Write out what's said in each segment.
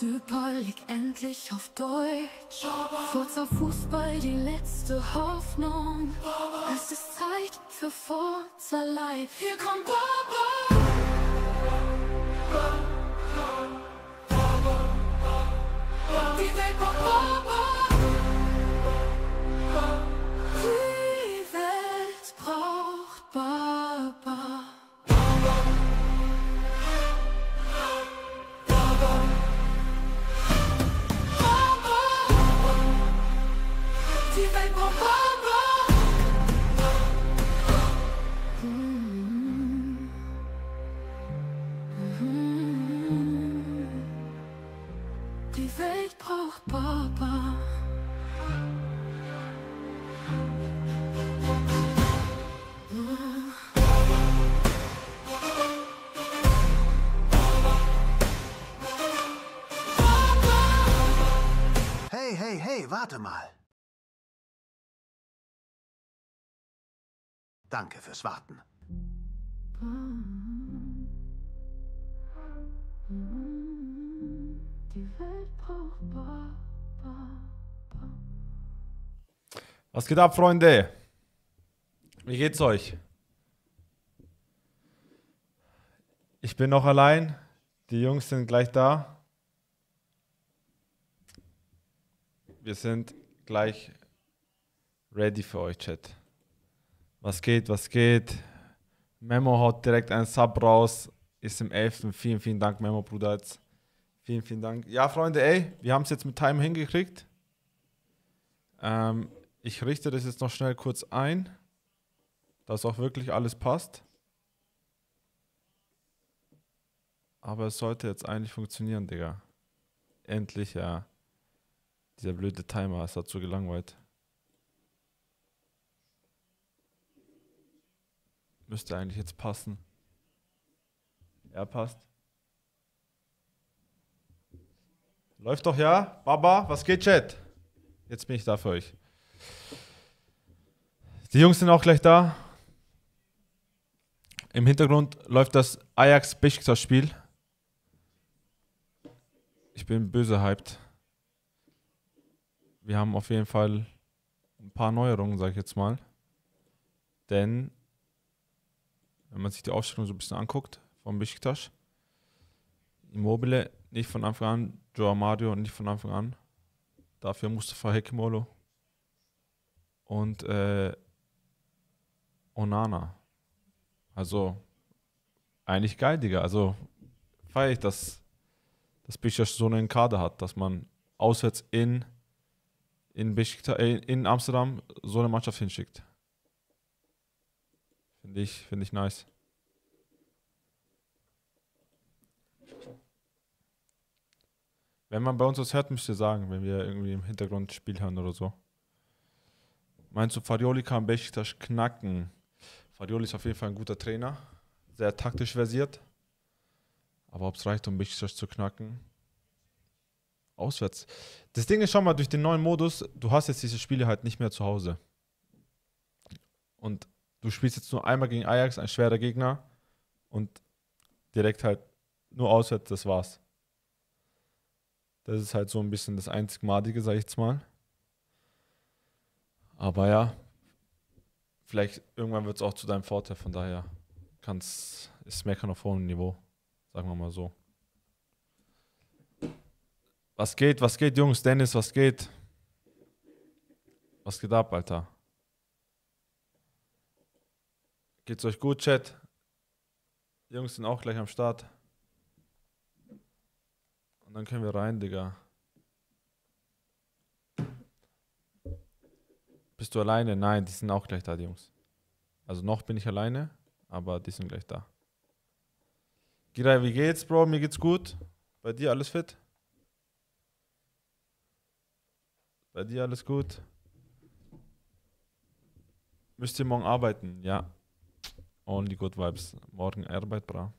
Super League endlich auf Deutsch. Kurzer Fußball, die letzte Hoffnung. Es ist Zeit für Forza Live. Hier kommt Baba. Die Welt kommt Baba. hey, hey, warte mal. Danke fürs Warten. Die Welt braucht Was geht ab, Freunde? Wie geht's euch? Ich bin noch allein. Die Jungs sind gleich da. Wir sind gleich ready für euch, Chat. Was geht, was geht? Memo haut direkt einen Sub raus, ist im 11. Vielen, vielen Dank, Memo, Bruder. Vielen, vielen Dank. Ja, Freunde, ey, wir haben es jetzt mit Time hingekriegt. Ähm, ich richte das jetzt noch schnell kurz ein, dass auch wirklich alles passt. Aber es sollte jetzt eigentlich funktionieren, Digga. Endlich, ja. Dieser blöde Timer, es hat so gelangweilt. Müsste eigentlich jetzt passen. Er passt. Läuft doch ja? Baba, was geht, Chat? Jetzt bin ich da für euch. Die Jungs sind auch gleich da. Im Hintergrund läuft das ajax besiktas spiel Ich bin böse hyped wir haben auf jeden Fall ein paar Neuerungen, sage ich jetzt mal. Denn wenn man sich die Aufstellung so ein bisschen anguckt von Besiktas, Immobile nicht von Anfang an, Joao Mario nicht von Anfang an, dafür Mustafa Hekimolo und äh, Onana. Also eigentlich geil, Digga. Also feiere ich, dass, dass Besiktas so einen Kader hat, dass man auswärts in in, Besikta äh, in Amsterdam so eine Mannschaft hinschickt. Finde ich, find ich nice. Wenn man bei uns was hört, müsst ihr sagen, wenn wir irgendwie im Hintergrund Spiel hören oder so. Meinst du, Farioli kann Besiktas knacken? Farioli ist auf jeden Fall ein guter Trainer, sehr taktisch versiert. Aber ob es reicht, um Besiktas zu knacken? Auswärts. Das Ding ist, schon mal, durch den neuen Modus, du hast jetzt diese Spiele halt nicht mehr zu Hause. Und du spielst jetzt nur einmal gegen Ajax, ein schwerer Gegner. Und direkt halt nur auswärts, das war's. Das ist halt so ein bisschen das Einzigmatige, sag ich jetzt mal. Aber ja, vielleicht irgendwann wird es auch zu deinem Vorteil, von daher kann's, ist Meckern auf hohem Niveau, sagen wir mal so. Was geht, was geht, Jungs? Dennis, was geht? Was geht ab, Alter? Geht's euch gut, Chat? Die Jungs sind auch gleich am Start. Und dann können wir rein, Digga. Bist du alleine? Nein, die sind auch gleich da, die Jungs. Also noch bin ich alleine, aber die sind gleich da. Giray, wie geht's, Bro? Mir geht's gut. Bei dir alles fit? Bei dir alles gut? Müsst ihr morgen arbeiten? Ja. Only good vibes. Morgen Arbeit, bra.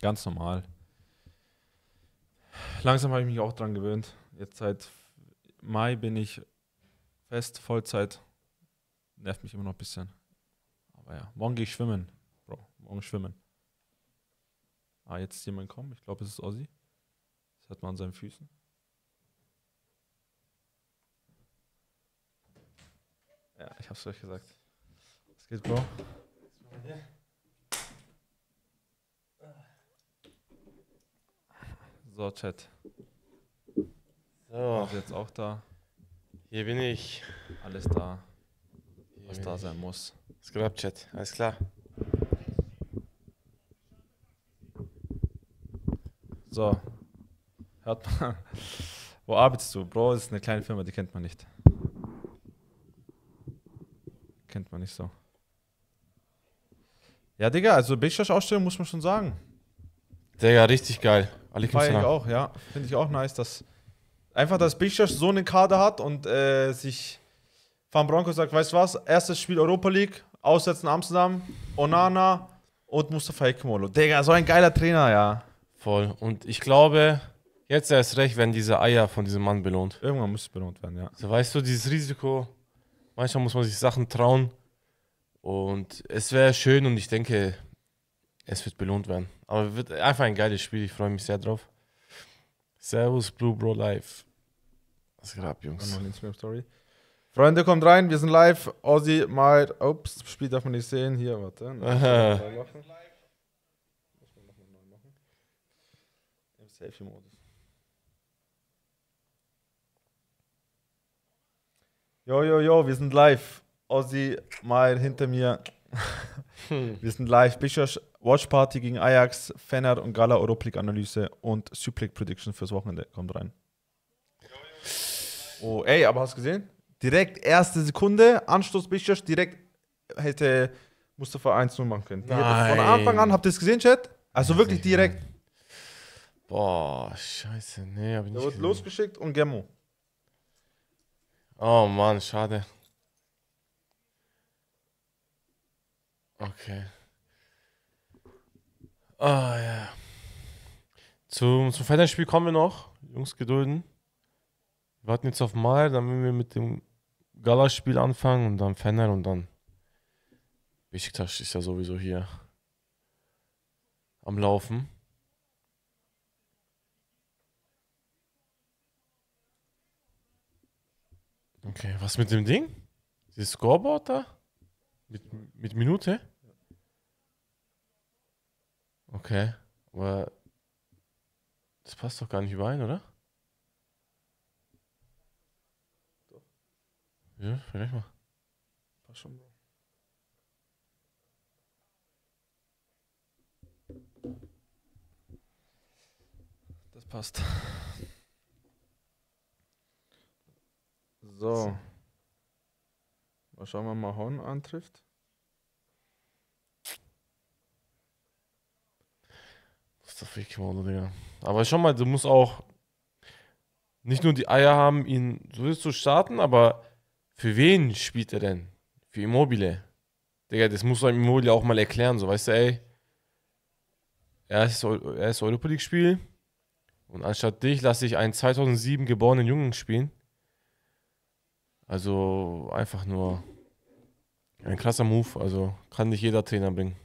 Ganz normal. Langsam habe ich mich auch dran gewöhnt. Jetzt seit Mai bin ich fest, Vollzeit. Nervt mich immer noch ein bisschen. Aber ja, morgen gehe ich schwimmen. Bro, morgen schwimmen. Ah, jetzt ist jemand gekommen. Ich glaube, es ist Ossi. Das hat man an seinen Füßen. Ja, ich hab's euch gesagt. Was geht, Bro? So, Chat. So. Ist jetzt auch da. Hier bin ich. Alles da, Hier was da ich. sein muss. Es geht ab, Chat? Alles klar. So. Hört mal. Wo arbeitest du? Bro, das ist eine kleine Firma, die kennt man nicht kennt man nicht so. Ja, Digga, also Bischof-Ausstellung muss man schon sagen. Digga, richtig geil. Ali Feier ich auch, ja. Finde ich auch nice, dass einfach, dass Bildschirm so eine Kader hat und äh, sich Van Bronco sagt, weißt du was, erstes Spiel Europa League, Aussetzen Amsterdam, Onana und Mustafa Ekmolo. Digga, so ein geiler Trainer, ja. Voll. Und ich glaube, jetzt erst recht werden diese Eier von diesem Mann belohnt. Irgendwann muss es belohnt werden, ja. So, weißt du, dieses Risiko, Manchmal muss man sich Sachen trauen. Und es wäre schön und ich denke, es wird belohnt werden. Aber es wird einfach ein geiles Spiel. Ich freue mich sehr drauf. Servus, Blue Bro Live. Was geht ab, Jungs? story Freunde, kommt rein, wir sind live. Ozzy mal, ups, Spiel darf man nicht sehen. Hier, warte. Muss man nochmal neu machen. Im Selfie-Modus. Jo, jo, jo, wir sind live. Ozzy, mal hinter mir. Hm. wir sind live. Bischof Watch Party gegen Ajax, Fenner und Gala Europlic Analyse und Suplik Prediction fürs Wochenende. Kommt rein. Oh, ey, aber hast du gesehen? Direkt erste Sekunde, Anstoß Bischof, direkt hätte Mustafa 1-0 machen können. Von Anfang an, habt ihr es gesehen, Chat? Also wirklich direkt. Boah, scheiße, nee, hab ich nicht. Der wurde losgeschickt und Gemmo. Oh Mann, schade. Okay. Ah ja. Zum, zum Fernspiel kommen wir noch. Jungs, gedulden. Wir warten jetzt auf Mal, dann werden wir mit dem Galaspiel anfangen und dann Fenner und dann Besiktas ist ja sowieso hier am Laufen. Okay, was mit dem Ding? Das Scoreboard da? Mit, mit Minute? Okay, aber das passt doch gar nicht überein, oder? Doch. Ja, vielleicht mal. Passt schon, Bro. Das passt. So. Mal schauen, wann mal Horn antrifft. Das ist doch wirklich Kimono, Digga. Aber schau mal, du musst auch nicht nur die Eier haben, ihn so zu starten, aber für wen spielt er denn? Für Immobile. Digga, das muss einem Immobile auch mal erklären, so weißt du, ey. Er ist, er ist Europa League-Spiel und anstatt dich lasse ich einen 2007 geborenen Jungen spielen. Also einfach nur ein krasser Move. Also kann nicht jeder Trainer bringen.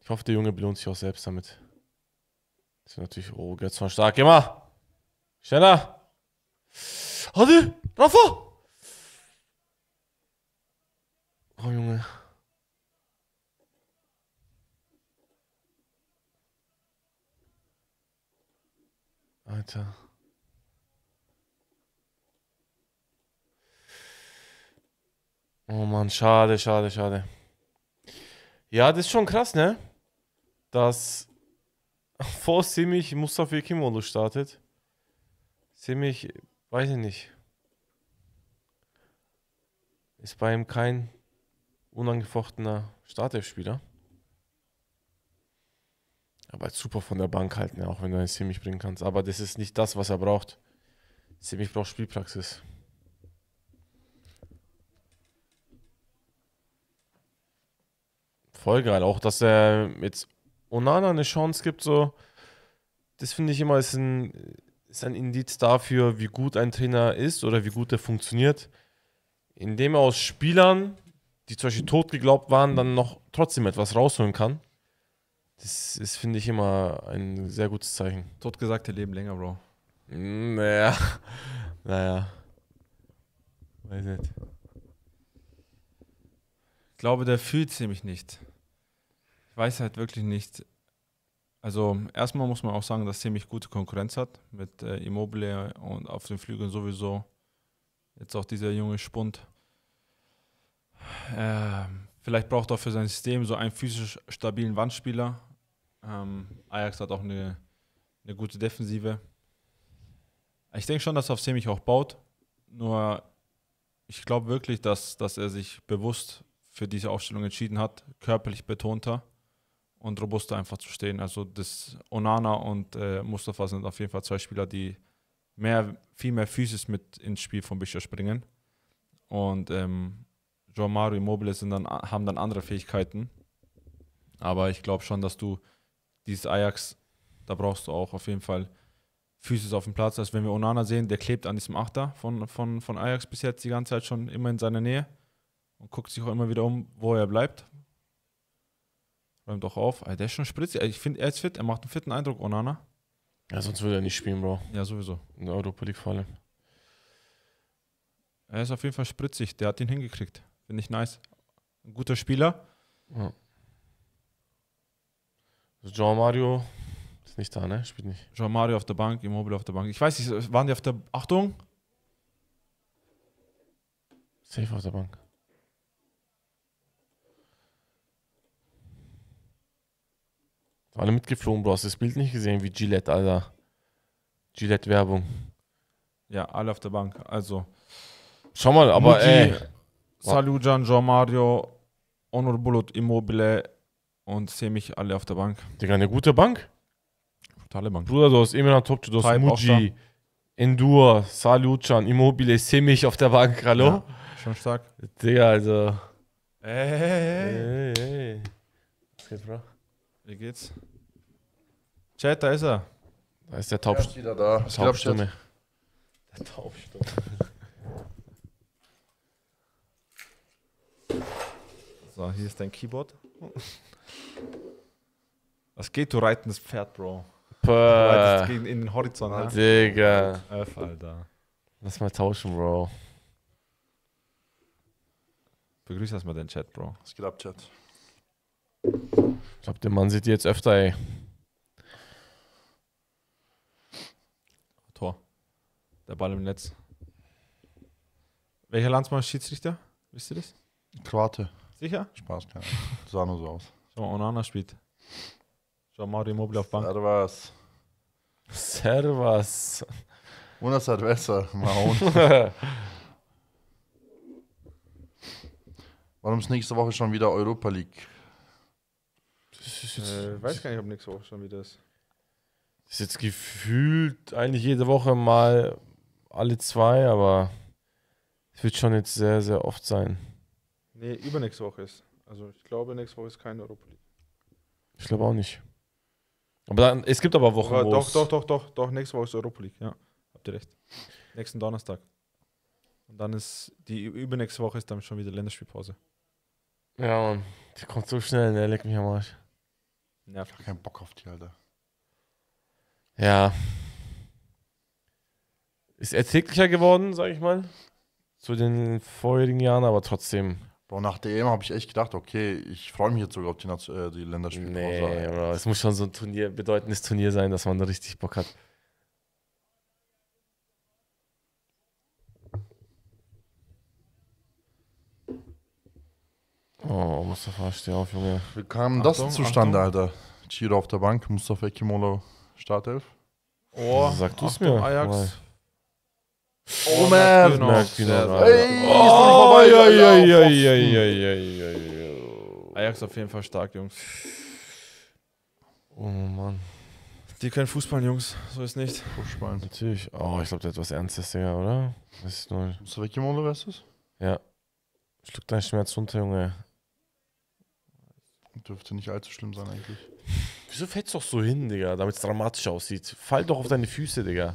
Ich hoffe, der Junge belohnt sich auch selbst damit. Das ist natürlich. Oh, jetzt war stark. Immer! Schneller! Hadi! Rafa! Oh, Junge. Alter. Oh Mann, schade, schade, schade. Ja, das ist schon krass, ne? Dass vor Semich Mustafa Kimono startet. Semich, weiß ich nicht. Ist bei ihm kein unangefochtener Startelfspieler. Aber super von der Bank halten, auch wenn du einen Semich bringen kannst. Aber das ist nicht das, was er braucht. Semich braucht Spielpraxis. Voll geil. Auch, dass er jetzt Onana eine Chance gibt, so. Das finde ich immer ist ein, ist ein Indiz dafür, wie gut ein Trainer ist oder wie gut er funktioniert. Indem er aus Spielern, die zum Beispiel tot geglaubt waren, dann noch trotzdem etwas rausholen kann. Das ist, finde ich, immer ein sehr gutes Zeichen. Totgesagte leben länger, Bro. Naja. Mm, naja. Weiß nicht. Ich glaube, der fühlt sie mich nicht. Ich weiß halt wirklich nicht. Also erstmal muss man auch sagen, dass ziemlich gute Konkurrenz hat mit äh, Immobile und auf den Flügeln sowieso. Jetzt auch dieser junge Spund. Äh, vielleicht braucht er für sein System so einen physisch stabilen Wandspieler. Ähm, Ajax hat auch eine, eine gute Defensive. Ich denke schon, dass er auf Semich auch baut. Nur ich glaube wirklich, dass, dass er sich bewusst für diese Aufstellung entschieden hat, körperlich betonter und robuster einfach zu stehen. Also das Onana und äh, Mustafa sind auf jeden Fall zwei Spieler, die mehr, viel mehr Physis mit ins Spiel von Bischer springen. Und ähm, João Mario Immobile sind dann, haben dann andere Fähigkeiten. Aber ich glaube schon, dass du dieses Ajax, da brauchst du auch auf jeden Fall Physis auf dem Platz. Also wenn wir Onana sehen, der klebt an diesem Achter von, von, von Ajax bis jetzt die ganze Zeit schon immer in seiner Nähe und guckt sich auch immer wieder um, wo er bleibt, Räumt doch auf. Alter, der ist schon spritzig. Also ich finde, er ist fit. Er macht einen fitten Eindruck, Onana. Ja, sonst würde er nicht spielen, Bro. Ja, sowieso. In der Europa League vor allem. Er ist auf jeden Fall spritzig. Der hat ihn hingekriegt. Finde ich nice. Ein guter Spieler. Ja. Also Jean Mario ist nicht da, ne? Spielt nicht. Jean Mario auf der Bank, Immobile auf der Bank. Ich weiß nicht, waren die auf der. Achtung! Safe auf der Bank. Alle mitgeflogen, Bro. Hast du das Bild nicht gesehen, wie Gillette, Alter? Gillette-Werbung. Ja, alle auf der Bank. Also. Schau mal, aber Mugi, ey. Salujan, Jean Mario, Onur Bulut, Immobile und sehe mich alle auf der Bank. Digga, eine gute Bank? Totale Bank. Bruder, du hast Emina Topcu, du hast Muji, Endur, Salujan, Immobile, sehe mich auf der Bank, hallo? Ja, schon stark. Digga, also. Ey, ey, ey. Was geht, Bro? Wie geht's? Chat, da ist er. Da ist der Taubstumme. Ja, da. Was Taubstumme. Der Taubstumme. so, hier ist dein Keyboard. Was geht, du reitendes Pferd, Bro? Puh. Du reitest in den Horizont, ne? Digga. Öff, Alter. Lass mal tauschen, Bro. Begrüß erstmal den Chat, Bro. Was geht ab, Chat? Ich glaube, der Mann sieht die jetzt öfter, ey. Der Ball im Netz. Welcher Landsmann ist Schiedsrichter? Wisst ihr das? Kroate. Sicher? Spaß, keine Ahnung. Sah nur so aus. Schau mal, Onana spielt. Schau mal, Mobile auf Bank. Servas. Servas. Una cerveza, Mahon. Warum ist nächste Woche schon wieder Europa League? Äh, weiß gar nicht, ob nächste Woche schon wieder ist. Ist jetzt gefühlt eigentlich jede Woche mal alle zwei, aber es wird schon jetzt sehr, sehr oft sein. Nee, übernächste Woche ist. Also ich glaube, nächste Woche ist keine Europa League. Ich glaube auch nicht. Aber dann, es gibt aber Wochen, aber wo Doch, doch, doch, doch, doch, nächste Woche ist Europa League, ja. Habt ihr recht. Nächsten Donnerstag. Und dann ist, die übernächste Woche ist dann schon wieder Länderspielpause. Ja, Mann. Die kommt so schnell, ne? Leck mich am Arsch. Nervt. Ich hab keinen Bock auf die, Alter. Ja, ist erträglicher geworden, sage ich mal, zu den vorherigen Jahren, aber trotzdem. Boah, nach der EM habe ich echt gedacht, okay, ich freue mich jetzt sogar auf die, äh, die Länderspiele. Nee, Bro, es muss schon so ein Turnier, bedeutendes Turnier sein, dass man da richtig Bock hat. Oh, Mustafa, steh auf, Junge. Wie kam das Achtung, zustande, Achtung. Alter? Chiro auf der Bank, Mustafa Ekimolo, Startelf. Oh, sag du es mir. Ajax, Oh, man. Ajax auf jeden Fall stark, Jungs. Oh Mann. Die können Fußball, Jungs. So ist nicht. Fußball. Natürlich. Oh, ich glaube, der hat was Ernstes, Digga, oder? Das ist noch nicht. Ist weg im oder was ist Ja. Schluck deinen Schmerz runter, Junge. Dürfte nicht allzu schlimm sein, eigentlich. Wieso fällst du doch so hin, Digga, damit es dramatisch aussieht? Fall doch auf deine Füße, Digga.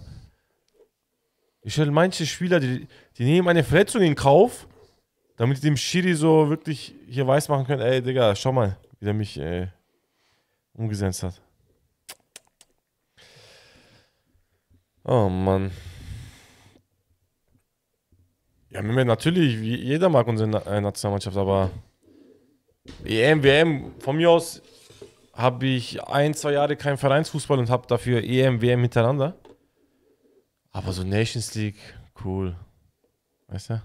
Ich höre manche Spieler, die, die nehmen eine Verletzung in Kauf, damit die dem Schiri so wirklich hier weiß machen können, ey Digga, schau mal, wie der mich äh, umgesetzt hat. Oh Mann. Ja, natürlich, jeder mag unsere äh, Nationalmannschaft, aber EM, WM, von mir aus habe ich ein, zwei Jahre keinen Vereinsfußball und habe dafür EM, WM hintereinander. Aber so Nations League, cool. Weißt du?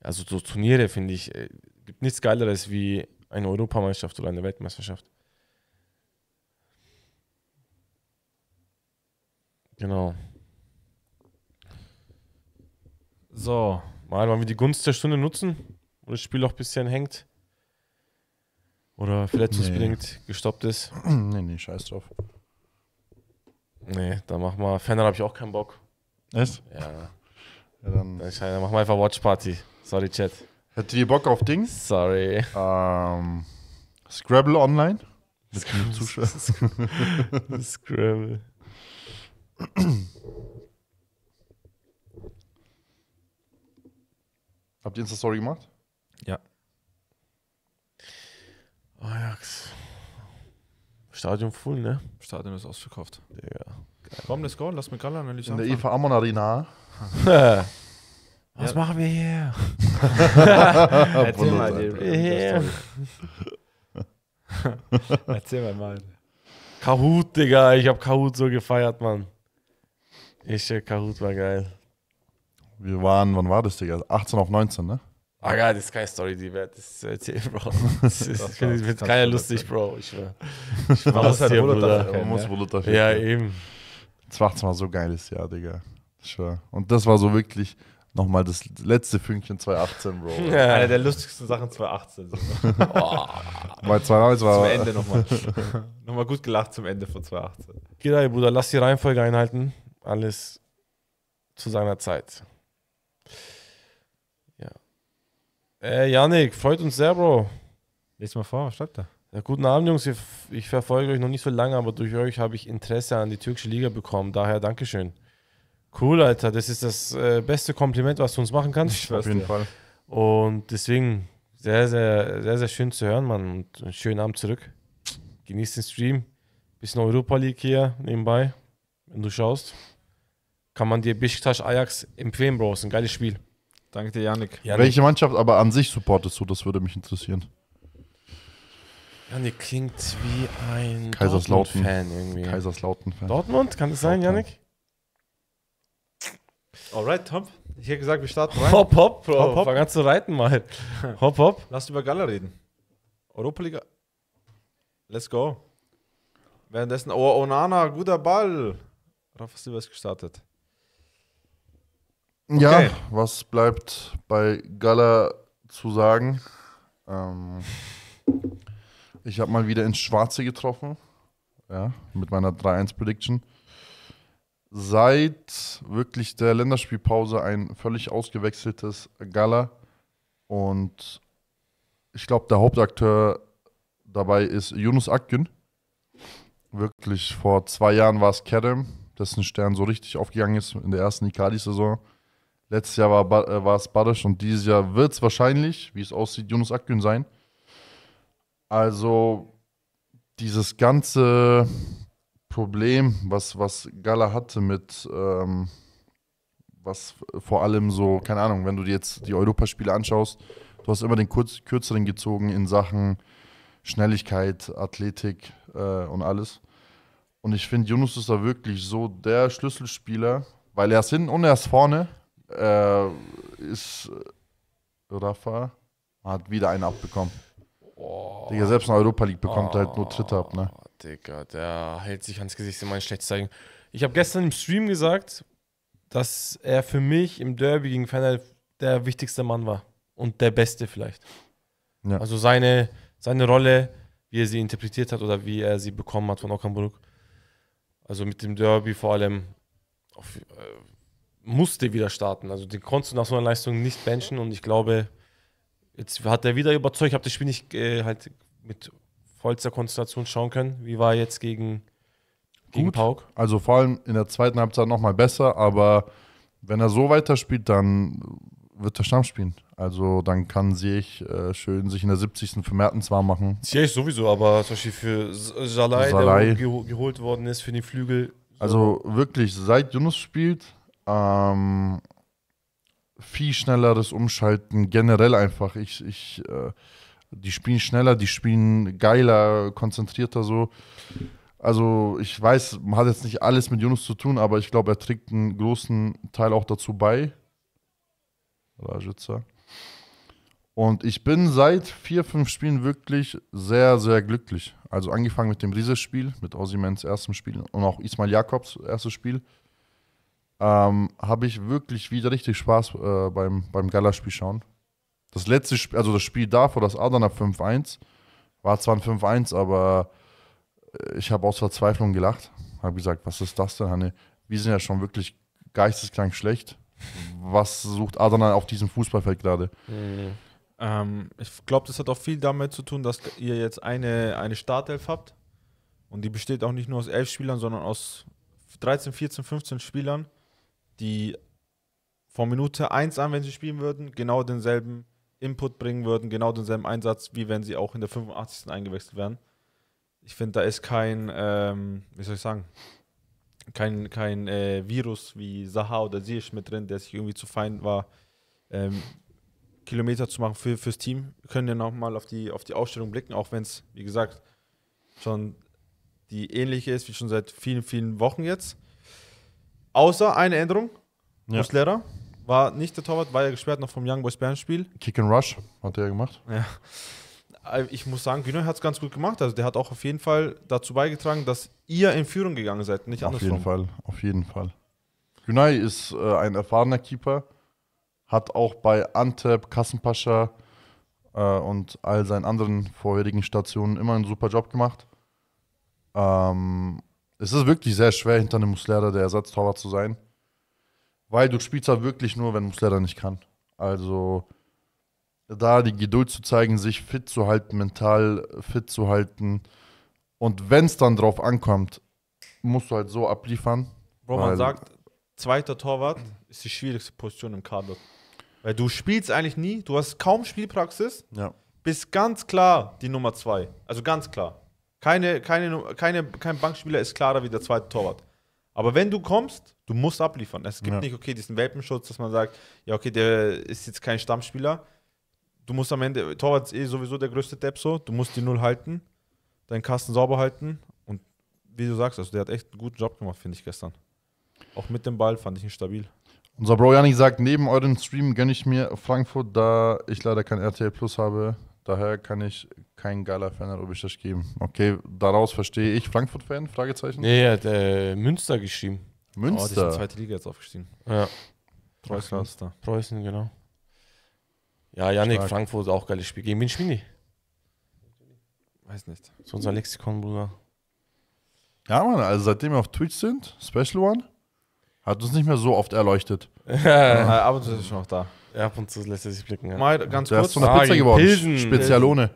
Also so Turniere finde ich, äh, gibt nichts Geileres wie eine Europameisterschaft oder eine Weltmeisterschaft. Genau. So. Mal, wollen wir die Gunst der Stunde nutzen? Wo das Spiel auch ein bisschen hängt? Oder verletzungsbedingt nee. gestoppt ist? Nee, nee, scheiß drauf. Nee, da mach mal. Fernand habe ich auch keinen Bock. Echt? Ja. ja dann, dann, dann mach mal einfach Watch Party. Sorry, Chat. Hättet ihr Bock auf Dings? Sorry. Ähm, Scrabble online? Mit Scrabble. Zuschauer. Scrabble. Habt ihr Insta-Story gemacht? Ja. Oh, Oh, Stadion voll, ne? Stadion ist ausverkauft. Digga. Geil. Komm, let's go, lass mich Gala analysieren. In der anfangen. Eva Ammon Arena. Was ja. machen wir hier? Erzähl mal dir. Erzähl mal mal. Kahoot, Digga. Ich hab Kahoot so gefeiert, Mann. Ich, äh, Kahoot war geil. Wir waren, wann war das, Digga? 18 auf 19, ne? Ah ja, das ist keine Story, die wert ist zu erzählen, Bro. Das, ist, das, das wird keiner lustig, sein. Bro. Ich Ich schwör halt Bruder. Man ja. muss ne? Bullet Ja, eben. 2018 war so geiles Jahr, Digga. Schwör. Und das war so wirklich nochmal das letzte Fünkchen 2018, Bro. Ja. Eine der lustigsten Sachen 2018. oh. Bei 2018 war. Zum Ende nochmal. nochmal gut gelacht zum Ende von 2018. Gidai, Bruder, lass die Reihenfolge einhalten. Alles zu seiner Zeit. Äh, Janik, freut uns sehr, Bro. Lies mal vor, was schreibt er? Ja, guten Abend, Jungs. Ich verfolge euch noch nicht so lange, aber durch euch habe ich Interesse an die türkische Liga bekommen. Daher Dankeschön. Cool, Alter. Das ist das äh, beste Kompliment, was du uns machen kannst. Ich Auf jeden Fall. Und deswegen sehr, sehr, sehr, sehr schön zu hören, Mann. Und einen schönen Abend zurück. Genießt den Stream. Bisschen Europa League hier nebenbei. Wenn du schaust, kann man dir Besiktas Ajax empfehlen, Bro. Ist ein geiles Spiel. Danke dir, Janik. Janik. Welche Mannschaft aber an sich supportest du? Das würde mich interessieren. Janik klingt wie ein Kaiserslautern-Fan irgendwie. Kaiserslautern-Fan. Dortmund, kann das sein, Janik? Alright, Tom. Ich hätte gesagt, wir starten rein. Hopp, hopp, Bro. Hopp, hopp. Fang an zu reiten mal. hopp, hopp. Lass über Gala reden. Europa League. Let's go. Währenddessen, oh, Onana, guter Ball. Rafa Silva ist gestartet. Okay. Ja, was bleibt bei Gala zu sagen? Ähm, ich habe mal wieder ins Schwarze getroffen. Ja, mit meiner 3-1-Prediction. Seit wirklich der Länderspielpause ein völlig ausgewechseltes Gala. Und ich glaube, der Hauptakteur dabei ist Yunus Akgün. Wirklich, vor zwei Jahren war es Kerem, dessen Stern so richtig aufgegangen ist in der ersten Ikali-Saison. Letztes Jahr war, äh, war es Badisch und dieses Jahr wird es wahrscheinlich, wie es aussieht, Jonas Akgün sein. Also dieses ganze Problem, was, was Gala hatte mit, ähm, was vor allem so, keine Ahnung, wenn du dir jetzt die Europaspiele anschaust, du hast immer den Kurz Kürzeren gezogen in Sachen Schnelligkeit, Athletik äh, und alles. Und ich finde, Jonas ist da wirklich so der Schlüsselspieler, weil er ist hinten und er ist vorne äh, ist äh, Rafa hat wieder einen abbekommen. Oh. Digga, selbst in Europa League bekommt oh. halt nur Twitter ab, ne? Oh, Digga, der hält sich ans Gesicht immer ein schlechtes Zeichen. Ich habe gestern im Stream gesagt, dass er für mich im Derby gegen Fenner der wichtigste Mann war. Und der beste vielleicht. Ja. Also seine, seine Rolle, wie er sie interpretiert hat oder wie er sie bekommen hat von Okanburg. Also mit dem Derby vor allem auf, äh, musste wieder starten. Also den konntest du nach so einer Leistung nicht benchen und ich glaube, jetzt hat er wieder überzeugt. Ich habe das Spiel nicht äh, halt mit vollster Konzentration schauen können. Wie war er jetzt gegen, gegen Pauk? Also vor allem in der zweiten Halbzeit nochmal besser, aber wenn er so weiterspielt, dann wird der Stamm spielen. Also dann kann sich äh, schön sich in der 70. für Mertens warm machen. ich sowieso, aber zum Beispiel für Salai, der der geholt worden ist für den Flügel. Also, so. Also wirklich, seit Yunus spielt, ähm, viel schnelleres Umschalten generell einfach. Ich, ich, äh, die spielen schneller, die spielen geiler, konzentrierter so. Also ich weiß, man hat jetzt nicht alles mit Jonas zu tun, aber ich glaube, er trägt einen großen Teil auch dazu bei. Rajitzer. Und ich bin seit vier, fünf Spielen wirklich sehr, sehr glücklich. Also angefangen mit dem Riesespiel, mit Osimens erstem Spiel und auch Ismail Jakobs erstes Spiel ähm, habe ich wirklich wieder richtig Spaß äh, beim, beim Galaspiel schauen. Das letzte Spiel, also das Spiel davor, das Adana 5-1, war zwar ein 5-1, aber äh, ich habe aus Verzweiflung gelacht. Habe gesagt, was ist das denn, Hanne? Wir sind ja schon wirklich geistesklang schlecht. Was sucht Adana auf diesem Fußballfeld gerade? Mhm. Ähm, ich glaube, das hat auch viel damit zu tun, dass ihr jetzt eine, eine Startelf habt. Und die besteht auch nicht nur aus elf Spielern, sondern aus 13, 14, 15 Spielern die von Minute 1 an, wenn sie spielen würden, genau denselben Input bringen würden, genau denselben Einsatz, wie wenn sie auch in der 85. eingewechselt wären. Ich finde, da ist kein, ähm, wie soll ich sagen, kein, kein äh, Virus wie Saha oder Ziyech mit drin, der sich irgendwie zu fein war, ähm, Kilometer zu machen für, fürs Team. Wir können ja nochmal auf die, auf die Aufstellung blicken, auch wenn es, wie gesagt, schon die ähnliche ist wie schon seit vielen, vielen Wochen jetzt. Außer eine Änderung. Ja. Lehrer war nicht der Torwart, war ja gesperrt noch vom Young Boys Bern Spiel. Kick and Rush hat er gemacht. Ja. Äh, ich muss sagen, Günoy hat es ganz gut gemacht. Also der hat auch auf jeden Fall dazu beigetragen, dass ihr in Führung gegangen seid, nicht andersrum. Auf jeden Fall, auf jeden Fall. Günay ist äh, ein erfahrener Keeper, hat auch bei Antep, Kassenpascha äh, und all seinen anderen vorherigen Stationen immer einen super Job gemacht. Ähm, es ist wirklich sehr schwer, hinter einem Muslera der Ersatztorwart zu sein. Weil du spielst halt wirklich nur, wenn Muslera nicht kann. Also da die Geduld zu zeigen, sich fit zu halten, mental fit zu halten. Und wenn es dann drauf ankommt, musst du halt so abliefern. Bro, man sagt, zweiter Torwart ist die schwierigste Position im Kader. Weil du spielst eigentlich nie, du hast kaum Spielpraxis, ja. bist ganz klar die Nummer zwei. Also ganz klar. Keine, keine, keine, kein Bankspieler ist klarer wie der zweite Torwart. Aber wenn du kommst, du musst abliefern. Es gibt ja. nicht, okay, diesen Welpenschutz, dass man sagt, ja, okay, der ist jetzt kein Stammspieler. Du musst am Ende, Torwart ist eh sowieso der größte Depp so, du musst die Null halten, deinen Kasten sauber halten. Und wie du sagst, also der hat echt einen guten Job gemacht, finde ich gestern. Auch mit dem Ball fand ich ihn stabil. Unser Bro Janik sagt, neben eurem Stream gönne ich mir Frankfurt, da ich leider kein RTL Plus habe. Daher kann ich kein geiler Fan an Ubistas geben. Okay, daraus verstehe ich Frankfurt-Fan? Fragezeichen? Nee, er hat äh, Münster geschrieben. Münster? Oh, die sind zweite Liga jetzt aufgestiegen. Ja. Preußen. Ach, Preußen, genau. Ja, Janik, Stark. Frankfurt, auch geiles Spiel. Gegen wen spielen die? Weiß nicht. Das ist unser Lexikon, Bruder. Ja, Mann, also seitdem wir auf Twitch sind, Special One, hat uns nicht mehr so oft erleuchtet. ja, aber du bist schon noch da ab und zu lässt er sich blicken. Ja. Mal ganz du kurz. Du hast so eine ah, Pizza geworden. Pilsen. Spezialone.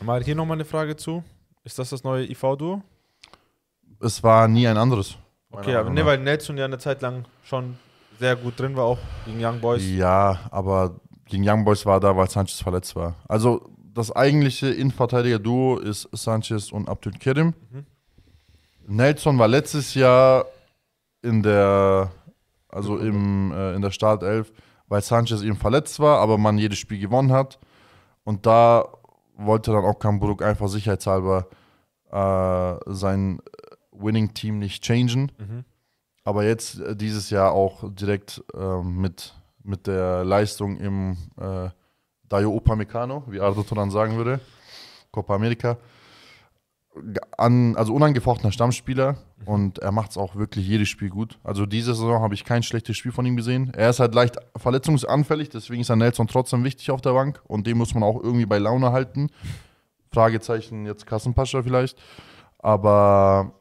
Mal hier nochmal eine Frage zu. Ist das das neue IV-Duo? Es war nie ein anderes. Okay, aber nee, weil Nelson ja eine Zeit lang schon sehr gut drin war, auch gegen Young Boys. Ja, aber gegen Young Boys war da, weil Sanchez verletzt war. Also das eigentliche Innenverteidiger-Duo ist Sanchez und Abdul Kerim. Mhm. Nelson war letztes Jahr in der, also im, äh, in der Startelf weil Sanchez eben verletzt war, aber man jedes Spiel gewonnen hat. Und da wollte dann auch Kamburg einfach sicherheitshalber äh, sein Winning-Team nicht changen. Mhm. Aber jetzt äh, dieses Jahr auch direkt äh, mit, mit der Leistung im äh, Dayo Upamecano, wie Arthur Turan sagen würde, Copa America, an, also unangefochtener Stammspieler und er macht es auch wirklich jedes Spiel gut. Also diese Saison habe ich kein schlechtes Spiel von ihm gesehen. Er ist halt leicht verletzungsanfällig, deswegen ist er Nelson trotzdem wichtig auf der Bank und den muss man auch irgendwie bei Laune halten. Fragezeichen jetzt Kassenpascha vielleicht. Aber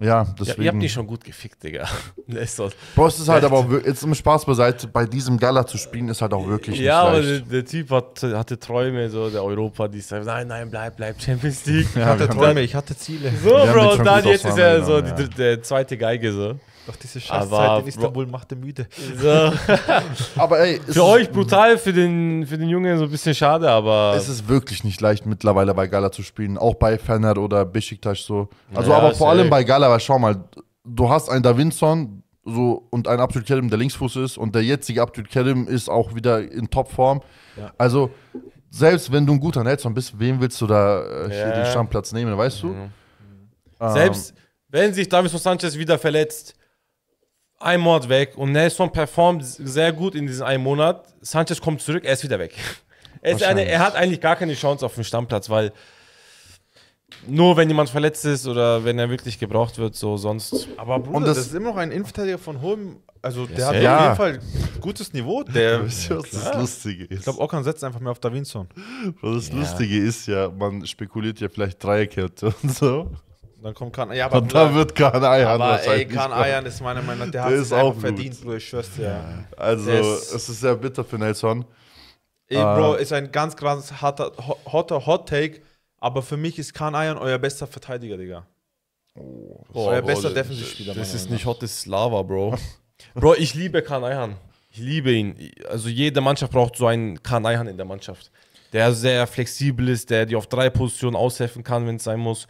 ja, deswegen. Ja, ihr habt die schon gut gefickt, Digga. ist Bro, es ist halt aber auch, jetzt im Spaß beiseite, bei diesem Gala zu spielen, ist halt auch wirklich ja, nicht leicht. Ja, aber der, Typ hat, hatte Träume, so der Europa, die sagt, nein, nein, bleib, bleib, Champions League. Ja, ich hatte genau. Träume, ich hatte Ziele. So, Bro, und dann jetzt ist er ja, so die, der zweite Geige, so. Ach, diese Scheißzeit in Istanbul macht er müde. So. aber ey, für euch brutal, für den, für den Jungen so ein bisschen schade, aber. Es ist wirklich nicht leicht, mittlerweile bei Gala zu spielen. Auch bei Fener oder Besiktas so. Also, ja, aber vor allem bei Gala, weil schau mal, du hast einen Davinson so, und einen Abdul der Linksfuß ist und der jetzige Abdul ist auch wieder in Topform. Ja. Also, selbst wenn du ein guter Netzer bist, wem willst du da äh, ja. den Stammplatz nehmen, weißt du? Mhm. Ähm. selbst wenn sich Davis Sanchez wieder verletzt, ein Monat weg und Nelson performt sehr gut in diesen einen Monat. Sanchez kommt zurück, er ist wieder weg. Er, ist eine, er hat eigentlich gar keine Chance auf den Stammplatz, weil nur wenn jemand verletzt ist oder wenn er wirklich gebraucht wird, so sonst. Aber Bruder, und das, das ist immer noch ein Innenverteidiger von hohem, also der hat ja. auf jeden Fall gutes Niveau. Der, weißt das Lustige ist? Ich glaube, Okan setzt einfach mehr auf Davinson. Das ja. Lustige ist ja, man spekuliert ja vielleicht Dreierkette und so. Dann kommt Kan Ayan. Ja, aber da wird Kan Ayan. Aber ey, Kan Ayan ist meiner Meinung nach, der, der hat es auch verdient, Bro, ich schwör's dir. Ja. Also, es, es ist sehr bitter für Nelson. Ey, Bro, äh, ist ein ganz, ganz harter, hotter Hot Take, aber für mich ist Kan Ayan euer bester Verteidiger, Digga. Oh, Bro, euer bester Defensivspieler. Das ist nicht hot, das ist Lava, Bro. Bro, ich liebe Kan Ayan. Ich liebe ihn. Also jede Mannschaft braucht so einen Kan Ayan in der Mannschaft, der sehr flexibel ist, der dir auf drei Positionen aushelfen kann, wenn es sein muss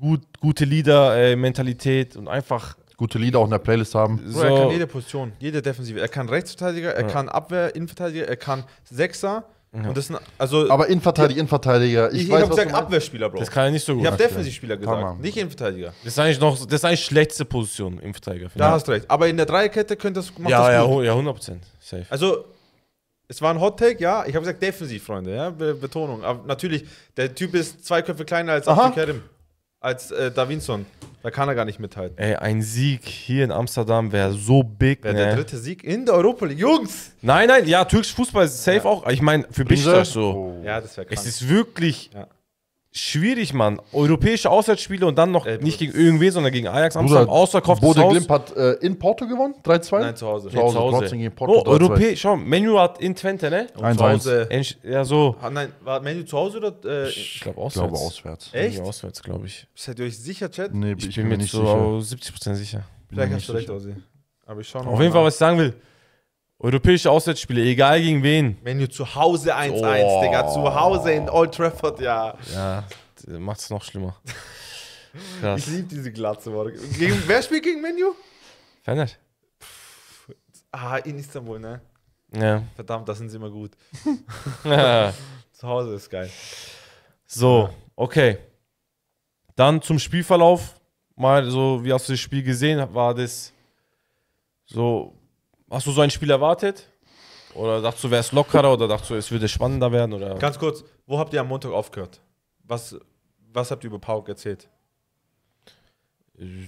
gut, gute Lieder, äh, Mentalität und einfach. Gute Lieder auch in der Playlist haben. So. Er kann jede Position, jede Defensive. Er kann Rechtsverteidiger, er ja. kann Abwehr, Innenverteidiger, er kann Sechser. Ja. Das, also aber Innenverteidiger, Innenverteidiger. Ich, ich, ich habe gesagt Abwehrspieler, Bro. Das kann er nicht so gut. Ich habe Defensivspieler gesagt, nicht Innenverteidiger. Das ist eigentlich noch, das ist eigentlich schlechteste Position Innenverteidiger. Da ja. hast recht. Aber in der Dreierkette könnte das macht ja, das gut. ja, ja, 100 Safe. Also es war ein Hot Take, ja. Ich habe gesagt defensiv, Freunde, ja, Betonung. Aber natürlich, der Typ ist zwei Köpfe kleiner als Abdul Karim als äh, Davinson. Da kann er gar nicht mithalten. Ey, ein Sieg hier in Amsterdam wäre so big. Wäre ne? der dritte Sieg in der Europa League. Jungs! Nein, nein, ja, türkisch Fußball ist safe ja. auch. Ich meine, für mich ist das so. Oh. Ja, das wäre krass. Es ist wirklich ja. Schwierig, Mann. Europäische Auswärtsspiele und dann noch Ey, nicht gegen irgendwen, sondern gegen Ajax Amsterdam. Ausverkauftes Bode Haus. Glimp hat äh, in Porto gewonnen? 3-2? Nein, zu Hause. Zu Hause. Zu Hause. Gegen Porto, oh, europäisch. Schau, Menu hat in Twente, ne? Und zu Hause. Ja, so. Ah, nein, war Menu zu Hause oder? Äh, ich glaube auswärts. glaube auswärts. Echt? Auswärts, glaube ich. Seid ihr euch sicher, Chat? Nee, ich, ich bin, bin mir nicht so sicher. 70% sicher. Vielleicht hast du recht, Aussie. Aber ich schaue noch. Auf jeden Fall, was ich sagen will. Europäische Auswärtsspiele, egal gegen wen. Wenn du zu Hause 1-1, oh. Digga, zu Hause in Old Trafford, ja. Ja, macht es noch schlimmer. Krass. Ich liebe diese Glatze, Mann. Gegen, wer spielt gegen Menu? Fener. Ah, in Istanbul, ne? Ja. Verdammt, da sind sie immer gut. zu Hause ist geil. So, okay. Dann zum Spielverlauf. Mal so, wie hast du das Spiel gesehen? War das so Hast du so ein Spiel erwartet? Oder dachtest du, wäre es lockerer oder dachtest du, es würde spannender werden? Oder? Ganz kurz, wo habt ihr am Montag aufgehört? Was, was habt ihr über Pauk erzählt?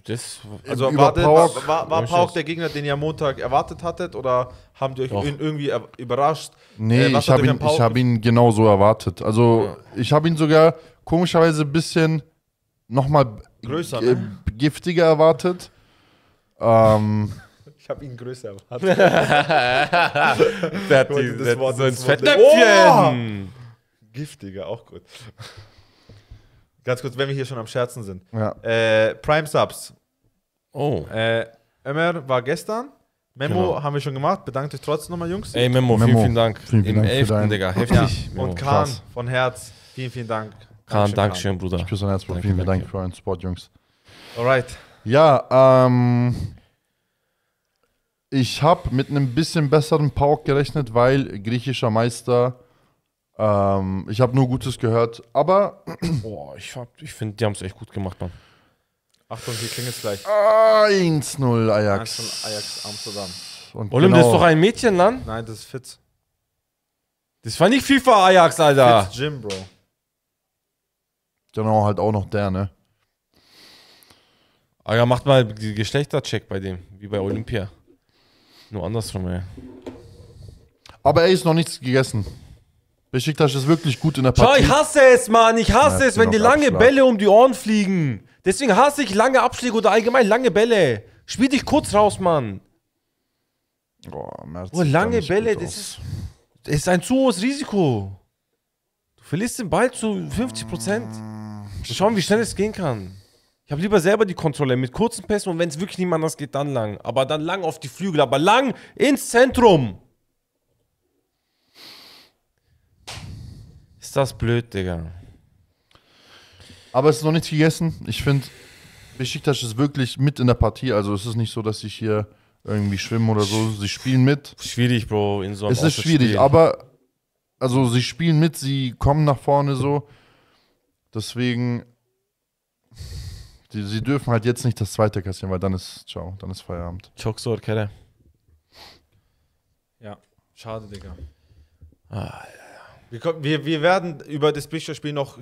Das, also über war, Pauk, war, war, war Pauk der Gegner, den ihr am Montag erwartet hattet oder haben die euch Doch. irgendwie überrascht? Nee, äh, ich habe ihn, hab ihn genauso erwartet. Also ja. ich habe ihn sogar komischerweise ein bisschen nochmal größer, ne? giftiger erwartet. Ähm, habe ihn größer erwartet. der hat die, das Wort, so ins Fettnäpfchen. Oh! Giftiger, auch gut. Ganz kurz, wenn wir hier schon am Scherzen sind. Ja. Äh, Prime Subs. Oh. Äh, Ömer war gestern. Memo genau. haben wir schon gemacht. Bedankt euch trotzdem nochmal, Jungs. Ey, Memo, Memo. vielen, vielen Dank. Vielen, vielen Im Dank 11. Digga, heftig. Ja. Und Kahn Krass. von Herz, vielen, vielen Dank. Kahn, Dankeschön, Bruder. Ich küsse dein Herz, Bruder. Vielen, vielen Dank für euren Sport, Jungs. Alright. Ja, ähm, ich habe mit einem bisschen besseren Pauk gerechnet, weil griechischer Meister. Ähm, ich habe nur Gutes gehört, aber. Boah, ich, ich finde, die haben es echt gut gemacht, Mann. Achtung, hier klingelt es gleich. 1-0 Ajax. 1-0 Ajax Amsterdam. Und Olymp, genau. das ist genau doch ein Mädchen, Mann? Nein, das ist Fitz. Das war nicht FIFA Ajax, Alter. Fitz Jim, Bro. Genau, halt auch noch der, ne? Alter, ah macht mal Geschlechtercheck bei dem, wie bei Olympia. Nur andersrum, ey. Aber er ist noch nichts gegessen. Besiktas ist wirklich gut in der Partie. Schau, ich hasse es, Mann. Ich hasse ja, es, wenn die lange Abschlag. Bälle um die Ohren fliegen. Deswegen hasse ich lange Abschläge oder allgemein lange Bälle. Spiel dich kurz raus, Mann. Boah, Merz oh, lange Bälle, das ist, das ist, ein zu hohes Risiko. Du verlierst den Ball zu 50 Prozent. Mm. Schauen, wie schnell es gehen kann. Ich habe lieber selber die Kontrolle mit kurzen Pässen und wenn es wirklich niemand anders geht, dann lang. Aber dann lang auf die Flügel, aber lang ins Zentrum. Ist das blöd, Digga. Aber es ist noch nichts gegessen. Ich finde, Besiktas ist wirklich mit in der Partie. Also es ist nicht so, dass ich hier irgendwie schwimme oder so. Sie spielen mit. Schwierig, Bro, in so einem Es ist schwierig, aber also sie spielen mit, sie kommen nach vorne so. Deswegen die, sie dürfen halt jetzt nicht das zweite kassieren, weil dann ist ciao, dann ist Feierabend. Chokso Kelle. Ja, schade, Digga. Ah, ja. Wir, wir, wir werden über das Bischofsspiel noch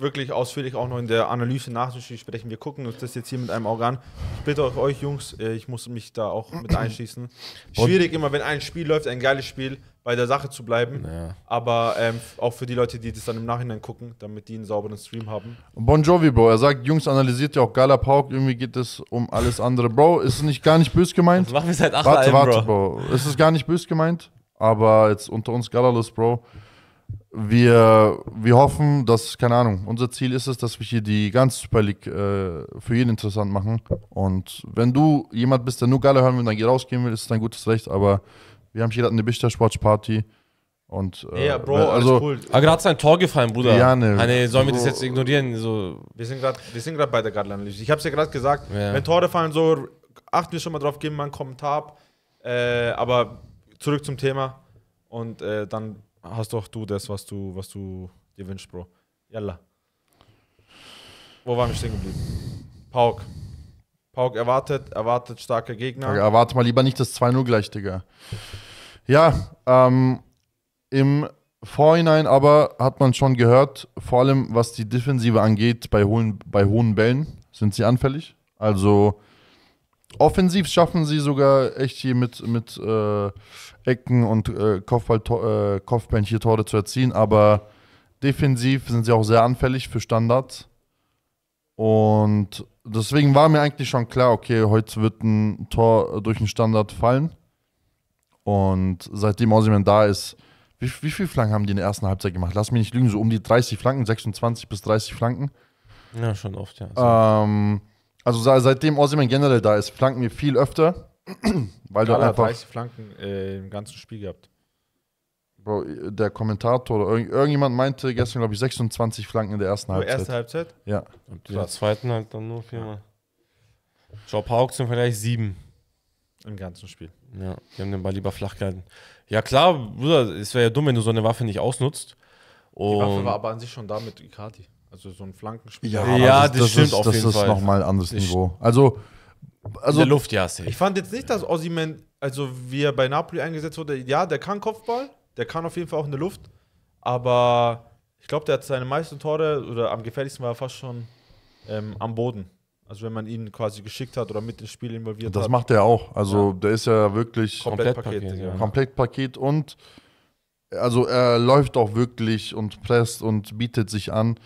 wirklich ausführlich auch noch in der Analyse nachzusprechen. sprechen. Wir gucken uns das jetzt hier mit einem Auge an. Ich bitte euch, euch Jungs, äh, ich muss mich da auch mit einschließen. Schwierig immer, wenn ein Spiel läuft, ein geiles Spiel, bei der Sache zu bleiben. Ja. Aber ähm, auch für die Leute, die das dann im Nachhinein gucken, damit die einen sauberen Stream haben. Bon Jovi, Bro, er sagt, Jungs analysiert ja auch geiler Pauk, irgendwie geht es um alles andere. Bro, ist es nicht gar nicht bös gemeint. Das machen wir seit acht Jahren. Warte, warte, Bro. Bro. Ist es gar nicht bös gemeint? Aber jetzt unter uns Galalos, Bro wir, wir hoffen, dass, keine Ahnung, unser Ziel ist es, dass wir hier die ganze Super League äh, für jeden interessant machen. Und wenn du jemand bist, der nur Galle hören will und dann rausgehen will, ist es dein gutes Recht. Aber wir haben hier gerade eine Bichter Party. Und, äh, ja, Bro, äh, also, alles cool. Aber gerade ist ein Tor gefallen, Bruder. Ja, ne, Eine, sollen wir Bro. das jetzt ignorieren? So. Wir sind gerade bei der Gartland-Analyse. Ich habe es ja gerade gesagt, ja. wenn Tore fallen, so achten wir schon mal drauf, geben mal einen Kommentar. Äh, aber zurück zum Thema und äh, dann hast doch du das, was du, was du dir wünschst, Bro. Yalla. Wo waren wir stehen geblieben? Pauk. Pauk erwartet, erwartet starke Gegner. Erwarte mal lieber nicht das 2-0 gleich, Digga. Ja, ähm, im Vorhinein aber hat man schon gehört, vor allem was die Defensive angeht, bei hohen, bei hohen Bällen sind sie anfällig. Also Offensiv schaffen sie sogar echt hier mit, mit äh, Ecken und äh, Kopfball, äh, Kopfbällen hier Tore zu erzielen, aber defensiv sind sie auch sehr anfällig für Standards. Und deswegen war mir eigentlich schon klar, okay, heute wird ein Tor durch einen Standard fallen. Und seitdem Osiman da ist, wie, wie viele Flanken haben die in der ersten Halbzeit gemacht? Lass mich nicht lügen, so um die 30 Flanken, 26 bis 30 Flanken. Ja, schon oft, ja. Ähm, also seitdem Osimhen generell da ist, flanken wir viel öfter, weil Gala du einfach 30 Flanken äh, im ganzen Spiel gehabt. Bro, der Kommentator oder irgend, irgendjemand meinte gestern, glaube ich, 26 Flanken in der ersten Halbzeit. Erste Halbzeit? Ja. Und in der zweiten halt dann nur viermal. Job Hawks sind vielleicht sieben. Im ganzen Spiel. Ja, die haben den Ball lieber flach gehalten. Ja, klar, Bruder, es wäre ja dumm, wenn du so eine Waffe nicht ausnutzt. Und die Waffe war aber an sich schon da mit Ikati. Also so ein Flankenspiel. Ja, ja das, das, das stimmt ist, auf das jeden Fall. Das ist nochmal ein anderes ich Niveau. Also, also in der Luft, ja, safe. Ich fand jetzt nicht, dass Ossiman, also wie er bei Napoli eingesetzt wurde, ja, der kann Kopfball, der kann auf jeden Fall auch in der Luft, aber ich glaube, der hat seine meisten Tore oder am gefährlichsten war er fast schon ähm, am Boden. Also wenn man ihn quasi geschickt hat oder mit ins Spiel involviert das hat. Das macht er auch. Also ja. der ist ja wirklich komplett, komplett Paket, ja. komplett Paket und also er läuft auch wirklich und presst und bietet sich an.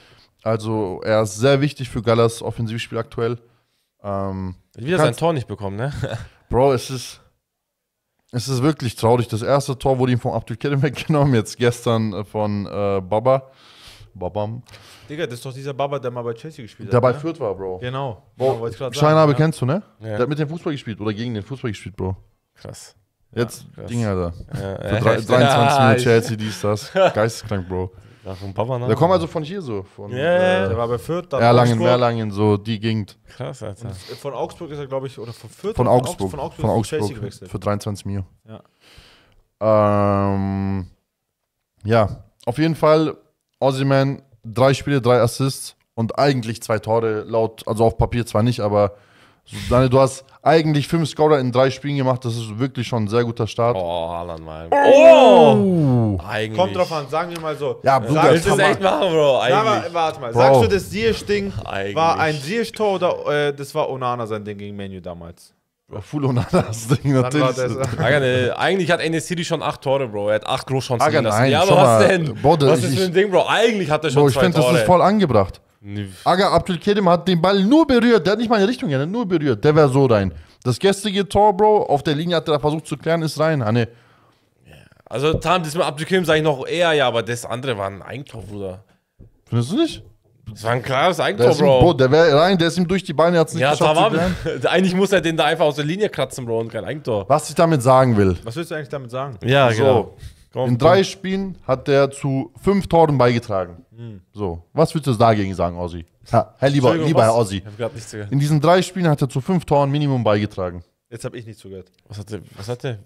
Also er ist sehr wichtig für Gallas Offensivspiel aktuell. Ähm, Wieder sein Tor nicht bekommen, ne? Bro, es ist, es ist wirklich traurig. Das erste Tor wurde ihm vom Abdulkarim weggenommen, jetzt gestern äh, von äh, Baba. Babam. Digga, das ist doch dieser Baba, der mal bei Chelsea gespielt hat. Der bei ne? Fürth war, Bro. Genau. Bro, ja, Scheinhabe ja. kennst du, ne? Ja. Der hat mit dem Fußball gespielt oder gegen den Fußball gespielt, Bro. Krass. Jetzt ja, krass. Ding, Alter. Ja, Für 3, 23 Minuten Chelsea, dies, das. Geisteskrank, Bro. Ja, von Pavanau. Ne? Der kommt also von hier so. Von, ja, yeah, äh, der war bei Fürth, dann Erlangen, Augsburg. Erlangen, so die Gegend. Krass, Alter. Und äh, von Augsburg ist er, glaube ich, oder von Fürth? Von Augsburg. Von Augsburg, von Augsburg, gewechselt. Für 23 Mio. Ja. Ähm, ja, auf jeden Fall, Ozyman, drei Spiele, drei Assists und eigentlich zwei Tore, laut, also auf Papier zwar nicht, aber Du hast eigentlich fünf Scorer in drei Spielen gemacht. Das ist wirklich schon ein sehr guter Start. Oh, Alan, mein. Äh, oh! oh. Eigentlich. Kommt drauf an, sagen wir mal so. Ja, Bruder, Sag, willst du das echt machen, Bro? Eigentlich. Na, aber, warte mal. Bro. Sagst du, das Siege-Ding war ein Siege-Tor oder äh, das war Onana sein Ding gegen Menu damals? full Onana das Ding, natürlich. Das, eigentlich hat NSC schon acht Tore, Bro. Er hat acht Großchancen Aga, nein, lassen. Ja, aber was denn? Bro, was ist das für ein Ding, Bro? Eigentlich hat er schon Bro, ich zwei find, Tore. Ich finde, das ist voll angebracht. Nee. Aga Abdelkerim hat den Ball nur berührt. Der hat nicht mal eine Richtung hat nur berührt. Der wäre so rein. Das gestrige Tor, Bro, auf der Linie hat er versucht zu klären, ist rein. Hanne. Ah, also, Tam, das mit Abdelkerim sage ich noch eher, ja, aber das andere war ein Eigentor, Bruder. Findest du nicht? Das war ein klares Eigentor, der Bro. Ihm, Bro. Der wäre rein, der ist ihm durch die Beine, hat es nicht ja, geschafft. Ja, da war Eigentlich muss er den da einfach aus der Linie kratzen, Bro, und kein Eigentor. Was ich damit sagen will. Was willst du eigentlich damit sagen? Ja, so. genau. Komm, in drei komm. Spielen hat er zu fünf Toren beigetragen. Mhm. So, was würdest du dagegen sagen, Ossi? Ha, Herr lieber, lieber Herr Ossi. Ich In diesen drei Spielen hat er zu fünf Toren Minimum beigetragen. Jetzt habe ich nicht zugehört. Was hat er? Was hat er?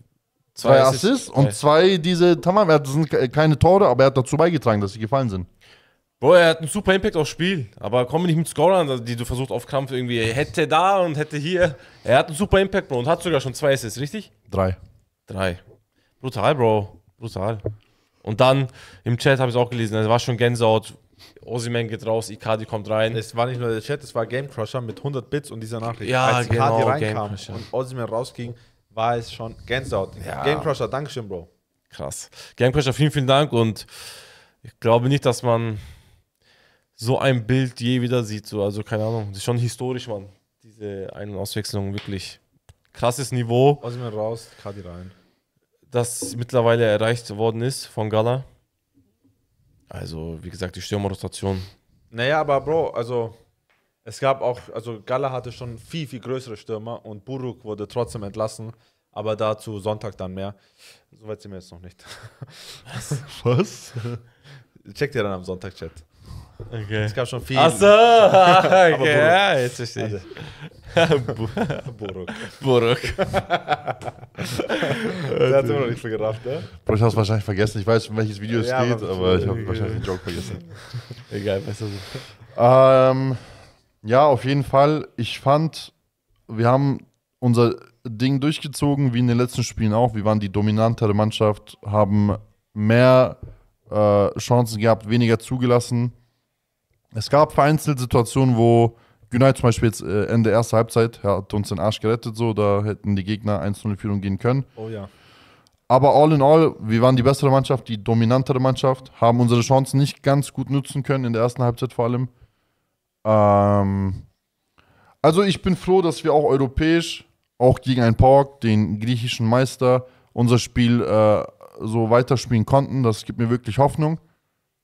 Zwei, zwei Assists und äh. zwei diese Tamam. Er das sind keine Tore, aber er hat dazu beigetragen, dass sie gefallen sind. Boah, er hat einen super Impact aufs Spiel, aber komm nicht mit Scorern, also die du versuchst auf Kampf irgendwie. Hätte da und hätte hier. Er hat einen super Impact, Bro, und hat sogar schon zwei Assists, richtig? Drei. Drei. Brutal, Bro. Brutal. Und dann im Chat habe ich es auch gelesen, es also war schon Gänsehaut. Osiman geht raus, Ikadi kommt rein. Es war nicht nur der Chat, es war Game Crusher mit 100 Bits und dieser Nachricht. Ja, Als Ikadi genau, reinkam und Osiman rausging, war es schon Gänsehaut. Ja. Game Crusher, Dankeschön, Bro. Krass. Game Crusher, vielen, vielen Dank und ich glaube nicht, dass man so ein Bild je wieder sieht. So. Also keine Ahnung, das ist schon historisch, Mann. Diese Ein- und Auswechslung, wirklich krasses Niveau. Osiman raus, Ikadi rein das mittlerweile erreicht worden ist von Gala. Also, wie gesagt, die Stürmerrotation. Naja, aber Bro, also es gab auch, also Gala hatte schon viel, viel größere Stürmer und Buruk wurde trotzdem entlassen. Aber dazu Sonntag dann mehr. Soweit sind wir jetzt noch nicht. Was? Checkt ihr dann am Sonntag, Chat. Okay. Es gab schon viel. Ach so, okay. Buruk. ja, jetzt verstehe ich. Also, Buruk. Buruk. Der hat immer noch nicht viel gerafft, ne? Bro, ich es wahrscheinlich vergessen. Ich weiß, um welches Video es ja, geht, aber, aber ich habe wahrscheinlich den Joke vergessen. Egal, besser so. Ähm, ja, auf jeden Fall. Ich fand, wir haben unser Ding durchgezogen, wie in den letzten Spielen auch. Wir waren die dominantere Mannschaft, haben mehr äh, Chancen gehabt, weniger zugelassen es gab vereinzelt Situationen, wo United zum Beispiel jetzt äh, Ende erster Halbzeit hat uns den Arsch gerettet, so da hätten die Gegner 1-0 Führung gehen können. Oh ja. Aber all in all, wir waren die bessere Mannschaft, die dominantere Mannschaft, haben unsere Chancen nicht ganz gut nutzen können, in der ersten Halbzeit vor allem. Ähm, also ich bin froh, dass wir auch europäisch, auch gegen einen Park, den griechischen Meister, unser Spiel äh, so weiterspielen konnten. Das gibt mir wirklich Hoffnung.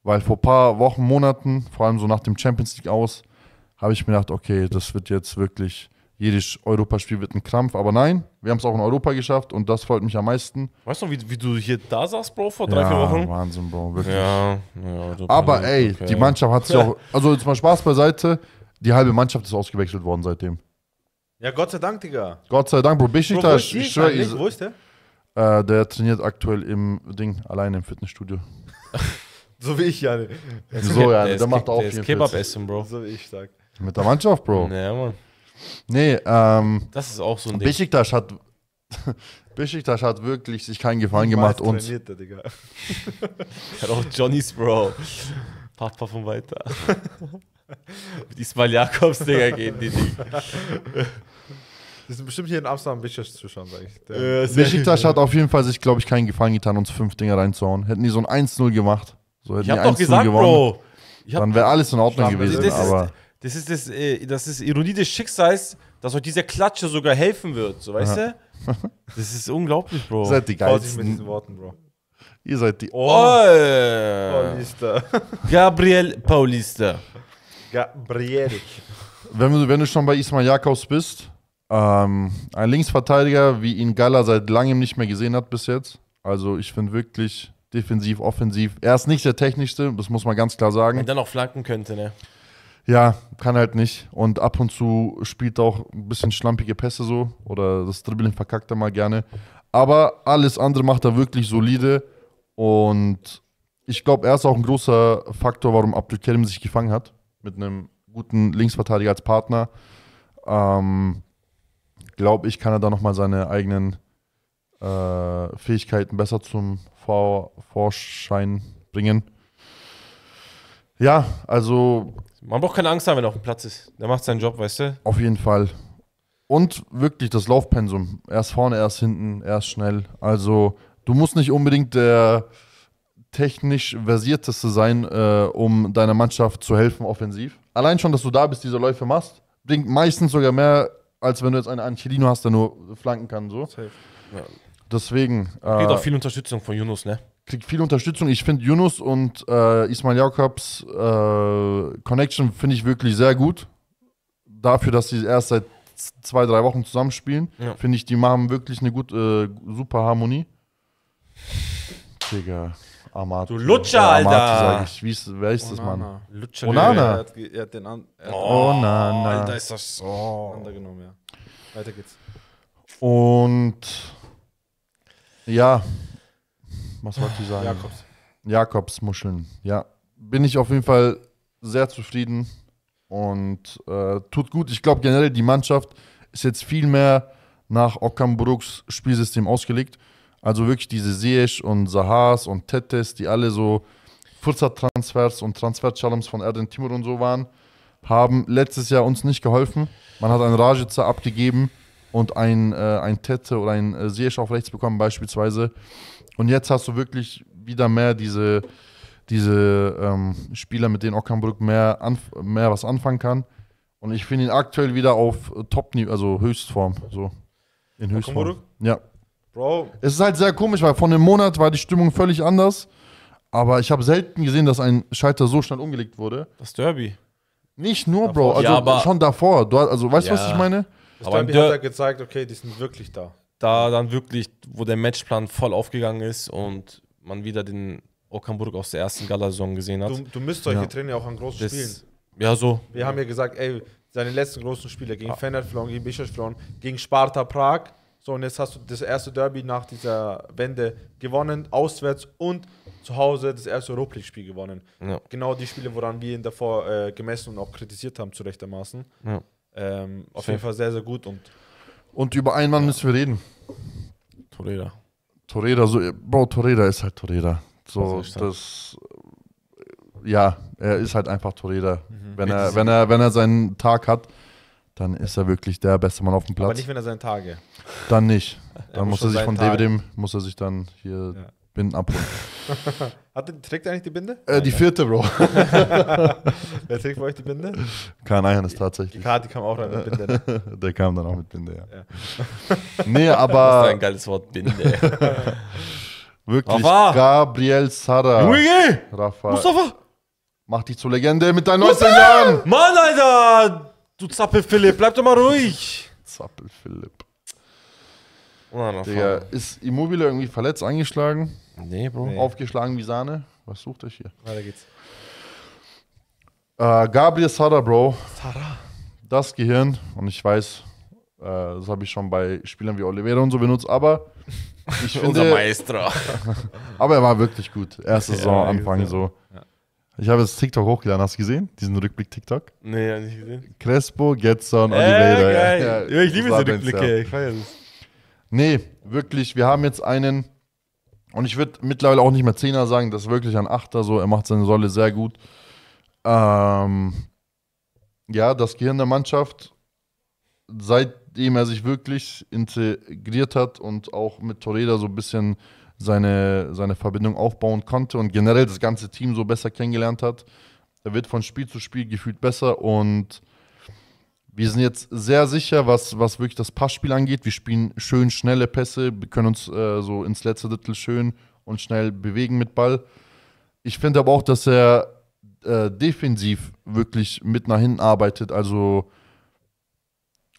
Weil vor ein paar Wochen, Monaten, vor allem so nach dem Champions League aus, habe ich mir gedacht, okay, das wird jetzt wirklich, jedes Europaspiel wird ein Krampf. Aber nein, wir haben es auch in Europa geschafft und das freut mich am meisten. Weißt du, wie, wie du hier da saßt, Bro, vor drei, ja, vier Wochen? Wahnsinn, Bro, wirklich. Ja, ja, Aber ey, okay. die Mannschaft hat sich auch, also jetzt mal Spaß beiseite, die halbe Mannschaft ist ausgewechselt worden seitdem. Ja, Gott sei Dank, Digga. Gott sei Dank, Bro. Besiktas, Bro, ich schwör, ich. Wo ist der? Äh, der trainiert aktuell im Ding, allein im Fitnessstudio. So wie ich, Jane. So, ja, der, der macht auch viel Kebab essen, Bro. So wie ich sag. Mit der Mannschaft, Bro. Ja, Mann. Nee, ähm. Das ist auch so ein Ding. Besiktas hat. Besiktas hat wirklich sich keinen Gefallen gemacht und. Der, Digga. hat auch Johnnys, Bro. Papa von weiter. Diesmal Jakobs, Digga, gehen die Ding. Das ist bestimmt hier in Amsterdam Bischers zuschauen, sag ich. Der hat auf jeden Fall sich, glaube ich, keinen Gefallen getan, uns fünf Dinger reinzuhauen. Hätten die so ein 1-0 gemacht. So hätten ich hab doch gesagt, gewonnen, Bro. dann wäre alles in Ordnung gewesen. Das aber das ist, das, äh, das ist Ironie des Schicksals, dass euch diese Klatsche sogar helfen wird, so weißt ja. du? Das ist unglaublich, Bro. Ihr seid die geilsten. mit diesen Worten, Bro. Ihr seid die. Oh! Paulista. Gabriel Paulista. Gabriel. Wenn du, wenn du schon bei Ismail Jakobs bist, ähm, ein Linksverteidiger, wie ihn Gala seit langem nicht mehr gesehen hat bis jetzt. Also ich finde wirklich, defensiv, offensiv. Er ist nicht der technischste, das muss man ganz klar sagen. Wenn er noch flanken könnte, ne? Ja, kann halt nicht. Und ab und zu spielt er auch ein bisschen schlampige Pässe so. Oder das Dribbling verkackt er mal gerne. Aber alles andere macht er wirklich solide. Und ich glaube, er ist auch ein großer Faktor, warum Abdelkerim sich gefangen hat. Mit einem guten Linksverteidiger als Partner. Ähm, glaube ich, kann er da nochmal seine eigenen äh, Fähigkeiten besser zum Vor Vorschein bringen. Ja, also. Man braucht keine Angst haben, wenn er auf dem Platz ist. Der macht seinen Job, weißt du? Auf jeden Fall. Und wirklich das Laufpensum. Erst vorne, erst hinten, erst schnell. Also, du musst nicht unbedingt der technisch versierteste sein, äh, um deiner Mannschaft zu helfen offensiv. Allein schon, dass du da bist, diese Läufe machst, bringt meistens sogar mehr, als wenn du jetzt einen Angelino hast, der nur flanken kann. So. Safe. Ja. Deswegen. Äh, Kriegt auch viel Unterstützung von Yunus, ne? Kriegt viel Unterstützung. Ich finde Yunus und äh, Ismail Jakobs äh, Connection finde ich wirklich sehr gut. Dafür, dass sie erst seit zwei, drei Wochen zusammenspielen, ja. finde ich, die machen wirklich eine gute, äh, super Harmonie. Digga. Amati. Du Lutscher, Alter! Amati, sag ich. Wie ist, wer ist das, Mann? Lutscher. Onana. Er hat, er hat den an, er oh, Onana. Alter, ist das so. Oh. Genommen, ja. Weiter geht's. Und ja, was wollte ich sagen? Jakobs. Jakobsmuscheln, ja. Bin ich auf jeden Fall sehr zufrieden und äh, tut gut. Ich glaube generell, die Mannschaft ist jetzt viel mehr nach Ockham Brooks Spielsystem ausgelegt. Also wirklich diese Seesch und Sahas und Tetes, die alle so Futsal-Transfers und Transfer-Challenges von Erden Timur und so waren, haben letztes Jahr uns nicht geholfen. Man hat einen Rajica abgegeben und ein, äh, ein Tette oder ein äh, Seesch rechts bekommen beispielsweise. Und jetzt hast du wirklich wieder mehr diese, diese ähm, Spieler, mit denen Ockhambrück mehr, mehr was anfangen kann. Und ich finde ihn aktuell wieder auf Top-Niveau, also Höchstform. So. In Höchstform. Ja. Bro. Es ist halt sehr komisch, weil vor einem Monat war die Stimmung völlig anders. Aber ich habe selten gesehen, dass ein Schalter so schnell umgelegt wurde. Das Derby. Nicht nur, davor. Bro, also ja, schon davor. Du, also weißt du, ja. was ich meine? Das aber Derby hat er gezeigt, okay, die sind wirklich da. Da dann wirklich, wo der Matchplan voll aufgegangen ist und man wieder den Okanburg aus der ersten gala gesehen hat. Du, du müsst solche ja. Trainer auch an großen das, Spielen. Ja, so. Wir haben ja gesagt, ey, seine letzten großen Spiele gegen ah. Fenerbahce, gegen Bischofsflon, gegen Sparta Prag. So, und jetzt hast du das erste Derby nach dieser Wende gewonnen, auswärts und zu Hause das erste Europa League-Spiel gewonnen. Ja. Genau die Spiele, woran wir ihn davor äh, gemessen und auch kritisiert haben, zu rechtermaßen. Ja. Ähm, auf jeden Fall sehr, sehr gut. Und, und über einen Mann ja. müssen wir reden. Toreda. Torreira, so, Bro, Toreda ist halt Toreda. So, das, äh, ja, er ist halt einfach Toreda. Mhm. Wenn, er, wenn, er, wenn er seinen Tag hat, dann ist er wirklich der beste Mann auf dem Platz. Aber nicht, wenn er seinen Tage. Dann nicht. Dann muss, muss, er sich von David, muss er sich dann hier ja. Binden abholen. Hat, trägt er eigentlich die Binde? Äh, die vierte, Bro. Wer trägt bei euch die Binde? Kein Eines tatsächlich. Die Karte kam auch dann mit Binde. Ne? Der kam dann auch mit Binde, ja. ja. nee, aber. Das ist ein geiles Wort, Binde. Wirklich. Rafa. Gabriel Sara. Luigi! Rafa. Mustafa! Mach dich zur Legende mit deinen 19 Jahren! Mann, Alter! Du Zappel Philipp, bleib doch mal ruhig! Zappel Philipp. Digga, ist Immobile irgendwie verletzt, angeschlagen? Nee, Bro. Nee. Aufgeschlagen wie Sahne. Was sucht euch hier? Weiter geht's. Äh, Gabriel Sada, Bro. Sada. Das Gehirn. Und ich weiß, äh, das habe ich schon bei Spielern wie Oliveira und so benutzt, aber ich finde, Unser Maestro. aber er war wirklich gut. Erste ja, Saison, Anfang ja. so. Ich habe jetzt TikTok hochgeladen. Hast du gesehen? Diesen Rückblick-TikTok? Nee, hab nicht gesehen. Crespo, Getzon, äh, Oliveira. Geil. Ja, ich liebe diese Rückblicke. Ich feiere das. Nee, wirklich. Wir haben jetzt einen und ich würde mittlerweile auch nicht mehr Zehner sagen, das ist wirklich ein Achter so. Er macht seine Säule sehr gut. Ähm, ja, das Gehirn der Mannschaft, seitdem er sich wirklich integriert hat und auch mit Toreda so ein bisschen seine, seine Verbindung aufbauen konnte und generell das ganze Team so besser kennengelernt hat, er wird von Spiel zu Spiel gefühlt besser und wir sind jetzt sehr sicher, was, was wirklich das Passspiel angeht. Wir spielen schön schnelle Pässe, wir können uns äh, so ins letzte Drittel schön und schnell bewegen mit Ball. Ich finde aber auch, dass er äh, defensiv wirklich mit nach hinten arbeitet. Also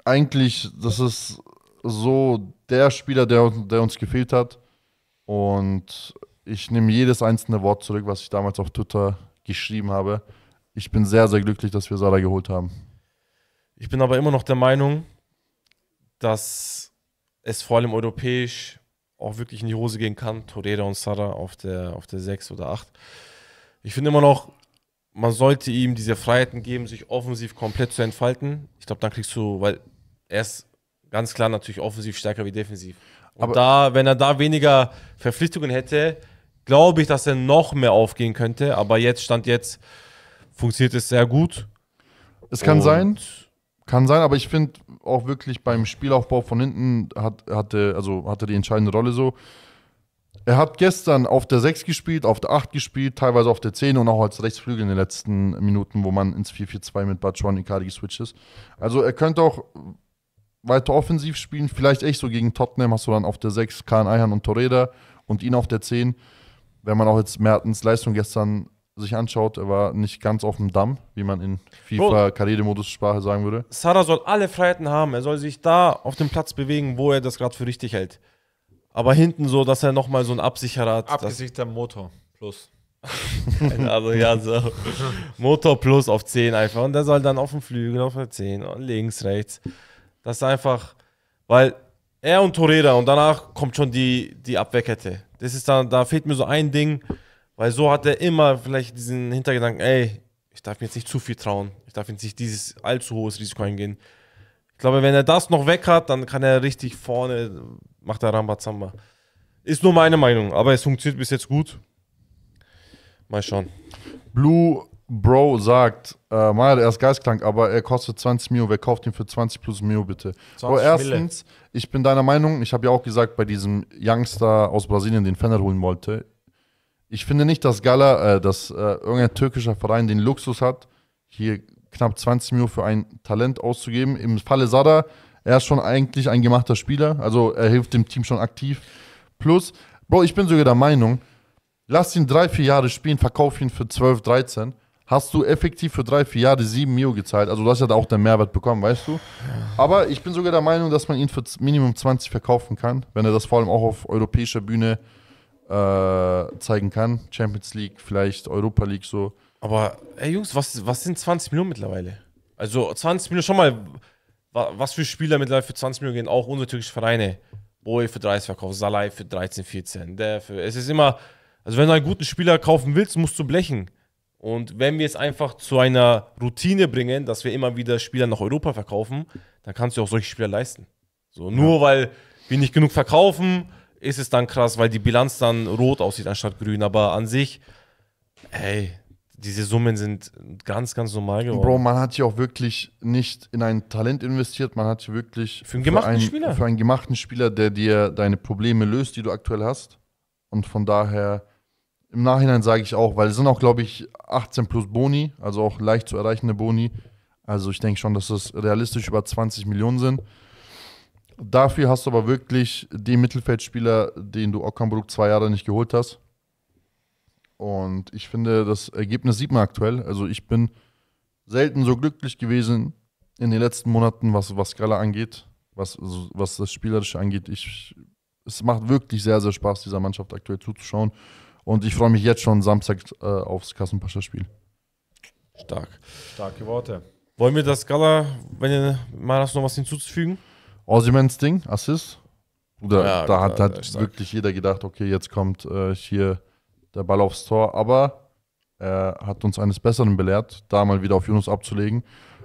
eigentlich, das ist so der Spieler, der, der uns gefehlt hat. Und ich nehme jedes einzelne Wort zurück, was ich damals auf Twitter geschrieben habe. Ich bin sehr, sehr glücklich, dass wir Salah geholt haben. Ich bin aber immer noch der Meinung, dass es vor allem europäisch auch wirklich in die Hose gehen kann. Torreira und Sarah auf der, auf der 6 oder 8. Ich finde immer noch, man sollte ihm diese Freiheiten geben, sich offensiv komplett zu entfalten. Ich glaube, dann kriegst du, weil er ist ganz klar natürlich offensiv stärker wie defensiv. Und aber da, wenn er da weniger Verpflichtungen hätte, glaube ich, dass er noch mehr aufgehen könnte. Aber jetzt stand jetzt, funktioniert es sehr gut. Es kann Und sein kann sein, aber ich finde auch wirklich beim Spielaufbau von hinten hat, hatte, also hatte die entscheidende Rolle so. Er hat gestern auf der 6 gespielt, auf der 8 gespielt, teilweise auf der 10 und auch als Rechtsflügel in den letzten Minuten, wo man ins 4-4-2 mit Batshuayi Icardi geswitcht ist. Also er könnte auch weiter offensiv spielen, vielleicht echt so gegen Tottenham hast du dann auf der 6 Kahn Eihan und Torreira und ihn auf der 10. Wenn man auch jetzt Mertens Leistung gestern sich anschaut, er war nicht ganz auf dem Damm, wie man in FIFA Karriere-Modus-Sprache sagen würde. Sarah soll alle Freiheiten haben. Er soll sich da auf dem Platz bewegen, wo er das gerade für richtig hält. Aber hinten so, dass er nochmal so ein Absicherer hat. Abgesicherter Motor plus. also ja, so. Motor plus auf 10 einfach. Und der soll dann auf dem Flügel auf der 10, links, rechts. Das ist einfach, weil er und Torreira und danach kommt schon die, die Abwehrkette. Das ist dann, da fehlt mir so ein Ding weil so hat er immer vielleicht diesen Hintergedanken, ey, ich darf mir jetzt nicht zu viel trauen. Ich darf jetzt nicht dieses allzu hohes Risiko eingehen. Ich glaube, wenn er das noch weg hat, dann kann er richtig vorne, macht er Rambazamba. Ist nur meine Meinung, aber es funktioniert bis jetzt gut. Mal schauen. Blue Bro sagt, äh, Mayer, er ist geistkrank, aber er kostet 20 Mio. Wer kauft ihn für 20 plus Mio, bitte? Bro, erstens, Mille. ich bin deiner Meinung, ich habe ja auch gesagt, bei diesem Youngster aus Brasilien, den Fenner holen wollte, ich finde nicht, dass Gala, äh, dass äh, irgendein türkischer Verein den Luxus hat, hier knapp 20 Millionen für ein Talent auszugeben. Im Falle Sada, er ist schon eigentlich ein gemachter Spieler, also er hilft dem Team schon aktiv. Plus, Bro, ich bin sogar der Meinung, lass ihn drei, vier Jahre spielen, verkauf ihn für 12, 13. Hast du effektiv für drei, vier Jahre sieben Mio gezahlt. Also du hast ja da auch den Mehrwert bekommen, weißt du. Aber ich bin sogar der Meinung, dass man ihn für Minimum 20 verkaufen kann, wenn er das vor allem auch auf europäischer Bühne äh, äh, zeigen kann. Champions League, vielleicht Europa League so. Aber, ey Jungs, was, was sind 20 Millionen mittlerweile? Also 20 Millionen schon mal, was für Spieler mittlerweile für 20 Millionen gehen, auch unsere türkischen Vereine. Boe für 30 verkauft, Salai für 13, 14, der für. Es ist immer, also wenn du einen guten Spieler kaufen willst, musst du blechen. Und wenn wir es einfach zu einer Routine bringen, dass wir immer wieder Spieler nach Europa verkaufen, dann kannst du auch solche Spieler leisten. So, nur ja. weil wir nicht genug verkaufen, ist es dann krass, weil die Bilanz dann rot aussieht anstatt grün. Aber an sich, ey, diese Summen sind ganz, ganz normal geworden. Bro, man hat hier auch wirklich nicht in ein Talent investiert, man hat hier wirklich für einen gemachten, für einen, Spieler. Für einen gemachten Spieler, der dir deine Probleme löst, die du aktuell hast. Und von daher, im Nachhinein sage ich auch, weil es sind auch, glaube ich, 18 plus Boni, also auch leicht zu erreichende Boni. Also ich denke schon, dass das realistisch über 20 Millionen sind. Dafür hast du aber wirklich den Mittelfeldspieler, den du Ockhambruck zwei Jahre nicht geholt hast. Und ich finde, das Ergebnis sieht man aktuell. Also ich bin selten so glücklich gewesen in den letzten Monaten, was, was Skala angeht, was, was das Spielerische angeht. Ich, es macht wirklich sehr, sehr Spaß, dieser Mannschaft aktuell zuzuschauen. Und ich freue mich jetzt schon Samstag äh, aufs Kassenpascha-Spiel. Stark. Starke Worte. Wollen wir das Skala, wenn ihr mal hast, noch was hinzuzufügen? Ossimans Ding, Assist. Oder ja, da hat, hat wirklich jeder gedacht, okay, jetzt kommt äh, hier der Ball aufs Tor. Aber er hat uns eines Besseren belehrt, da mal wieder auf Yunus abzulegen.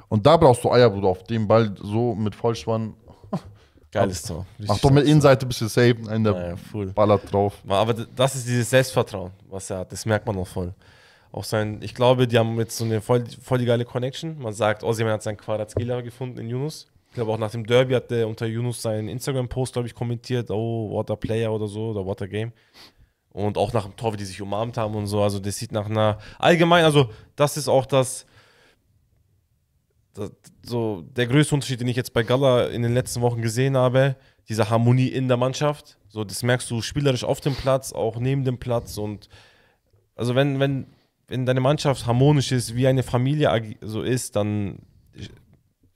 Und da brauchst du Eier, Bruder, auf dem Ball so mit Vollschwann. Geiles Tor. Mach doch mit Innenseite ein bisschen safe, in der naja, ballert drauf. Aber das ist dieses Selbstvertrauen, was er hat. Das merkt man noch voll. Auch sein, ich glaube, die haben jetzt so eine voll, voll die geile Connection. Man sagt, Ossiman hat seinen Quadratskiller gefunden in Yunus. Ich glaube auch nach dem Derby hat der unter Yunus seinen Instagram-Post, glaube ich, kommentiert, oh, what a player oder so, oder what a game. Und auch nach dem Tor, wie die sich umarmt haben und so. Also das sieht nach einer, allgemein, also das ist auch das, das so der größte Unterschied, den ich jetzt bei Gala in den letzten Wochen gesehen habe, diese Harmonie in der Mannschaft. So, das merkst du spielerisch auf dem Platz, auch neben dem Platz. Und also wenn, wenn, wenn deine Mannschaft harmonisch ist, wie eine Familie so ist, dann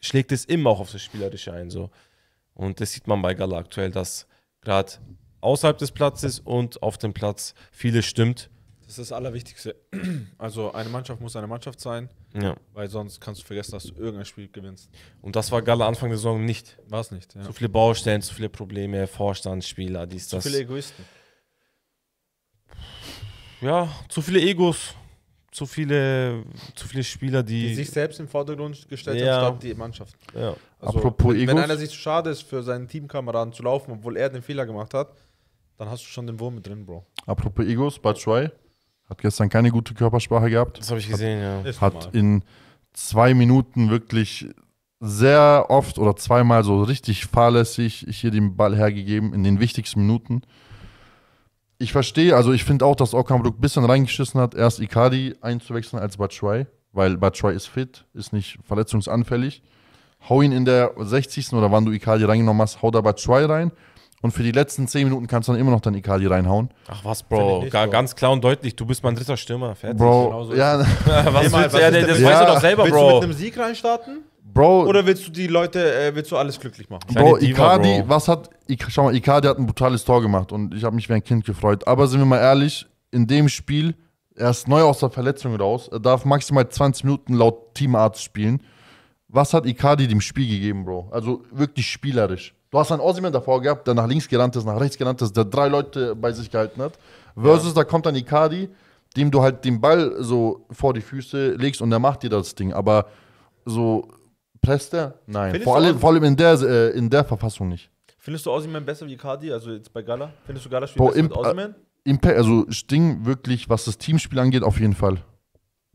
schlägt es immer auch auf das Spielerische ein. So. Und das sieht man bei Gala aktuell, dass gerade außerhalb des Platzes und auf dem Platz vieles stimmt. Das ist das Allerwichtigste. Also eine Mannschaft muss eine Mannschaft sein, ja. weil sonst kannst du vergessen, dass du irgendein Spiel gewinnst. Und das war Gala Anfang der Saison nicht. War es nicht, ja. Zu viele Baustellen, zu viele Probleme, Vorstandsspieler, dies, zu das. Zu viele Egoisten. Ja, zu viele Egos zu viele, zu viele Spieler, die, die sich selbst im Vordergrund gestellt ja. haben, statt die Mannschaft. Ja. Also, Apropos Egos. Wenn einer sich zu schade ist, für seinen Teamkameraden zu laufen, obwohl er den Fehler gemacht hat, dann hast du schon den Wurm mit drin, Bro. Apropos Egos, Batshuayi hat gestern keine gute Körpersprache gehabt. Das habe ich gesehen, hat, ja. Hat in zwei Minuten wirklich sehr oft oder zweimal so richtig fahrlässig hier den Ball hergegeben in den wichtigsten Minuten ich verstehe, also ich finde auch, dass Okamburg ein bisschen reingeschissen hat, erst Ikadi einzuwechseln als Batshuayi, weil Batshuayi ist fit, ist nicht verletzungsanfällig. Hau ihn in der 60. oder wann du Ikadi reingenommen hast, hau da Batshuayi rein. Und für die letzten 10 Minuten kannst du dann immer noch deinen Ikadi reinhauen. Ach was, Bro. Nicht, Bro. Ganz klar und deutlich. Du bist mein dritter Stürmer. Fertig. Bro. Genauso. Ja. was willst, ja, das ja. weißt du doch selber, Bro. Willst du mit einem Sieg reinstarten? Bro. Oder willst du die Leute, äh, willst du alles glücklich machen? Bro, Diva, Icardi, Bro. was hat. Ik, schau mal, Icardi hat ein brutales Tor gemacht und ich habe mich wie ein Kind gefreut. Aber sind wir mal ehrlich, in dem Spiel, er ist neu aus der Verletzung raus. Er darf maximal 20 Minuten laut Teamarzt spielen. Was hat Icardi dem Spiel gegeben, Bro? Also wirklich spielerisch. Du hast einen Osiman davor gehabt, der nach links gerannt ist, nach rechts gerannt ist, der drei Leute bei sich gehalten hat. Versus ja. da kommt dann Icardi, dem du halt den Ball so vor die Füße legst und der macht dir das Ding. Aber so Prester? Nein. vor, allem, vor allem in der, äh, in der Verfassung nicht. Findest du Osimhen besser wie Kadi? Also jetzt bei Gala? Findest du Gala spielt Boah, besser als Osimhen? Äh, Impact, also Sting wirklich, was das Teamspiel angeht, auf jeden Fall.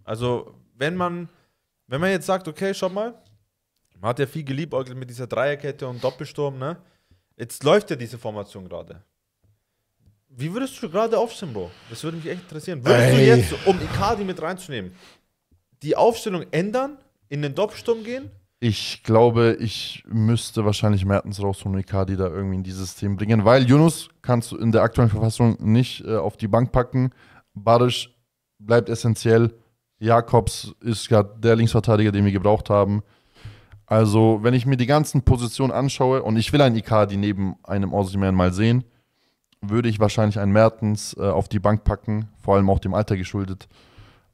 Also wenn man, wenn man jetzt sagt, okay, schau mal, man hat ja viel geliebäugelt mit dieser Dreierkette und Doppelsturm, ne? Jetzt läuft ja diese Formation gerade. Wie würdest du gerade aufstellen, Bro? Das würde mich echt interessieren. Würdest Ey. du jetzt, um Icardi mit reinzunehmen, die Aufstellung ändern, in den Doppelsturm gehen ich glaube, ich müsste wahrscheinlich Mertens rausholen und Icardi da irgendwie in dieses System bringen, weil Yunus kannst du in der aktuellen Verfassung nicht äh, auf die Bank packen. Barisch bleibt essentiell. Jakobs ist gerade der Linksverteidiger, den wir gebraucht haben. Also, wenn ich mir die ganzen Positionen anschaue und ich will einen Icardi neben einem Osimhen mal sehen, würde ich wahrscheinlich einen Mertens äh, auf die Bank packen, vor allem auch dem Alter geschuldet.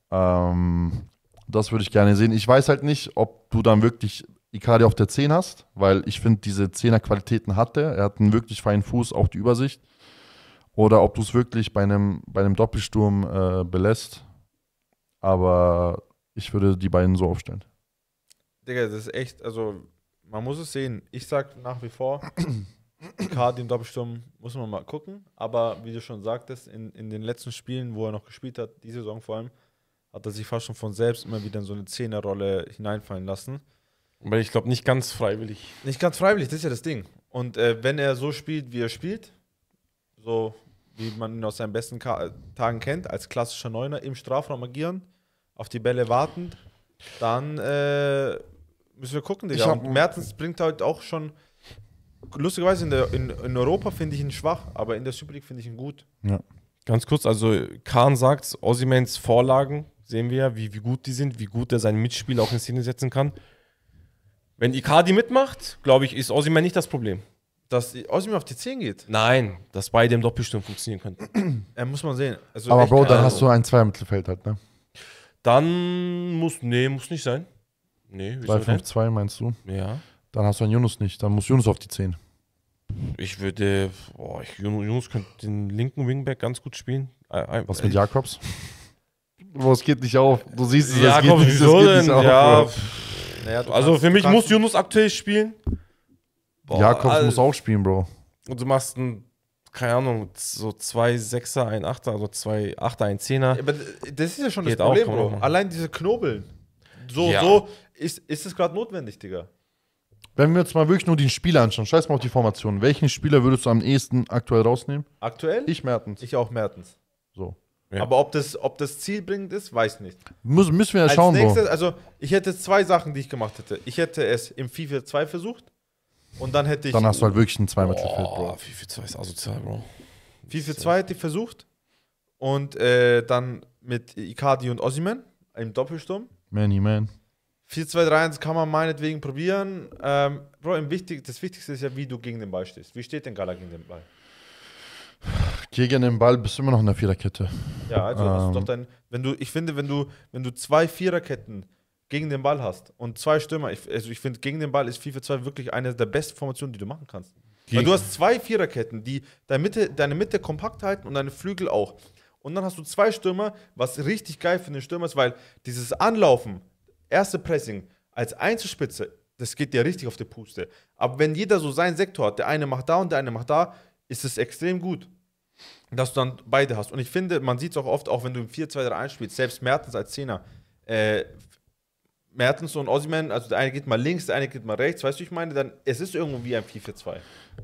Ähm, das würde ich gerne sehen. Ich weiß halt nicht, ob du dann wirklich Icardi auf der 10 hast, weil ich finde, diese 10er-Qualitäten hat er. Er hat einen wirklich feinen Fuß, auf die Übersicht. Oder ob du es wirklich bei einem, bei einem Doppelsturm äh, belässt. Aber ich würde die beiden so aufstellen. Digga, das ist echt, also man muss es sehen. Ich sag nach wie vor, Icardi im Doppelsturm muss man mal gucken. Aber wie du schon sagtest, in, in den letzten Spielen, wo er noch gespielt hat, die Saison vor allem, hat er sich fast schon von selbst immer wieder in so eine Zehnerrolle hineinfallen lassen. Aber ich glaube, nicht ganz freiwillig. Nicht ganz freiwillig, das ist ja das Ding. Und äh, wenn er so spielt, wie er spielt, so wie man ihn aus seinen besten Ka Tagen kennt, als klassischer Neuner im Strafraum agieren, auf die Bälle wartend, dann äh, müssen wir gucken, Digga. Und Mertens bringt halt auch schon, lustigerweise in, der, in, in Europa finde ich ihn schwach, aber in der Super League finde ich ihn gut. Ja. Ganz kurz, also Kahn sagt, Ossimans Vorlagen sehen wir ja, wie, wie gut die sind, wie gut er seinen Mitspieler auch in Szene setzen kann. Wenn Icardi mitmacht, glaube ich, ist Osimhen nicht das Problem. Dass Osimhen auf die 10 geht? Nein, dass beide im Doppelsturm funktionieren könnten. er muss man sehen. Also Aber Bro, dann hast du ein Zweier-Mittelfeld halt, ne? Dann muss, nee, muss nicht sein. Nee, 3-5-2 meinst du? Ja. Dann hast du einen Yunus nicht, dann muss Yunus auf die 10. Ich würde, boah, ich, Yunus könnte den linken Wingback ganz gut spielen. Was äh, mit Jakobs? Boah, es geht nicht auf. Du siehst es, ja, es komm, geht, nicht, es geht denn? nicht auf. Ja, naja, also für mich muss Yunus aktuell spielen. Boah, Jakobs also, muss auch spielen, Bro. Und du machst ein, keine Ahnung, so zwei Sechser, ein Achter, also zwei Achter, ein Zehner. Aber das ist ja schon geht das Problem, auch, Bro. Allein diese Knobeln. So, ja. so ist, ist es gerade notwendig, Digga. Wenn wir uns mal wirklich nur den Spieler anschauen, scheiß mal auf die Formation. Welchen Spieler würdest du am ehesten aktuell rausnehmen? Aktuell? Ich Mertens. Ich auch Mertens. Ja. Aber ob das, ob das zielbringend ist, weiß nicht. Muss, müssen wir ja Als schauen. Nächstes, also ich hätte zwei Sachen, die ich gemacht hätte. Ich hätte es im FIFA 2 versucht und dann hätte ich. Dann hast du halt wirklich ein 2 oh, Bro. FIFA 2 ist asozial, Bro. FIFA 2 hätte ich versucht und äh, dann mit Icardi und Ossiman im Doppelsturm. Many man. 4-2-3-1 kann man meinetwegen probieren. Ähm, Bro, im Wichtig das Wichtigste ist ja, wie du gegen den Ball stehst. Wie steht denn Gala gegen den Ball? gegen den Ball bist du immer noch in der Viererkette. Ja, also hast ähm. du doch dein, wenn du, ich finde, wenn du, wenn du zwei Viererketten gegen den Ball hast und zwei Stürmer, ich, also ich finde, gegen den Ball ist 4 für 2 wirklich eine der besten Formationen, die du machen kannst. Gegen. Weil du hast zwei Viererketten, die deine Mitte, deine Mitte kompakt halten und deine Flügel auch. Und dann hast du zwei Stürmer, was richtig geil für den Stürmer ist, weil dieses Anlaufen, erste Pressing, als Einzelspitze, das geht dir richtig auf die Puste. Aber wenn jeder so seinen Sektor hat, der eine macht da und der eine macht da, ist es extrem gut dass du dann beide hast. Und ich finde, man sieht es auch oft, auch wenn du im 4-2-3-1 spielst, selbst Mertens als Zehner, äh, Mertens und Ossiman, also der eine geht mal links, der eine geht mal rechts, weißt du, ich meine, dann es ist irgendwie ein 4-4-2.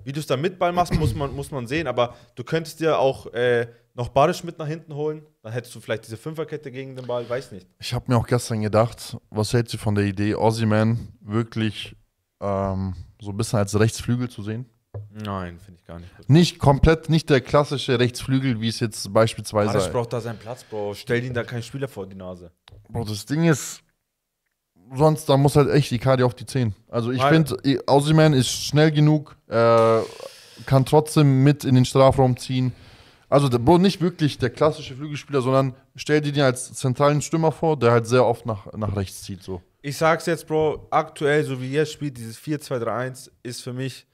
Wie du es dann mit Ball machst, muss man, muss man sehen, aber du könntest dir auch äh, noch Badisch mit nach hinten holen, dann hättest du vielleicht diese Fünferkette gegen den Ball, weiß nicht. Ich habe mir auch gestern gedacht, was hältst du von der Idee, Ossiman wirklich ähm, so ein bisschen als Rechtsflügel zu sehen? Nein, finde ich gar nicht. Gut. Nicht komplett, nicht der klassische Rechtsflügel, wie es jetzt beispielsweise. Alles braucht da seinen Platz, Bro. Stell ihn da keinen Spieler vor die Nase. Bro, das Ding ist, sonst, da muss halt echt Icardi auf die 10. Also ich finde, Ozyman ist schnell genug, äh, kann trotzdem mit in den Strafraum ziehen. Also, der, Bro, nicht wirklich der klassische Flügelspieler, sondern stell dir den als zentralen Stürmer vor, der halt sehr oft nach, nach rechts zieht, so. Ich sag's jetzt, Bro, aktuell, so wie er spielt, dieses 4-2-3-1 ist für mich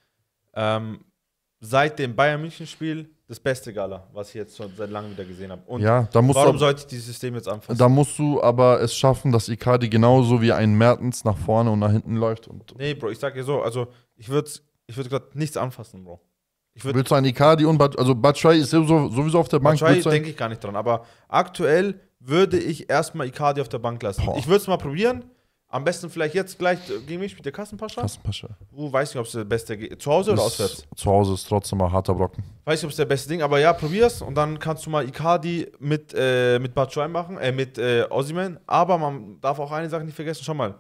ähm, seit dem Bayern München Spiel das beste Gala, was ich jetzt schon seit langem wieder gesehen habe. Und ja, da musst warum du, sollte ich dieses System jetzt anfassen? Da musst du aber es schaffen, dass Icardi genauso wie ein Mertens nach vorne und nach hinten läuft. Und nee, Bro, ich sag dir so, also ich würde ich würd gerade nichts anfassen, Bro. Ich Willst du einen Icardi und Bat also Batshuayi ist sowieso, sowieso auf der Bank. Batshuayi denke ich gar nicht dran, aber aktuell würde ich erstmal Icardi auf der Bank lassen. Boah. Ich würde es mal probieren, am besten vielleicht jetzt gleich äh, gegen mich spielt der Kassenpascha. Kassenpascha. Du uh, weißt nicht, ob es der beste geht. zu Hause oder ist, auswärts. Zu Hause ist trotzdem mal harter Brocken. Weiß nicht, ob es der beste Ding, aber ja, probier's und dann kannst du mal Ikadi mit äh, mit Batshuayi machen, äh, mit äh, Ozyman. Aber man darf auch eine Sache nicht vergessen. Schau mal,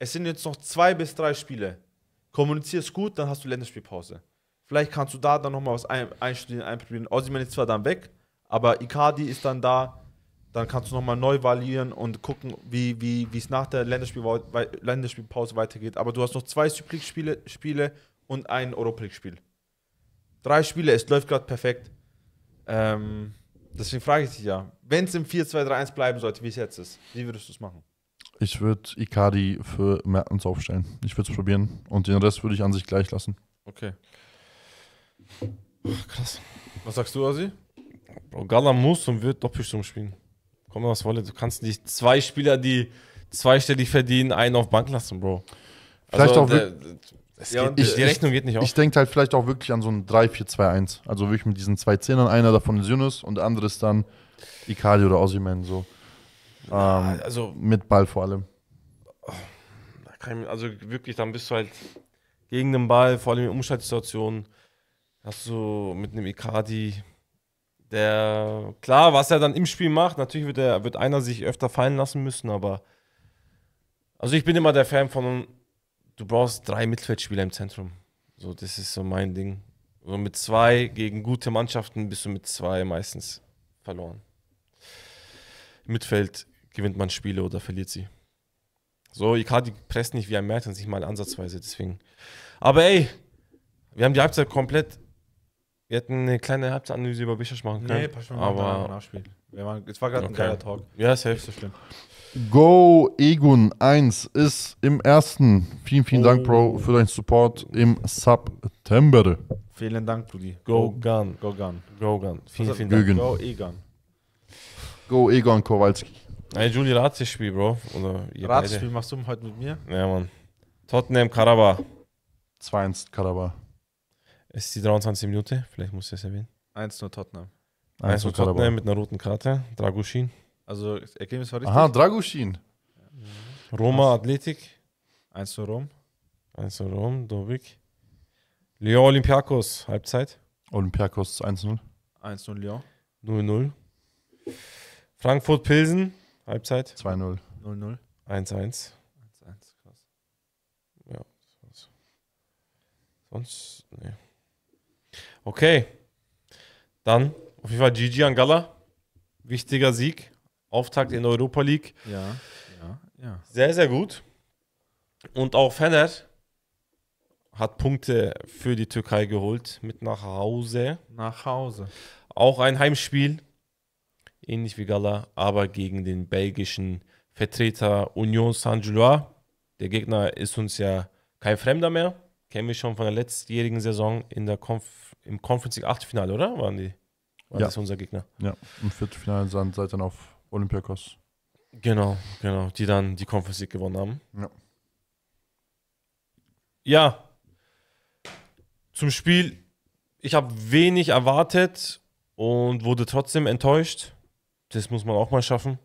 es sind jetzt noch zwei bis drei Spiele. Kommunizierst gut, dann hast du Länderspielpause. Vielleicht kannst du da dann nochmal was ein, einstudieren, einprobieren. Ossiman ist zwar dann weg, aber Ikadi ist dann da dann kannst du nochmal neu valieren und gucken, wie wie, es nach der Länderspiel, Länderspielpause weitergeht. Aber du hast noch zwei Südlig-Spiele Spiele und ein Europalig-Spiel. Drei Spiele, es läuft gerade perfekt. Ähm, deswegen frage ich dich ja, wenn es im 4-2-3-1 bleiben sollte, wie es jetzt ist, wie würdest du es machen? Ich würde Ikadi für Mertens aufstellen. Ich würde es probieren und den Rest würde ich an sich gleich lassen. Okay. Krass. Was sagst du, Asi? Bro, Gala muss und wird Doppelsturm spielen. Komm, was wolle, du kannst nicht zwei Spieler, die zweistellig verdienen, einen auf Bank lassen, Bro. Vielleicht also, auch. Der, ja, ich, die Rechnung geht nicht auf. Ich denke halt vielleicht auch wirklich an so ein 3-4-2-1. Also wirklich mit diesen zwei Zehnern, einer davon ist Yunus und der andere ist dann Ikadi oder Ossiman so. Ähm, also mit Ball vor allem. Also wirklich, dann bist du halt gegen den Ball, vor allem in Umschaltsituationen, hast du mit einem Ikadi der, klar, was er dann im Spiel macht, natürlich wird, der, wird einer sich öfter fallen lassen müssen, aber. Also, ich bin immer der Fan von, du brauchst drei Mittelfeldspieler im Zentrum. So, das ist so mein Ding. So mit zwei gegen gute Mannschaften bist du mit zwei meistens verloren. Im Mittelfeld gewinnt man Spiele oder verliert sie. So, Icardi presst nicht wie ein Mertens, nicht mal ansatzweise, deswegen. Aber ey, wir haben die Halbzeit komplett wir hätten eine kleine Halbzeitanalyse über Bischof machen können. Nee, passt schon. Aber nachspiel. Wir waren, es war gerade okay. ein geiler Talk. Ja, ist Nicht so schlimm. Go Egun 1 ist im ersten. Vielen, vielen oh. Dank, Bro, oh. für deinen Support im September. Vielen Dank, Brudi. Go, Go Gun. Go Gun. Go Gun. Vielen, vielen Dank. Gun. Go Egon. Go Egon Kowalski. Ey, Juli, rates Spiel, Bro. Oder Spiel machst du heute mit mir? Ja, Mann. Tottenham Karaba. 2-1 Karaba. Es ist die 23. Minute, vielleicht muss ich es erwähnen. 1-0 Tottenham. 1-0 Tottenham mit einer roten Karte. Draguschin. Also, Ergebnis war richtig. Aha, Draguschin. Roma Athletik. 1-0 Rom. 1-0 Rom, Dobik. Lyon Olympiakos, Halbzeit. Olympiakos 1-0. 1-0 Lyon. 0-0. Frankfurt Pilsen, Halbzeit. 2-0. 0-0. 1-1. 1-1, krass. Ja, sonst. Sonst, nee. Okay. Dann auf jeden Fall Gigi Angala. Wichtiger Sieg. Auftakt in Europa League. Ja, ja, ja. Sehr, sehr gut. Und auch Fener hat Punkte für die Türkei geholt mit nach Hause. Nach Hause. Auch ein Heimspiel, ähnlich wie Gala, aber gegen den belgischen Vertreter Union Saint-Gillois. Der Gegner ist uns ja kein Fremder mehr. Kennen wir schon von der letztjährigen Saison in der Conf im Conference League Achtelfinale, oder? Waren die? War ja. das unser Gegner? Ja, im Viertelfinale seid dann auf Olympiakos. Genau, genau, die dann die Conference League gewonnen haben. Ja. Ja. Zum Spiel, ich habe wenig erwartet und wurde trotzdem enttäuscht. Das muss man auch mal schaffen.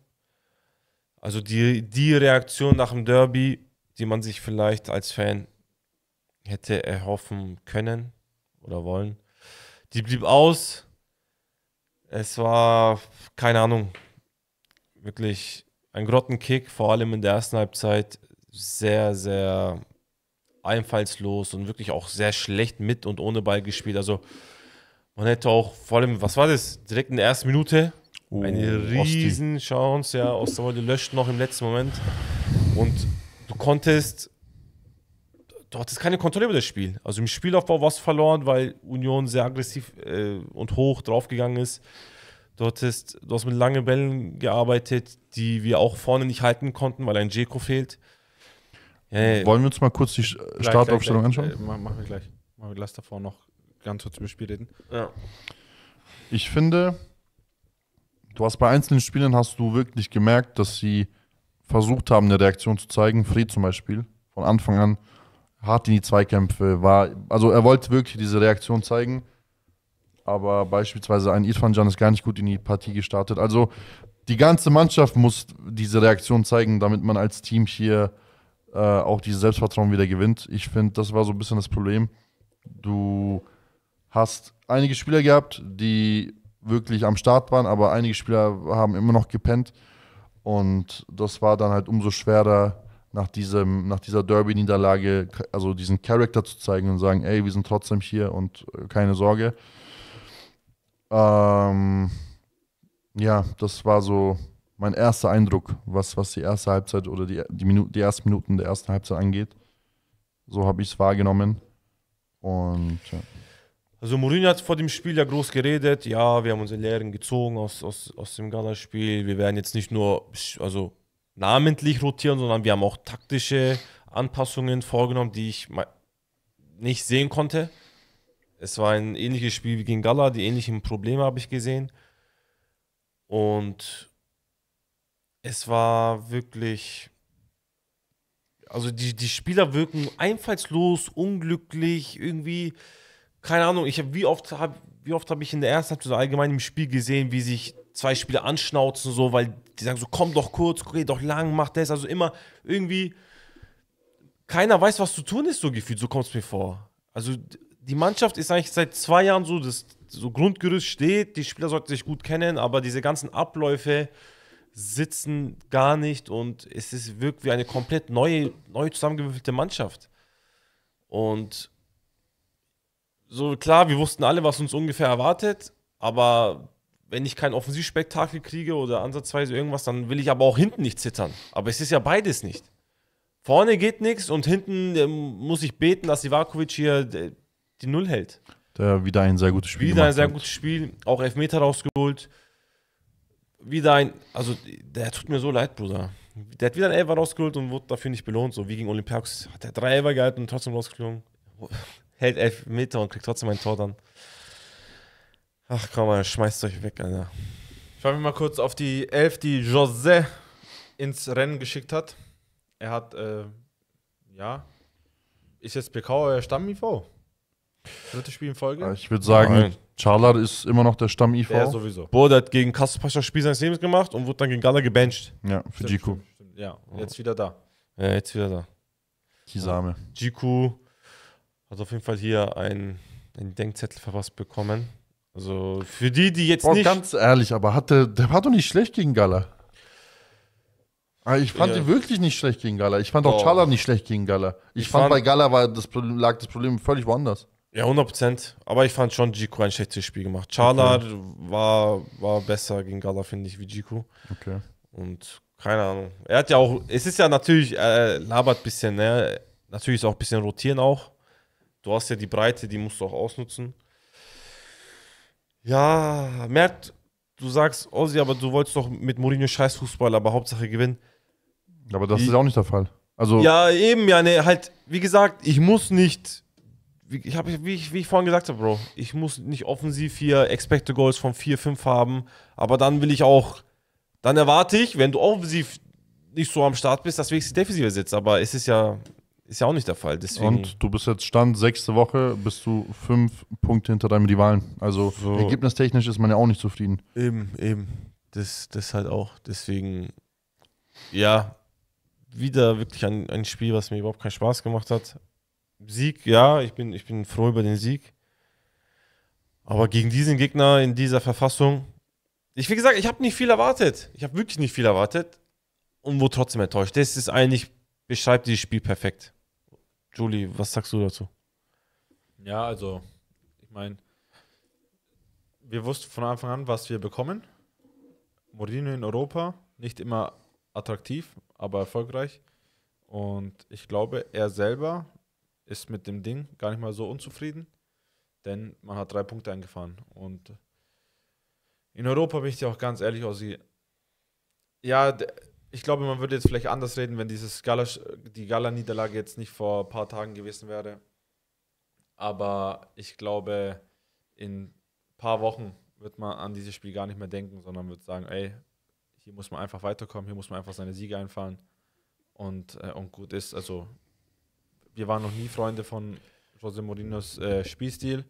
Also die, die Reaktion nach dem Derby, die man sich vielleicht als Fan hätte erhoffen können oder wollen, die blieb aus. Es war, keine Ahnung, wirklich ein Grottenkick, vor allem in der ersten Halbzeit sehr, sehr einfallslos und wirklich auch sehr schlecht mit und ohne Ball gespielt. Also man hätte auch vor allem, was war das? Direkt in der ersten Minute oh, eine riesen Chance, ja, Osterwolde löscht noch im letzten Moment und du konntest du hattest keine Kontrolle über das Spiel. Also im Spielaufbau warst du verloren, weil Union sehr aggressiv äh, und hoch draufgegangen ist. Du, hattest, du hast mit langen Bällen gearbeitet, die wir auch vorne nicht halten konnten, weil ein Jeko fehlt. Äh, Wollen wir uns mal kurz die gleich, Startaufstellung gleich, gleich, anschauen? Äh, machen wir gleich. Machen wir lass davor noch ganz kurz über das Spiel reden. Ja. Ich finde, du hast bei einzelnen Spielern hast du wirklich gemerkt, dass sie versucht haben, eine Reaktion zu zeigen. Fried zum Beispiel, von Anfang an hart in die Zweikämpfe, war, also er wollte wirklich diese Reaktion zeigen, aber beispielsweise ein Irfan Can ist gar nicht gut in die Partie gestartet. Also die ganze Mannschaft muss diese Reaktion zeigen, damit man als Team hier äh, auch dieses Selbstvertrauen wieder gewinnt. Ich finde, das war so ein bisschen das Problem. Du hast einige Spieler gehabt, die wirklich am Start waren, aber einige Spieler haben immer noch gepennt. Und das war dann halt umso schwerer, nach, diesem, nach dieser Derby-Niederlage, also diesen Charakter zu zeigen und sagen, ey, wir sind trotzdem hier und äh, keine Sorge. Ähm, ja, das war so mein erster Eindruck, was, was die erste Halbzeit oder die, die, Minu die ersten Minuten der ersten Halbzeit angeht. So habe ich es wahrgenommen. Und ja. Also Mourinho hat vor dem Spiel ja groß geredet, ja, wir haben unsere Lehren gezogen aus, aus, aus dem gala wir werden jetzt nicht nur, also namentlich rotieren, sondern wir haben auch taktische Anpassungen vorgenommen, die ich nicht sehen konnte. Es war ein ähnliches Spiel wie gegen Gala, die ähnlichen Probleme habe ich gesehen. Und es war wirklich. Also die, die Spieler wirken einfallslos, unglücklich, irgendwie. Keine Ahnung, ich habe wie oft habe wie oft habe ich in der ersten Halbzeit allgemein im Spiel gesehen, wie sich zwei Spieler anschnauzen, so, weil die sagen so, komm doch kurz, geh doch lang, mach das. Also immer irgendwie, keiner weiß, was zu tun ist, so gefühlt, so kommt es mir vor. Also die Mannschaft ist eigentlich seit zwei Jahren so, dass so Grundgerüst steht, die Spieler sollten sich gut kennen, aber diese ganzen Abläufe sitzen gar nicht und es ist wirklich wie eine komplett neue, neu zusammengewürfelte Mannschaft. Und so klar, wir wussten alle, was uns ungefähr erwartet, aber wenn ich kein Offensivspektakel kriege oder ansatzweise irgendwas, dann will ich aber auch hinten nicht zittern. Aber es ist ja beides nicht. Vorne geht nichts und hinten äh, muss ich beten, dass Ivakovic hier äh, die Null hält. Der wieder ein sehr gutes Spiel. Wieder ein sehr hat. gutes Spiel, auch Elfmeter rausgeholt. Wieder ein, also der tut mir so leid, Bruder. Der hat wieder ein Elfer rausgeholt und wurde dafür nicht belohnt. So wie gegen Olympiakos hat er drei Elfer gehalten und trotzdem rausgeflogen. Hält Elfmeter und kriegt trotzdem ein Tor dann. Ach komm mal, schmeißt euch weg, Alter. Ich war mir mal kurz auf die Elf, die José ins Rennen geschickt hat. Er hat, äh, ja, ist jetzt BK euer Stamm-IV? Drittes Spiel in Folge? Ich würde sagen, Nein. ist immer noch der Stamm-IV. Ja, sowieso. Boah, der hat gegen das Spiel seines Lebens gemacht und wurde dann gegen Gala gebencht. Ja, für Jiku. Ja, jetzt wieder da. Ja, jetzt wieder da. Kisame. Jiku hat auf jeden Fall hier einen, einen Denkzettel verpasst bekommen. Also für die, die jetzt Boah, nicht. Ganz ehrlich, aber hatte, der war doch nicht schlecht gegen Gala. Ah, ich fand ja. ihn wirklich nicht schlecht gegen Gala. Ich fand auch Chala nicht schlecht gegen Gala. Ich, ich fand, fand, bei Gala war das Problem, lag das Problem völlig woanders. Ja, 100 Aber ich fand schon Jiku ein schlechtes Spiel gemacht. Chala okay. war, war besser gegen Gala, finde ich, wie Jiku. Okay. Und keine Ahnung. Er hat ja auch, es ist ja natürlich, äh, labert ein bisschen, ne? Natürlich ist auch ein bisschen rotieren auch. Du hast ja die Breite, die musst du auch ausnutzen. Ja, Mert, du sagst, Ozzy, aber du wolltest doch mit Mourinho Scheißfußball, aber Hauptsache gewinnen. Aber das Die, ist auch nicht der Fall. Also ja, eben, ja, ne, halt, wie gesagt, ich muss nicht, wie ich, hab, wie ich, wie ich vorhin gesagt habe, Bro, ich muss nicht offensiv hier Expected Goals von 4, 5 haben, aber dann will ich auch, dann erwarte ich, wenn du offensiv nicht so am Start bist, dass wenigstens die sitzt, aber es ist ja, ist ja auch nicht der Fall. Deswegen Und du bist jetzt Stand sechste Woche, bist du fünf Punkte hinter deinem Rivalen. Also so. ergebnistechnisch ist man ja auch nicht zufrieden. Eben, eben. Das, das halt auch. Deswegen, ja, wieder wirklich ein, ein Spiel, was mir überhaupt keinen Spaß gemacht hat. Sieg, ja, ich bin, ich bin froh über den Sieg. Aber gegen diesen Gegner in dieser Verfassung, ich wie gesagt, ich habe nicht viel erwartet. Ich habe wirklich nicht viel erwartet und wurde trotzdem enttäuscht. Das ist eigentlich, beschreibt dieses Spiel perfekt. Julie, was sagst du dazu? Ja, also, ich meine, wir wussten von Anfang an, was wir bekommen. Mourinho in Europa, nicht immer attraktiv, aber erfolgreich. Und ich glaube, er selber ist mit dem Ding gar nicht mal so unzufrieden, denn man hat drei Punkte eingefahren. Und in Europa bin ich dir auch ganz ehrlich, Ossi, ja, der ich glaube, man würde jetzt vielleicht anders reden, wenn dieses Gala, die Gala-Niederlage jetzt nicht vor ein paar Tagen gewesen wäre. Aber ich glaube, in ein paar Wochen wird man an dieses Spiel gar nicht mehr denken, sondern wird sagen, ey, hier muss man einfach weiterkommen, hier muss man einfach seine Siege einfahren und, äh, und gut ist. Also wir waren noch nie Freunde von José Mourinhos äh, Spielstil.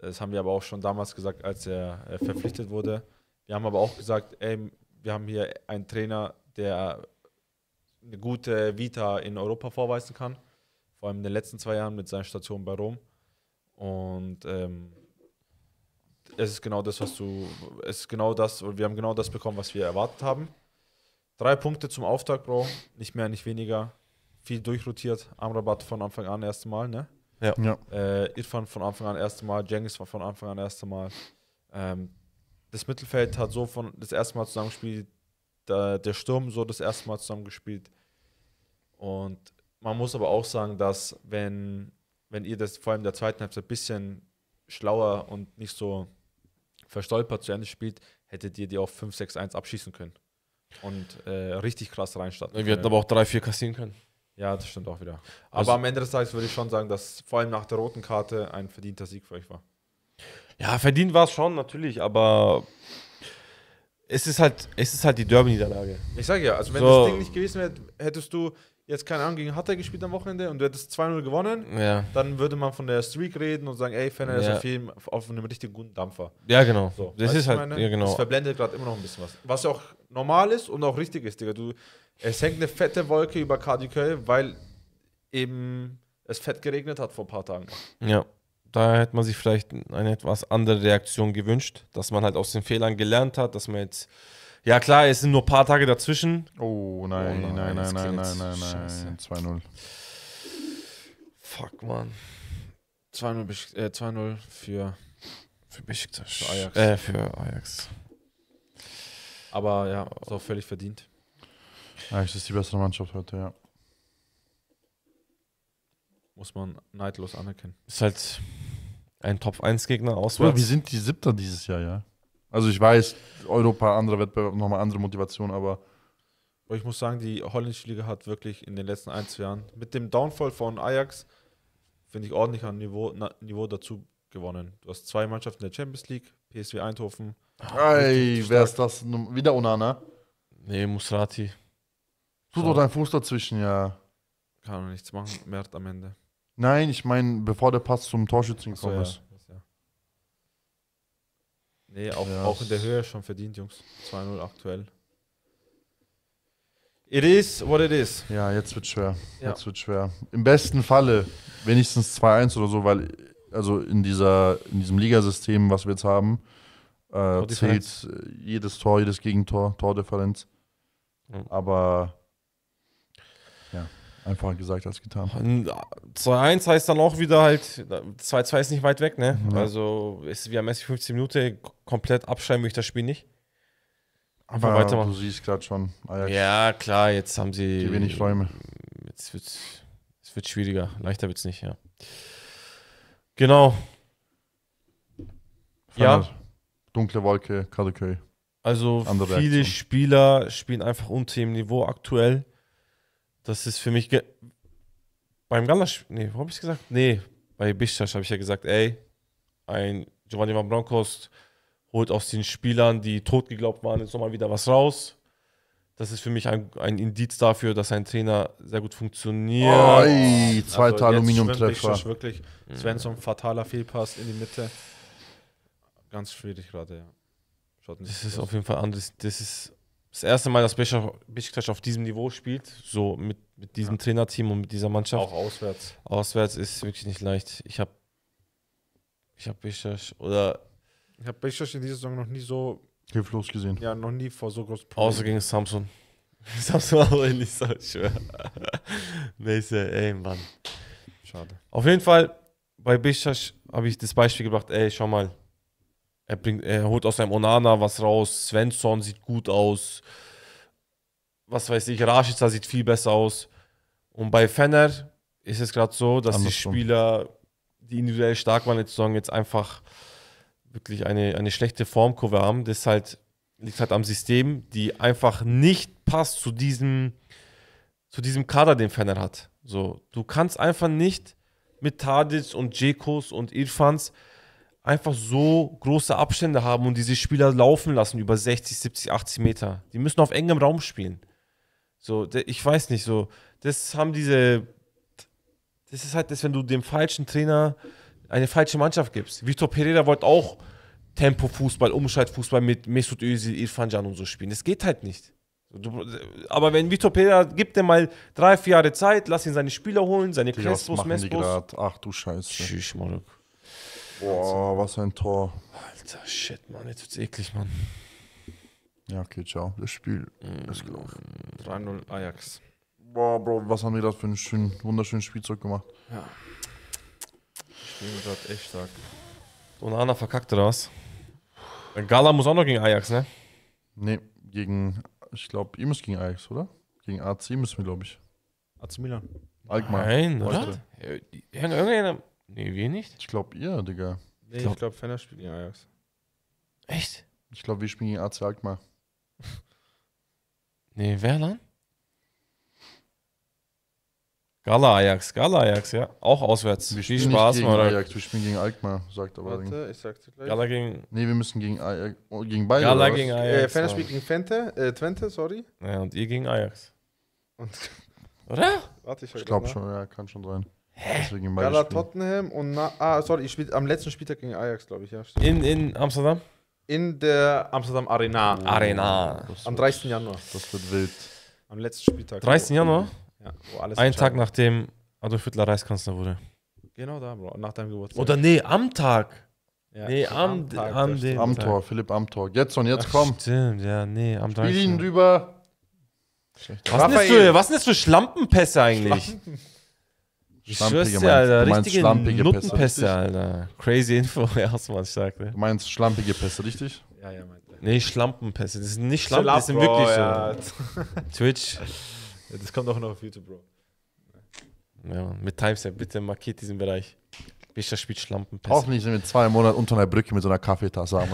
Das haben wir aber auch schon damals gesagt, als er äh, verpflichtet wurde. Wir haben aber auch gesagt, ey, wir haben hier einen Trainer, der eine gute Vita in Europa vorweisen kann. Vor allem in den letzten zwei Jahren mit seiner Station bei Rom. Und ähm, es ist genau das, was du, es ist genau das, wir haben genau das bekommen, was wir erwartet haben. Drei Punkte zum Auftakt, Bro. Nicht mehr, nicht weniger. Viel durchrotiert. Amrabat von Anfang an erste Mal, ne? Ja. ja. Äh, Irfan von Anfang an erste Mal. Jengis war von Anfang an erste Mal. Ähm, das Mittelfeld hat so von das erste Mal zusammengespielt, da, der Sturm so das erste Mal zusammengespielt. Und man muss aber auch sagen, dass wenn, wenn ihr das vor allem der zweiten Halbzeit ein bisschen schlauer und nicht so verstolpert zu Ende spielt, hättet ihr die auf 5-6-1 abschießen können. Und äh, richtig krass reinstarten. Wir hätten aber auch 3-4 kassieren können. Ja, das stimmt auch wieder. Also aber also, am Ende des Tages würde ich schon sagen, dass vor allem nach der roten Karte ein verdienter Sieg für euch war. Ja, verdient war es schon, natürlich, aber es ist halt, es ist halt die Derby-Niederlage. Ich sage ja, also wenn so. das Ding nicht gewesen wäre, hättest du jetzt keine Ahnung gegen Hatter gespielt am Wochenende und du hättest 2-0 gewonnen, ja. dann würde man von der Streak reden und sagen, ey, Fenner ist auf, jeden, auf einem richtig guten Dampfer. Ja, genau. So, das ist halt, meine, ja, genau. Das verblendet gerade immer noch ein bisschen was. Was auch normal ist und auch richtig ist, Digga. Du, es hängt eine fette Wolke über Cardi Köln, weil eben es fett geregnet hat vor ein paar Tagen. Ja da hätte man sich vielleicht eine etwas andere Reaktion gewünscht, dass man halt aus den Fehlern gelernt hat, dass man jetzt. Ja, klar, es sind nur ein paar Tage dazwischen. Oh nein, oh, nein, nein, nein, nein, nein, nein, nein, nein. 2-0. Fuck, Mann. 2-0 äh, für. Für Besiktas. Für Ajax. Äh, für Ajax. Aber ja, ist auch völlig verdient. Ajax ist die bessere Mannschaft heute, ja. Muss man neidlos anerkennen. Ist halt ein Top-1-Gegner auswärts. Oder wir sind die Siebter dieses Jahr, ja. Also ich weiß, Europa, andere Wettbewerb, nochmal andere Motivation, aber. Aber ich muss sagen, die holländische Liga hat wirklich in den letzten ein, zwei Jahren mit dem Downfall von Ajax, finde ich, ordentlich an Niveau, na, Niveau dazu gewonnen. Du hast zwei Mannschaften der Champions League, PSW Eindhoven. Ah, ey, wer ist das? Wieder Unana? Nee, Musrati. Tu so. doch deinen Fuß dazwischen, ja. Kann man nichts machen, Mert am Ende. Nein, ich meine, bevor der Pass zum Torschützen Achso, gekommen ja. ist. Nee, auch, ja. auch in der Höhe schon verdient, Jungs. 2-0 aktuell. It is what it is. Ja, jetzt wird schwer. Ja. Jetzt wird schwer. Im besten Falle wenigstens 2-1 oder so, weil also in dieser in diesem Ligasystem, was wir jetzt haben, äh, zählt äh, jedes Tor, jedes Gegentor, Tordifferenz. Mhm. Aber ja. Einfach gesagt als getan. 2-1 heißt dann auch wieder halt, 2-2 ist nicht weit weg, ne? Ja. Also ist, wir haben erst 15 Minuten, komplett abschreiben möchte ich das Spiel nicht. Einfach Aber weitermachen. Du siehst gerade schon. Ajax. Ja, klar, jetzt haben sie. Die wenig Räume. Jetzt wird es wird schwieriger. Leichter wird es nicht, ja. Genau. Feiner. Ja. Dunkle Wolke, Kadıköy. Also Andere viele Reaktion. Spieler spielen einfach unter dem Niveau aktuell. Das ist für mich. Beim Galas. Nee, wo habe ich gesagt? Nee, bei Bischtasch habe ich ja gesagt, ey, ein Giovanni Van Bronckhorst holt aus den Spielern, die tot geglaubt waren, jetzt nochmal wieder was raus. Das ist für mich ein, ein Indiz dafür, dass ein Trainer sehr gut funktioniert. Oi, also zweiter also Aluminiumtreffer. Wirklich, Sven so ein fataler Fehlpass in die Mitte. Ganz schwierig gerade, ja. das ist auf jeden Fall anders. Das ist das erste Mal, dass Besiktas auf diesem Niveau spielt, so mit, mit diesem ja. Trainerteam und mit dieser Mannschaft. Auch auswärts. Auswärts ist wirklich nicht leicht. Ich habe ich hab Besiktas oder ich habe Besiktas in dieser Saison noch nie so hilflos gesehen. Ja, noch nie vor so großen Problemen. Außer gegen Samsung. Samsung aber nicht so schwer. Nächste, ey, Mann. Schade. Auf jeden Fall bei Besiktas habe ich das Beispiel gebracht, ey, schau mal, er, bringt, er holt aus seinem Onana was raus. Svensson sieht gut aus. Was weiß ich, Rashica sieht viel besser aus. Und bei Fenner ist es gerade so, dass Andersrum. die Spieler, die individuell stark waren, jetzt jetzt einfach wirklich eine, eine schlechte Formkurve haben. Das halt, liegt halt am System, die einfach nicht passt zu diesem, zu diesem Kader, den Fenner hat. So, du kannst einfach nicht mit Tadic und Jekos und Irfans einfach so große Abstände haben und diese Spieler laufen lassen über 60, 70, 80 Meter. Die müssen auf engem Raum spielen. So, ich weiß nicht, so, das haben diese, das ist halt das, wenn du dem falschen Trainer eine falsche Mannschaft gibst. Vitor Pereira wollte auch Tempo-Fußball, Umschaltfußball mit Mesut Özil, Irfan Can und so spielen. Das geht halt nicht. Du, aber wenn Vitor Pereira gibt er mal drei, vier Jahre Zeit, lass ihn seine Spieler holen, seine Crespos, Mespos. Ach du Scheiße. Tschüss, Marok. Boah, also- was ein Tor. Alter, shit, Mann, jetzt wird's eklig, Mann. Ja, okay, ciao. Das Spiel mm, ist gelaufen. 3-0 Ajax. Boah, Bro, was haben wir da für ein schön, wunderschönes Spielzeug gemacht? Ja. Ich Spiel gerade echt stark. Und Anna verkackt oder was? Gala muss auch noch gegen Ajax, ne? Ne, gegen, ich glaube, ihr müsst gegen Ajax, oder? Gegen AC müssen wir, glaube ich. AC Milan. Alkmaar. Nein, oder? Irgendeiner Nee, wir nicht? Ich glaube, ihr, Digga. Nee, ich glaube, glaub, Fenner spielt gegen Ajax. Echt? Ich glaube, wir spielen gegen AC Alkmaar. nee, wer dann? Gala Ajax, Gala Ajax, ja. Auch auswärts. Wir spielen Spaß, nicht gegen oder? Ajax, wir spielen gegen Alkmaar, sagt aber. Warte, ich sag's dir gleich. Gala gegen. Nee, wir müssen gegen oh, äh, Ajax, gegen beide. Gala gegen Ajax. Äh, Fenner spielt gegen Fente, äh, Twente, sorry. Naja, und ihr gegen Ajax. Und oder? Warte, ich, ich glaube schon, ja, kann schon sein. Hä? Deswegen Gala Tottenham und na, ah, sorry, ich spiel, am letzten Spieltag gegen Ajax, glaube ich, ja. In, in Amsterdam? In der Amsterdam Arena. Oh. Arena. am 30. Januar. Das wird wild. Am letzten Spieltag. 30. Januar? Ja, wo alles Einen Tag nachdem Adolf Hitler Reichskanzler wurde. Genau da, Bro, nach deinem Geburtstag. Oder nee, am Tag. Ja, nee, am, am, am, am Tor, Philipp Amtor. Jetzt und jetzt Ach, komm. Stimmt, ja, nee, am Spiel ihn rüber. Was was sind das für Schlampenpässe eigentlich? Schlampen. Schlampige meinst, Alter, du meinst richtige schlampige Nuttenpässe, Pässe, Alter. Crazy Info, erstmal stark, ne? Du meinst schlampige Pässe, richtig? Ja, ja, meint Nee, Schlampenpässe. Das sind nicht Schlampen, Schlapp, das sind Bro, wirklich oh, ja. so. Twitch. Das kommt auch noch auf YouTube, Bro. Ja, mit Timestamp, bitte markiert diesen Bereich. Bischer spielt Schlampenpässe. Auch nicht mit zwei Monaten unter einer Brücke mit so einer Kaffeetasse am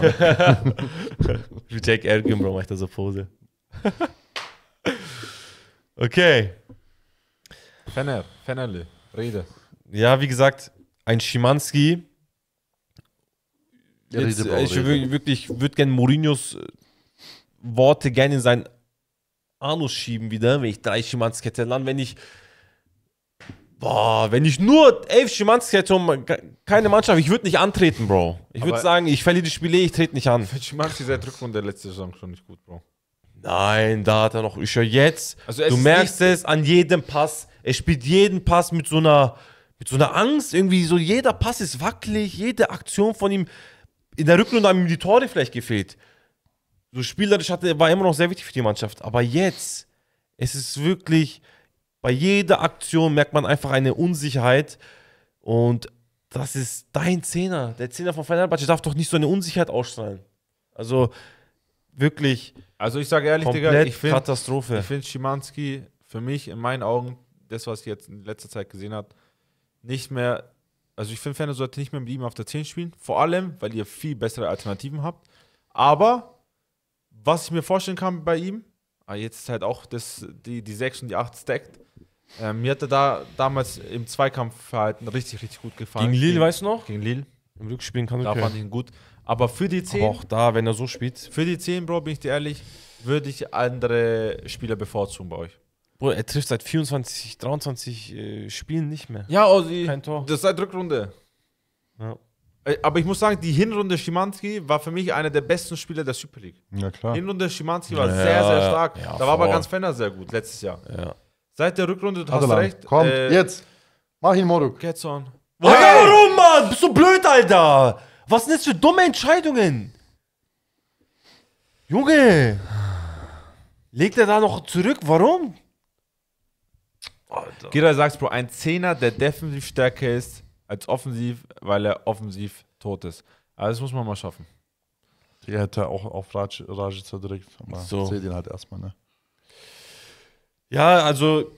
Wie Jack Elgin, Bro, macht da so Pose. okay. Fener, Fenerle. Rede. Ja, wie gesagt, ein Schimanski. Jetzt, Rede, ich wirklich würde gerne Mourinhos äh, Worte gerne in seinen Anus schieben wieder, wenn ich drei Schimanski hätte. Dann, wenn ich Boah, wenn ich nur elf Schimanski hätte und keine Mannschaft, ich würde nicht antreten, Bro. Ich würde sagen, ich verliere die Spiele, ich trete nicht an. Schimanski seit Rückrunde der letzte Saison schon nicht gut, Bro. Nein, da hat er noch. Ich höre jetzt. Also du merkst es an jedem Pass. Er spielt jeden Pass mit so einer, mit so einer Angst. Irgendwie so jeder Pass ist wackelig, jede Aktion von ihm. In der Rückrunde haben ihm die Tore vielleicht gefehlt. So spielerisch hatte, war immer noch sehr wichtig für die Mannschaft. Aber jetzt, es ist wirklich, bei jeder Aktion merkt man einfach eine Unsicherheit. Und das ist dein Zehner. Der Zehner von Fenerbahce darf doch nicht so eine Unsicherheit ausstrahlen. Also wirklich also ich sage ehrlich, Komplett Digga, ich finde find Schimanski für mich in meinen Augen, das, was ich jetzt in letzter Zeit gesehen habe, nicht mehr. Also ich finde, Ferner sollte nicht mehr mit ihm auf der 10 spielen. Vor allem, weil ihr viel bessere Alternativen habt. Aber was ich mir vorstellen kann bei ihm, ah, jetzt ist halt auch das, die, die 6 und die 8 stackt. Ähm, mir hat er da damals im Zweikampfverhalten richtig, richtig gut gefallen. Gegen Lille, weißt du noch? Gegen Lille. Im Rückspielen kann Da okay. fand ich ihn gut. Aber für die 10. Aber auch da, wenn er so spielt. Für die 10, Bro, bin ich dir ehrlich, würde ich andere Spieler bevorzugen bei euch. Bro, er trifft seit 24, 23 äh, Spielen nicht mehr. Ja, Ozzy. Kein Tor. Das ist seit halt Rückrunde. Ja. Äh, aber ich muss sagen, die Hinrunde Schimanski war für mich einer der besten Spieler der Super League. Ja, klar. Hinrunde Schimanski war ja, sehr, sehr stark. Ja, da war aber ganz Fenner sehr gut letztes Jahr. Ja. Seit der Rückrunde, du Adelan, hast recht. Komm, äh, jetzt. Mach ihn, Moruk. Geht's on. Warum, Mann? Bist du blöd, Alter? Was sind das für dumme Entscheidungen? Junge! Legt er da noch zurück? Warum? Alter. Gira sagt, Bro, ein Zehner, der defensiv stärker ist als offensiv, weil er offensiv tot ist. Aber das muss man mal schaffen. Der hätte auch auf Raj, Rajica direkt. Aber so. seht ihn halt erstmal, ne? Ja, also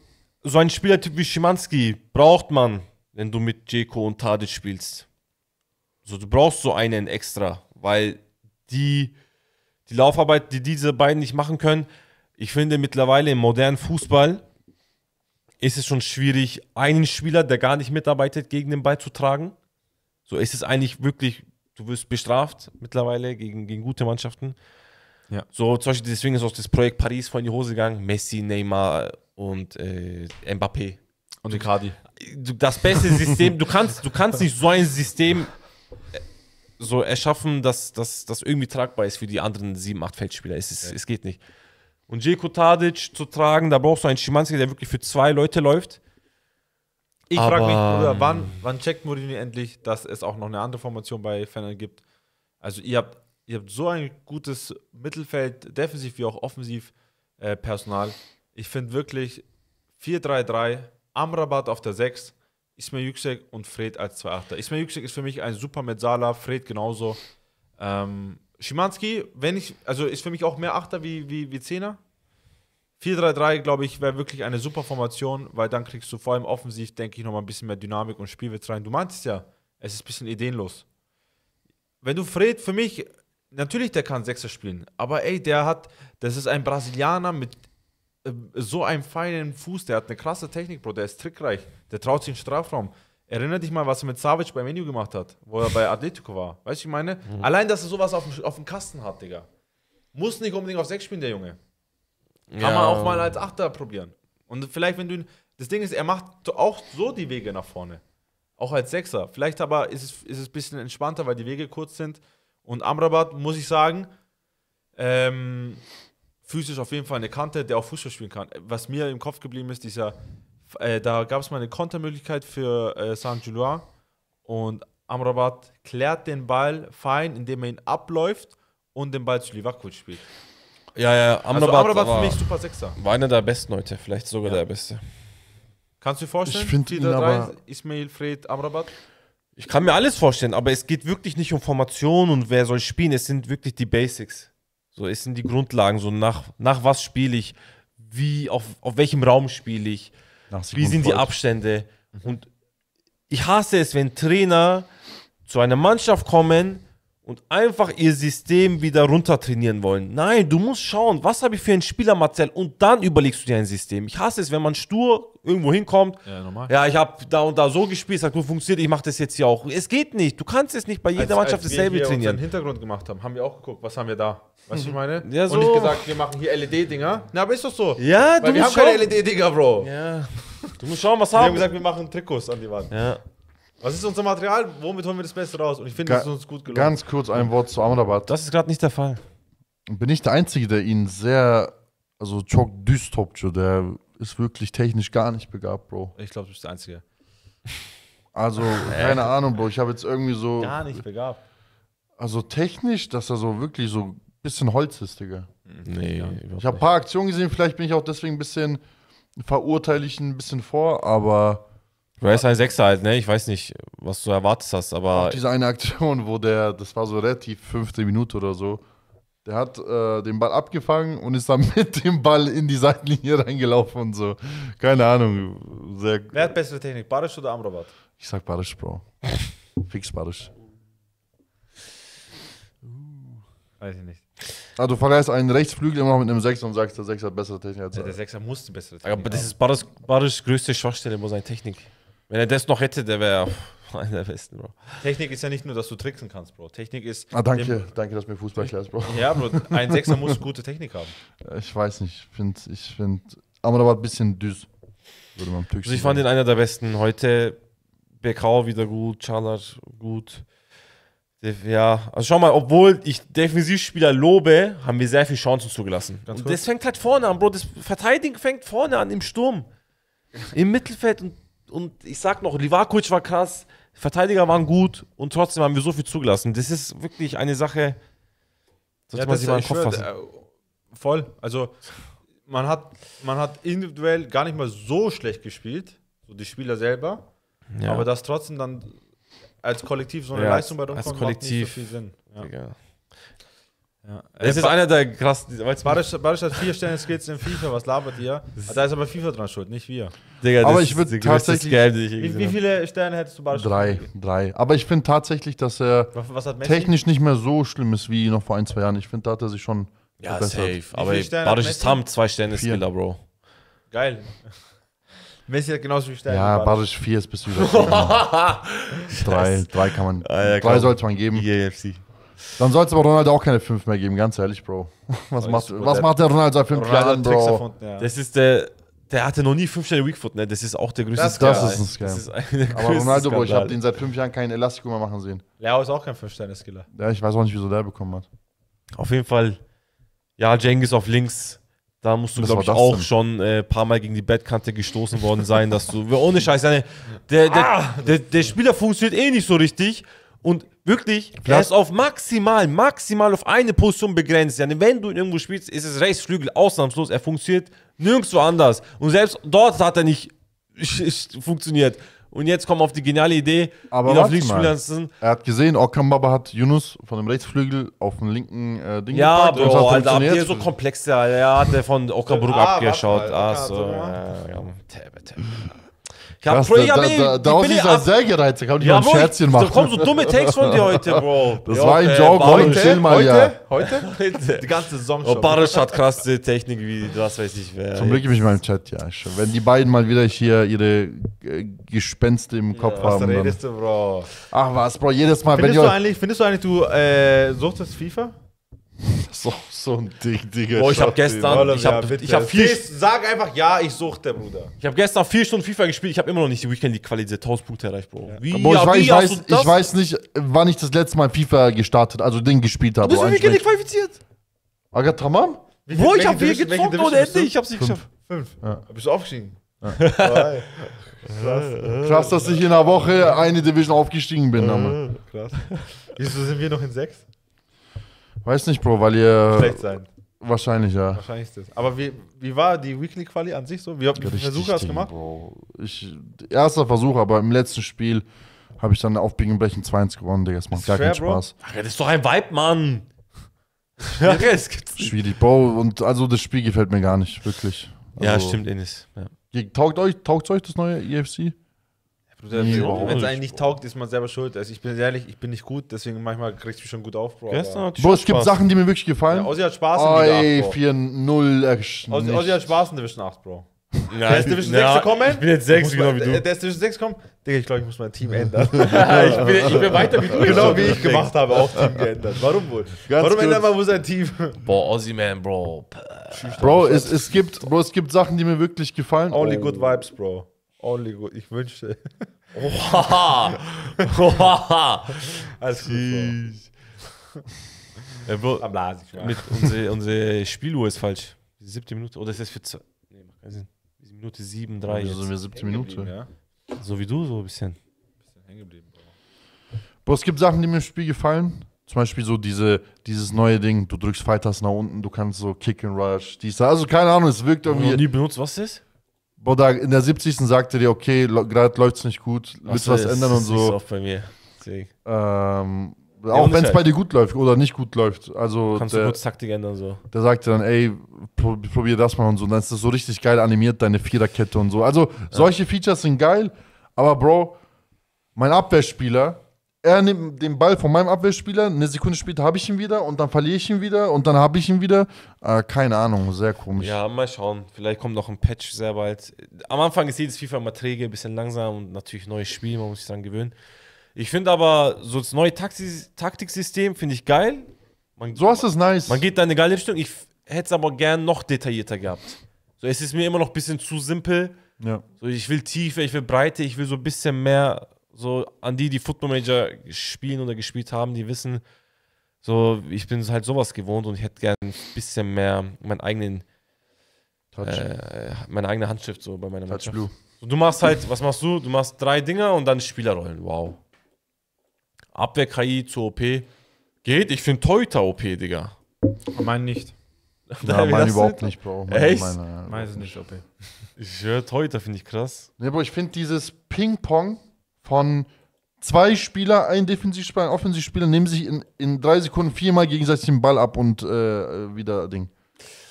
so ein Spielertyp wie Schimanski braucht man, wenn du mit Jeko und Tadic spielst. So, du brauchst so einen extra, weil die, die Laufarbeit, die diese beiden nicht machen können, ich finde mittlerweile im modernen Fußball ist es schon schwierig, einen Spieler, der gar nicht mitarbeitet, gegen den Ball zu tragen. So ist es eigentlich wirklich, du wirst bestraft mittlerweile gegen, gegen gute Mannschaften. Ja. So, zum Beispiel, deswegen ist auch das Projekt Paris vor in die Hose gegangen. Messi, Neymar und äh, Mbappé. Und Icardi. Das beste System, du kannst, du kannst nicht so ein System so erschaffen, dass das irgendwie tragbar ist für die anderen 7, 8 Feldspieler. Es, ist, ja. es geht nicht. Und Jeko Tadic zu tragen, da brauchst du einen Schimanski, der wirklich für zwei Leute läuft. Ich frage mich, Bruder, wann, wann checkt Mourinho endlich, dass es auch noch eine andere Formation bei Fennel gibt? Also ihr habt, ihr habt so ein gutes Mittelfeld, defensiv wie auch offensiv äh, Personal. Ich finde wirklich 4-3-3, Amrabat auf der 6, Ismail Yüksek und Fred als 2 8 Ismail Yüksek ist für mich ein super mit Fred genauso. Ähm, Schimanski, wenn ich, also ist für mich auch mehr Achter wie, wie, wie Zehner. 4-3-3, glaube ich, wäre wirklich eine super Formation, weil dann kriegst du vor allem offensiv, denke ich, nochmal ein bisschen mehr Dynamik und Spielwitz rein. Du meintest ja, es ist ein bisschen ideenlos. Wenn du Fred für mich, natürlich, der kann Sechser spielen, aber ey, der hat, das ist ein Brasilianer mit ähm, so einen feinen Fuß, der hat eine krasse Technik, Bro, der ist trickreich, der traut sich in den Strafraum. Erinnere dich mal, was er mit Savic beim Menü gemacht hat, wo er bei Atletico war. Weißt du, ich meine? Mhm. Allein, dass er sowas auf dem, auf dem Kasten hat, Digga. Muss nicht unbedingt auf 6 spielen, der Junge. Kann ja. man auch mal als Achter probieren. Und vielleicht, wenn du. ihn. Das Ding ist, er macht auch so die Wege nach vorne. Auch als Sechser. Vielleicht aber ist es, ist es ein bisschen entspannter, weil die Wege kurz sind. Und Amrabat, muss ich sagen, ähm, physisch auf jeden Fall eine Kante, der auch Fußball spielen kann. Was mir im Kopf geblieben ist, dieser, äh, da gab es mal eine Kontermöglichkeit für äh, San Julian und Amrabat klärt den Ball fein, indem er ihn abläuft und den Ball zu Livakovic spielt. Ja, ja, Amrabat, also Amrabat war, für mich super Sechser. War einer der besten heute, vielleicht sogar ja. der beste. Kannst du dir vorstellen? Ich finde ihn aber Ismail, Fred, Amrabat. Ich kann mir alles vorstellen, aber es geht wirklich nicht um Formation und wer soll spielen. Es sind wirklich die Basics. So, es sind die Grundlagen, so nach, nach was spiele ich, wie, auf, auf welchem Raum spiele ich, wie sind die Abstände. Und ich hasse es, wenn Trainer zu einer Mannschaft kommen und einfach ihr System wieder runter trainieren wollen. Nein, du musst schauen, was habe ich für einen Spieler, Marcel, und dann überlegst du dir ein System. Ich hasse es, wenn man stur irgendwo hinkommt. Ja, normal. Ja, ich habe da und da so gespielt, es hat gut funktioniert, ich mache das jetzt hier auch. Es geht nicht. Du kannst es nicht bei jeder als, Mannschaft als dasselbe wir hier trainieren. Als wir Hintergrund gemacht haben, haben wir auch geguckt, was haben wir da? Weißt du, mhm. ich meine? Ja, so. Und nicht gesagt, wir machen hier LED-Dinger. Na, aber ist doch so. Ja, Weil du wir musst haben schauen. keine LED-Dinger, Bro. Ja. Du musst schauen, was haben wir Wir haben gesagt, wir machen Trikots an die Wand. Ja. Was ist unser Material? Womit holen wir das Beste raus? Und ich finde, es ist uns gut gelungen. Ganz kurz ein Wort zu Amrabat. Das ist gerade nicht der Fall. Bin ich der Einzige, der ihn sehr, also Chok düz der ist wirklich technisch gar nicht begabt, Bro. Ich glaube, du bist der Einzige. Also, äh. keine Ahnung, Bro. Ich habe jetzt irgendwie so. Gar nicht begabt. Also technisch, dass er so wirklich so ein bisschen Holz ist, Digga. Nee, ich habe ein paar Aktionen gesehen, vielleicht bin ich auch deswegen ein bisschen verurteile ich ein bisschen vor, aber ein halt, Sechser halt, ne? Ich weiß nicht, was du erwartet hast, aber. Auch diese eine Aktion, wo der, das war so relativ fünfte Minute oder so, der hat äh, den Ball abgefangen und ist dann mit dem Ball in die Seitenlinie reingelaufen und so. Keine Ahnung. Sehr Wer hat bessere Technik, Barisch oder Amrabat? Ich sag Barisch, Bro. Fix Barisch. Weiß ich nicht. Also, du vergleichst einen Rechtsflügel immer noch mit einem Sechser und sagst, der Sechser hat bessere Technik als er. Der Sechser musste bessere Technik. Aber das ist Barisch, Barisch größte Schwachstelle, wo seine Technik. Wenn er das noch hätte, der wäre einer der Besten, Bro. Technik ist ja nicht nur, dass du tricksen kannst, Bro. Technik ist. Ah, danke, danke, dass du mir Fußball erklärst, Bro. Ja, Bro, ein Sechser muss gute Technik haben. Äh, ich weiß nicht, ich finde, ich find, aber da war ein bisschen düs. Würde man also ich fand ihn einer der Besten. Heute Bekau wieder gut, Chalar gut. Ja, also schau mal, obwohl ich Defensivspieler lobe, haben wir sehr viele Chancen zugelassen. Ganz und kurz. das fängt halt vorne an, Bro. Das Verteidigen fängt vorne an im Sturm. Im Mittelfeld und und ich sag noch, Livakovic war krass, Verteidiger waren gut und trotzdem haben wir so viel zugelassen. Das ist wirklich eine Sache, sollte ja, man sich mal in den Kopf fassen. Äh, voll. Also man hat, man hat individuell gar nicht mal so schlecht gespielt, so die Spieler selber, ja. aber das trotzdem dann als Kollektiv so eine ja, Leistung bei uns als kommt, macht nicht so viel Sinn. Ja. Ja. Das äh, ist einer der krassen. Barisch, hat vier Sterne Skills in FIFA, was labert ihr? Da ist aber FIFA dran schuld, nicht wir. Digga, aber ich würde tatsächlich. Scam, ich wie, wie, viele Sterne hättest du Barisch? Drei, drei. Aber ich finde tatsächlich, dass er technisch nicht mehr so schlimm ist wie noch vor ein, zwei Jahren. Ich finde, da hat er sich schon. Ja, verbessert. safe. Aber Barisch ist Tam, zwei Sterne Skiller, Bro. Geil. Messi hat genauso viel Sterne. Ja, Barisch 4 ist bis über. drei, drei kann man. Alter, ah, drei sollte man geben. EFC. Dann soll es aber Ronald auch keine 5 mehr geben, ganz ehrlich, Bro. Was, oh, macht, was der macht der Ronaldo seit 5 Jahren, Bro? Erfunden, ja. Das ist der, der hatte noch nie 5 Sterne Weakfoot, ne? Das ist auch der größte Skandal. Das ist ein Scam. aber Ronaldo, Bro, ich habe den seit 5 Jahren keinen Elastico mehr machen sehen. Leo ist auch kein 5 Sterne Skiller. Ja, ich weiß auch nicht, wieso der bekommen hat. Auf jeden Fall, ja, Jengis auf links. Da musst du, glaube ich, auch denn? schon ein äh, paar Mal gegen die Bettkante gestoßen worden sein, dass du. Ohne Scheiß, ne, der, der, ah! der, der Spieler funktioniert eh nicht so richtig. Und wirklich, Platz. er ist auf maximal, maximal auf eine Position begrenzt. Ja, wenn du irgendwo spielst, ist es Rechtsflügel ausnahmslos. Er funktioniert nirgendwo anders. Und selbst dort hat er nicht funktioniert. Und jetzt kommen auf die geniale Idee, Aber ihn auf links spielen lassen. Er hat gesehen, Okan Baba hat Yunus von dem Rechtsflügel auf den linken äh, Ding ja, gepackt. Ja, Alter, habt ihr so komplex, Er hat der von ah, Okanbrück abgeschaut. Ach so, ja, ja. Tebe, tebe. Ich hab Krass, da, da, da, daraus ist er sehr gereizt. Da kann ich ja, mal ein Scherzchen machen. Da kommen so dumme Takes von dir heute, Bro. Das ja, war ein äh, Joke, komm, chill mal, heute, Heute? heute? Die ganze Saison oh, schon. Oh, Barisch hat krasse Technik, wie das weiß ich wer. Zum Glück gebe ich mal im Chat, ja. Wenn die beiden mal wieder hier ihre äh, Gespenste im Kopf ja, was haben. Was redest du, Bro? Ach was, Bro, jedes Mal, findest wenn du eigentlich, Findest du eigentlich, du äh, suchtest FIFA? So, so ein Ding, Digga. Boah, ich habe gestern, ich habe ja, ich hab vier, sag einfach ja, ich suchte, Bruder. Ich habe gestern vier Stunden FIFA gespielt, ich habe immer noch nicht die Weekend League Qualität 1000 Punkte erreicht, Bro. Ja. Wie, Boah, ich, ja, weiß, ich, weiß, ich weiß nicht, wann ich das letzte Mal FIFA gestartet, also Ding gespielt habe. Du bist für Weekend qualifiziert. Aga Tamam? Bro, ich habe vier gezockt ohne Ende, ich hab's nicht geschafft. Fünf. Ja. Bist du aufgestiegen? Ja. krass. krass, dass ich in einer Woche eine Division aufgestiegen bin. Äh, krass. Wieso sind wir noch in sechs? Weiß nicht, Bro, weil ihr. Schlecht sein. Wahrscheinlich, ja. Wahrscheinlich ist das. Aber wie, wie war die Weekly Quali an sich so? Wie, wie viele Versuche hast du gemacht? Bro. Ich, erster Versuch, aber im letzten Spiel habe ich dann auf Biegen Blechen 2-1 gewonnen, Digga. Das macht gar schwer, keinen Spaß. Ach, das ist doch ein Vibe, Mann. Schwierig, Bro. Und also das Spiel gefällt mir gar nicht, wirklich. Also, ja, stimmt, Ennis. Ja. Taugt euch, euch das neue EFC? Nee, Wenn es einem nicht taugt, ist man selber schuld. Also ich bin ehrlich, ich bin nicht gut, deswegen manchmal kriegst du mich schon gut auf, Bro. Gestern hat Bro, es gibt Sachen, die mir wirklich gefallen. Ja, Ossi hat Spaß oh, in ey, 4-0 äh, Ossi, hat Spaß in Division 8, Bro. Ja, der ist Division ja, 6 gekommen. Ich bin jetzt 6, genau wie du. Der ist Division 6 gekommen. Digga, ich glaube, ich muss mein Team ändern. ich, bin, ich, bin, weiter wie du. Genau wie ich gemacht habe, auch Team geändert. Warum wohl? Ganz Warum ändert man wohl sein Team? Boah, Ozzy Man, Bro. Bro es, es gibt, Bro, es gibt Sachen, die mir wirklich gefallen. Only oh. good vibes, Bro. Only good. Ich wünschte. Oha! Oha! Alles gut. Ja, äh, unsere, Spieluhr ist falsch. Die siebte Minute. Oder ist das für zwei? Nee, macht keinen Sinn. Minute sieben, drei. Wieso wir siebte Minute? Ja. So wie du, so ein bisschen. Bisschen hängen geblieben. Boah, es gibt Sachen, die mir im Spiel gefallen. Zum Beispiel so diese, dieses neue Ding, du drückst Fighters nach unten, du kannst so Kick and Rush, dies, also keine Ahnung, es wirkt irgendwie. Ich nie benutzt, was ist das? Boda, in der 70. sagte dir, okay, gerade läuft es nicht gut, willst du was ändern und so. Das ist oft bei mir. Ähm, ja, auch wenn es bei dir gut läuft oder nicht gut läuft. Also Kannst der, du kurz Taktik ändern und so. Der sagte dann, ey, probier das mal und so. Und dann ist das so richtig geil animiert, deine Viererkette und so. Also ja. solche Features sind geil, aber Bro, mein Abwehrspieler er nimmt den Ball von meinem Abwehrspieler, eine Sekunde später habe ich ihn wieder und dann verliere ich ihn wieder und dann habe ich ihn wieder. Äh, keine Ahnung, sehr komisch. Ja, mal schauen. Vielleicht kommt noch ein Patch sehr bald. Am Anfang ist jedes FIFA immer träge, ein bisschen langsam und natürlich neues Spiel, man muss sich daran gewöhnen. Ich finde aber so das neue Taktis Taktiksystem finde ich geil. Man, so ist es nice. Man geht da eine geile Richtung. Ich hätte es aber gern noch detaillierter gehabt. So, es ist mir immer noch ein bisschen zu simpel. Ja. So, ich will tiefer, ich will Breite, ich will so ein bisschen mehr so, an die, die Football Manager spielen oder gespielt haben, die wissen, so, ich bin halt sowas gewohnt und ich hätte gern ein bisschen mehr meinen eigenen, äh, meine eigene Handschrift so bei meiner Touch Mannschaft. Blue. So, du machst halt, was machst du? Du machst drei Dinger und dann Spielerrollen. Wow. Abwehr-KI zu OP. Geht? Ich finde Teuter OP, Digga. Mein nicht. Ja, mein überhaupt nicht, Bro. Meine, Echt? Meine, meine, meine ist nicht OP. Ich höre Teuter, finde ich krass. Ne, Bro, ich finde dieses Ping-Pong von zwei Spieler, ein Defensivspieler, ein Offensivspieler, nehmen sich in, in drei Sekunden viermal gegenseitig den Ball ab und äh, wieder Ding.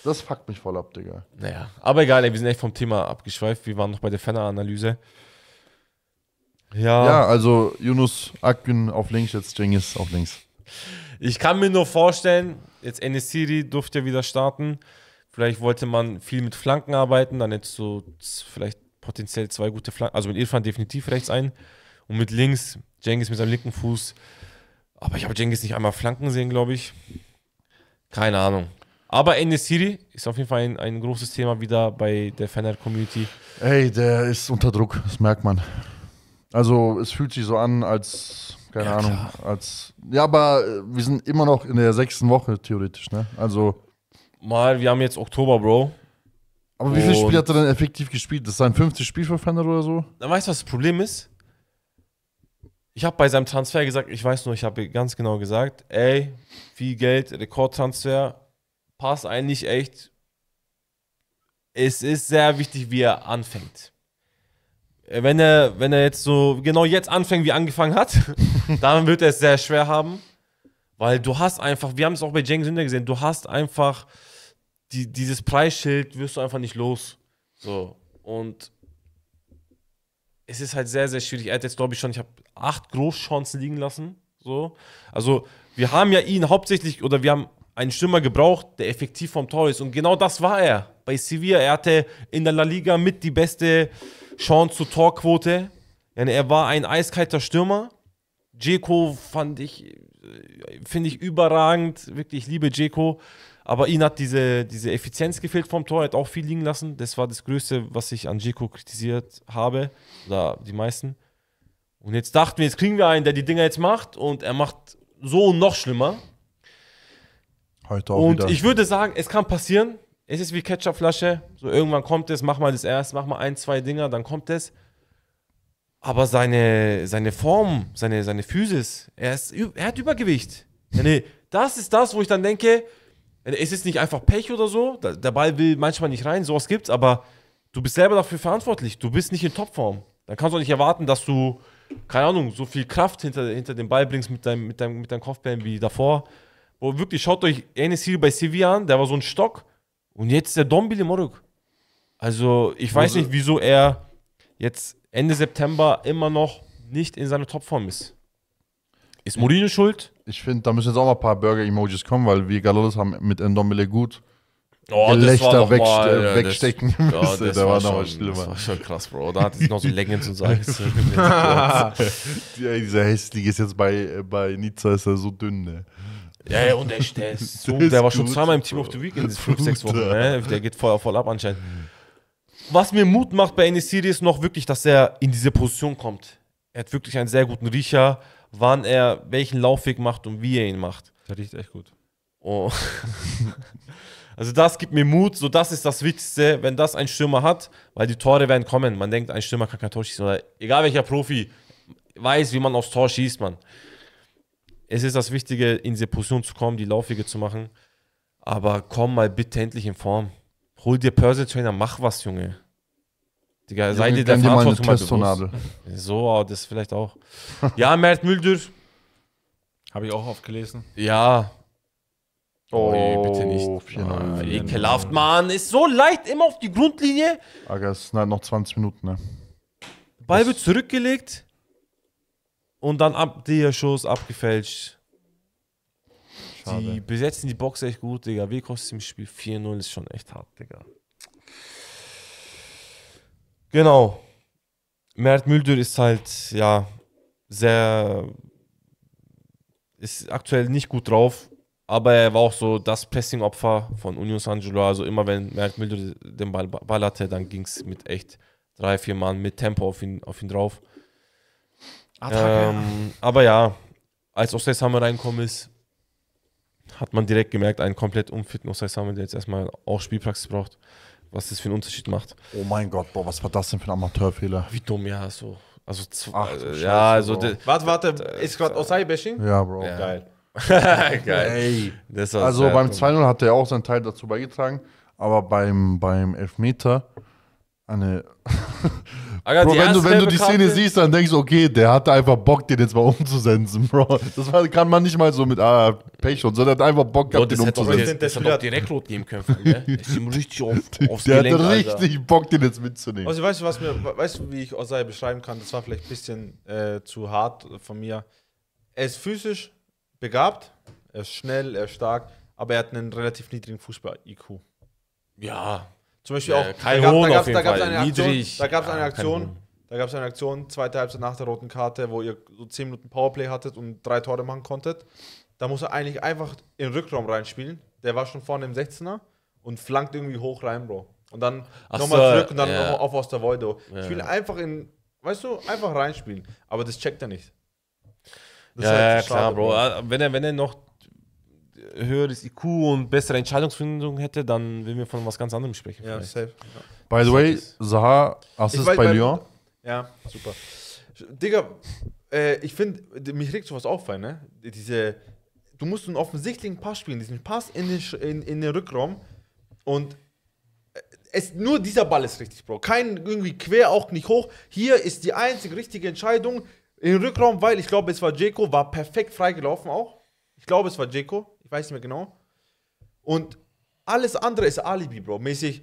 Das fuckt mich voll ab, Digga. Naja, aber egal, ey, wir sind echt vom Thema abgeschweift. Wir waren noch bei der Fenner-Analyse. Ja. Ja, also Yunus Akgün auf links, jetzt Jengis auf links. Ich kann mir nur vorstellen, jetzt Enesiri durfte ja wieder starten. Vielleicht wollte man viel mit Flanken arbeiten, dann jetzt so vielleicht potenziell zwei gute Flanken, also mit Irfan definitiv rechts ein. Und mit links, Jengis mit seinem linken Fuß. Aber ich habe Jengis nicht einmal flanken sehen, glaube ich. Keine Ahnung. Aber Ende City ist auf jeden Fall ein, ein großes Thema wieder bei der Fener-Community. Ey, der ist unter Druck, das merkt man. Also es fühlt sich so an, als, keine ja, Ahnung, klar. als. Ja, aber äh, wir sind immer noch in der sechsten Woche, theoretisch, ne? Also. Mal, wir haben jetzt Oktober, Bro. Aber wie viele Spiele hat er denn effektiv gespielt? Das ist sein 50. Spiel für Fender oder so? Dann weißt du, was das Problem ist? ich habe bei seinem Transfer gesagt, ich weiß nur, ich habe ganz genau gesagt, ey, viel Geld, Rekordtransfer, passt eigentlich echt. Es ist sehr wichtig, wie er anfängt. Äh, wenn er, wenn er jetzt so genau jetzt anfängt, wie er angefangen hat, dann wird er es sehr schwer haben. Weil du hast einfach, wir haben es auch bei Jeng Sünder gesehen, du hast einfach die, dieses Preisschild, wirst du einfach nicht los. So. Und es ist halt sehr, sehr schwierig. Er hat jetzt, glaube ich, schon, ich habe acht Großchancen liegen lassen. So. Also, wir haben ja ihn hauptsächlich, oder wir haben einen Stürmer gebraucht, der effektiv vom Tor ist. Und genau das war er bei Sevilla. Er hatte in der La Liga mit die beste Chance zur Torquote. Denn Er war ein eiskalter Stürmer. Jeko fand ich, äh, finde ich überragend. Wirklich, ich liebe Jeko. Aber ihn hat diese, diese Effizienz gefehlt vom Tor, er hat auch viel liegen lassen. Das war das Größte, was ich an Jeko kritisiert habe, oder die meisten. Und jetzt dachten wir, jetzt kriegen wir einen, der die Dinger jetzt macht und er macht so noch schlimmer. Heute auch Und wieder. ich würde sagen, es kann passieren. Es ist wie Ketchupflasche. So irgendwann kommt es, mach mal das erst, mach mal ein, zwei Dinger, dann kommt es. Aber seine, seine Form, seine, seine Physis, er, ist, er hat Übergewicht. Ja, nee, das ist das, wo ich dann denke, äh, es ist nicht einfach Pech oder so, der Ball will manchmal nicht rein, sowas gibt's, aber du bist selber dafür verantwortlich, du bist nicht in Topform. Dann kannst du auch nicht erwarten, dass du, keine Ahnung, so viel Kraft hinter, hinter den Ball bringst mit deinem, mit deinem, mit deinem Kopfbällen wie davor. Wo wirklich, schaut euch Enes Hill bei Sevilla an, der war so ein Stock und jetzt ist der Dombili Moruk. Also ich weiß also, nicht, wieso er jetzt Ende September immer noch nicht in seiner Topform ist. Ist Mourinho schuld? Ich finde, da müssen jetzt auch mal ein paar Burger-Emojis kommen, weil wir Galolos haben mit Endomele gut oh, Gelächter wegste mal, ja, wegstecken das, ja, das, das war, war noch schlimmer. Das war schon krass, Bro. Da hat es noch so Längen zu sagen. ja, dieser hässliche ist jetzt bei, bei Nizza ist er so dünn, ne? Ja, ja, und der, der, ist so, der war schon gut, zweimal im Team Bro. of the Week in diesen fünf, sechs Wochen. Ne? Der geht voll, voll ab anscheinend. Was mir Mut macht bei Enesiri ist noch wirklich, dass er in diese Position kommt. Er hat wirklich einen sehr guten Riecher wann er welchen Laufweg macht und wie er ihn macht. Das riecht echt gut. Oh. also das gibt mir Mut, so das ist das Wichtigste, wenn das ein Stürmer hat, weil die Tore werden kommen. Man denkt, ein Stürmer kann kein Tor schießen oder egal welcher Profi weiß, wie man aufs Tor schießt, man. Es ist das Wichtige, in diese Position zu kommen, die Laufwege zu machen. Aber komm mal bitte endlich in Form. Hol dir Personal Trainer, mach was, Junge. Digga, seid ihr der Verantwortung mal bewusst. So, oh, das vielleicht auch. ja, Mert Müldür. Habe ich auch aufgelesen. Ja. Oh, oh bitte nicht. ah, ekelhaft, Mann. Ist so leicht immer auf die Grundlinie. Aga, es sind halt noch 20 Minuten, ne? Ball wird zurückgelegt. Und dann ab der Schuss abgefälscht. Schade. Die besetzen die Box echt gut, Digga. Wie kostet es im Spiel 4-0 ist schon echt hart, Digga. Genau. Mert Müldür ist halt, ja, sehr. ist aktuell nicht gut drauf, aber er war auch so das Pressing-Opfer von Union San Angelo. Also immer wenn Mert Müldür den Ball hatte, dann ging es mit echt drei, vier Mann mit Tempo auf ihn, auf ihn drauf. Attacke. Ähm, aber ja, als Osei-Summer reinkommen ist, hat man direkt gemerkt, einen komplett unfitten Osei-Summer, der jetzt erstmal auch Spielpraxis braucht was das für einen Unterschied macht. Oh mein Gott, boah, was war das denn für ein Amateurfehler? Wie dumm, ja, so. Also, Ach, äh, Scheiße, ja, also. De, warte, warte, ist gerade Osai-Bashing? Ja, Bro. Ja. Geil. Geil. also beim 2-0 hat er auch seinen Teil dazu beigetragen, aber beim, beim Elfmeter eine Alter, Bro, wenn du, wenn du die Szene ist, siehst, dann denkst du, okay, der hatte einfach Bock, den jetzt mal umzusetzen, Bro. Das war, kann man nicht mal so mit ah, Pech und so, der hat einfach Bock gehabt, den umzusetzen. Das hätte auch direkt rot geben können. Ne? Ist ihm richtig auf, aufs Der hat richtig Alter. Bock, den jetzt mitzunehmen. Also, weißt du, was mir, weißt du, wie ich Osai beschreiben kann? Das war vielleicht ein bisschen äh, zu hart von mir. Er ist physisch begabt, er ist schnell, er ist stark, aber er hat einen relativ niedrigen Fußball-IQ. Ja, zum Beispiel ja, auch. Kein da gab es eine Aktion. Da gab es eine Aktion. Da gab es eine Aktion, zweite Halbzeit nach der roten Karte, wo ihr so 10 Minuten Powerplay hattet und drei Tore machen konntet. Da muss er eigentlich einfach in den Rückraum reinspielen. Der war schon vorne im 16er und flankt irgendwie hoch rein, Bro. Und dann nochmal so, zurück und dann yeah. auf aus der Voido. Yeah. will einfach in, weißt du, einfach reinspielen. Aber das checkt er nicht. Das ja, halt ja klar, Bro. Bro. Ah, wenn er, wenn er noch höheres IQ und bessere Entscheidungsfindung hätte, dann würden wir von was ganz anderem sprechen. Ja, vielleicht. safe. Ja. By the way, Zaha Assist bei, bei Lyon. Ja, super. Digga, äh, ich finde, mich regt sowas auf, weil, ne? Diese, du musst einen offensichtlichen Pass spielen, diesen Pass in den, in, in den Rückraum und äh, es, nur dieser Ball ist richtig, Bro. Kein irgendwie quer, auch nicht hoch. Hier ist die einzige richtige Entscheidung im Rückraum, weil ich glaube, es war Jeko, war perfekt freigelaufen auch. Ich glaube, es war Jeko ich weiß nicht mehr genau. Und alles andere ist Alibi, Bro. Mäßig,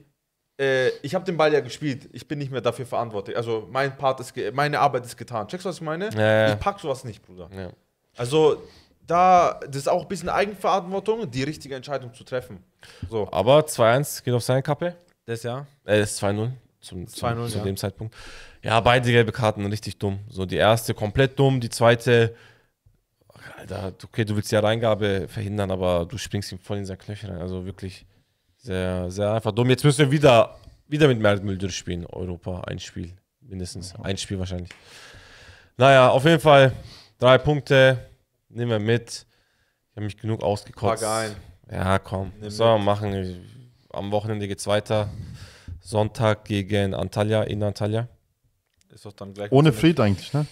äh, ich habe den Ball ja gespielt, ich bin nicht mehr dafür verantwortlich. Also mein Part ist, meine Arbeit ist getan. Checkst du, was ich meine? Ja, ja. Ich pack sowas nicht, Bruder. Ja. Also da, das ist auch ein bisschen Eigenverantwortung, die richtige Entscheidung zu treffen. So. Aber 2-1 geht auf seine Kappe. Das ja. Äh, das ist 2-0 zum, zum, zu dem Zeitpunkt. Ja, beide gelbe Karten, richtig dumm. So die erste komplett dumm, die zweite Alter, okay, du willst die Reingabe verhindern, aber du springst ihm voll in sein Knöchel rein. Also wirklich sehr, sehr einfach dumm. Jetzt müssen wir wieder, wieder mit Mert Müll durchspielen. Europa, ein Spiel mindestens. Ja. Ein Spiel wahrscheinlich. Naja, auf jeden Fall drei Punkte. Nehmen wir mit. Ich habe mich genug ausgekotzt. War geil. Ja, komm. Sollen wir machen. Am Wochenende geht es weiter. Sonntag gegen Antalya, in Antalya. Ist doch dann gleich. Ohne Fried eigentlich, ne?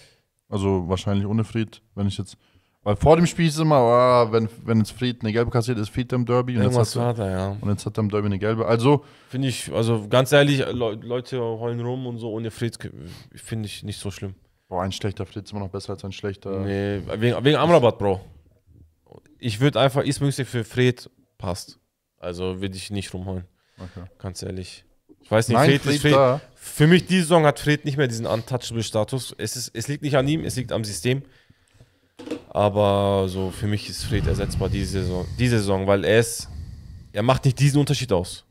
Also wahrscheinlich ohne Fried, wenn ich jetzt. Weil vor dem Spiel ist immer, oh, wenn, wenn jetzt Fried eine gelbe kassiert, ist Fried im Derby. Und Irgendwas jetzt hat, er, ja. Und jetzt hat er im Derby eine gelbe. Also. Finde ich, also ganz ehrlich, Le Leute heulen rum und so ohne Fried finde ich nicht so schlimm. Boah, ein schlechter Fried ist immer noch besser als ein schlechter. Nee, wegen, wegen Amrabat, Bro. Ich würde einfach, ist möglich für Fred passt. Also würde ich nicht rumholen. Okay. Ganz ehrlich. Ich weiß nicht, Nein, Fred, Fred, Fred, Fred Für mich diese Saison hat Fred nicht mehr diesen Untouchable-Status. Es, es liegt nicht an ihm, es liegt am System. Aber so für mich ist Fred ersetzbar diese Saison, diese Saison weil er ist, er macht nicht diesen Unterschied aus.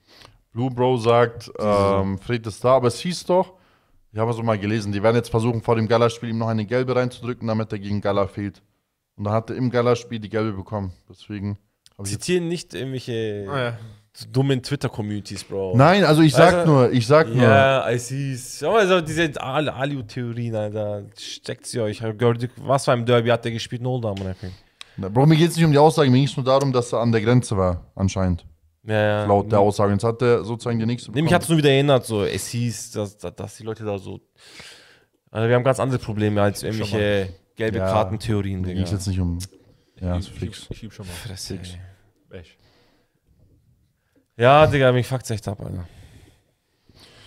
Blue Bro sagt, ähm, Fred ist da, aber es hieß doch, ich habe es so mal gelesen, die werden jetzt versuchen, vor dem Galaspiel ihm noch eine gelbe reinzudrücken, damit er gegen Gala fehlt. Und dann hat er im Galaspiel die gelbe bekommen. Deswegen. Zitieren nicht irgendwelche. Ah, ja so dummen Twitter-Communities, Bro. Nein, also ich sag also, nur, ich sag yeah, nur. Ja, I see's. Also diese Aliu-Theorien, Alter, steckt sie euch. Was war im Derby hat der gespielt? Null no, Damen, Bro, mir geht es nicht um die Aussagen, mir es nur darum, dass er an der Grenze war, anscheinend. Ja, ja. Laut der mhm. Aussage. Jetzt hat er sozusagen dir nichts. Bekommen. Nämlich hat es nur wieder erinnert, so, es hieß, dass, dass die Leute da so. Also, wir haben ganz andere Probleme als irgendwelche gelbe ja. Kartentheorien, Digga. Ging jetzt nicht um. Ja, ich, ich, ich, ich schon mal. Fresse. Echt. Ja, Digga, mich fuckt's echt ab, Alter.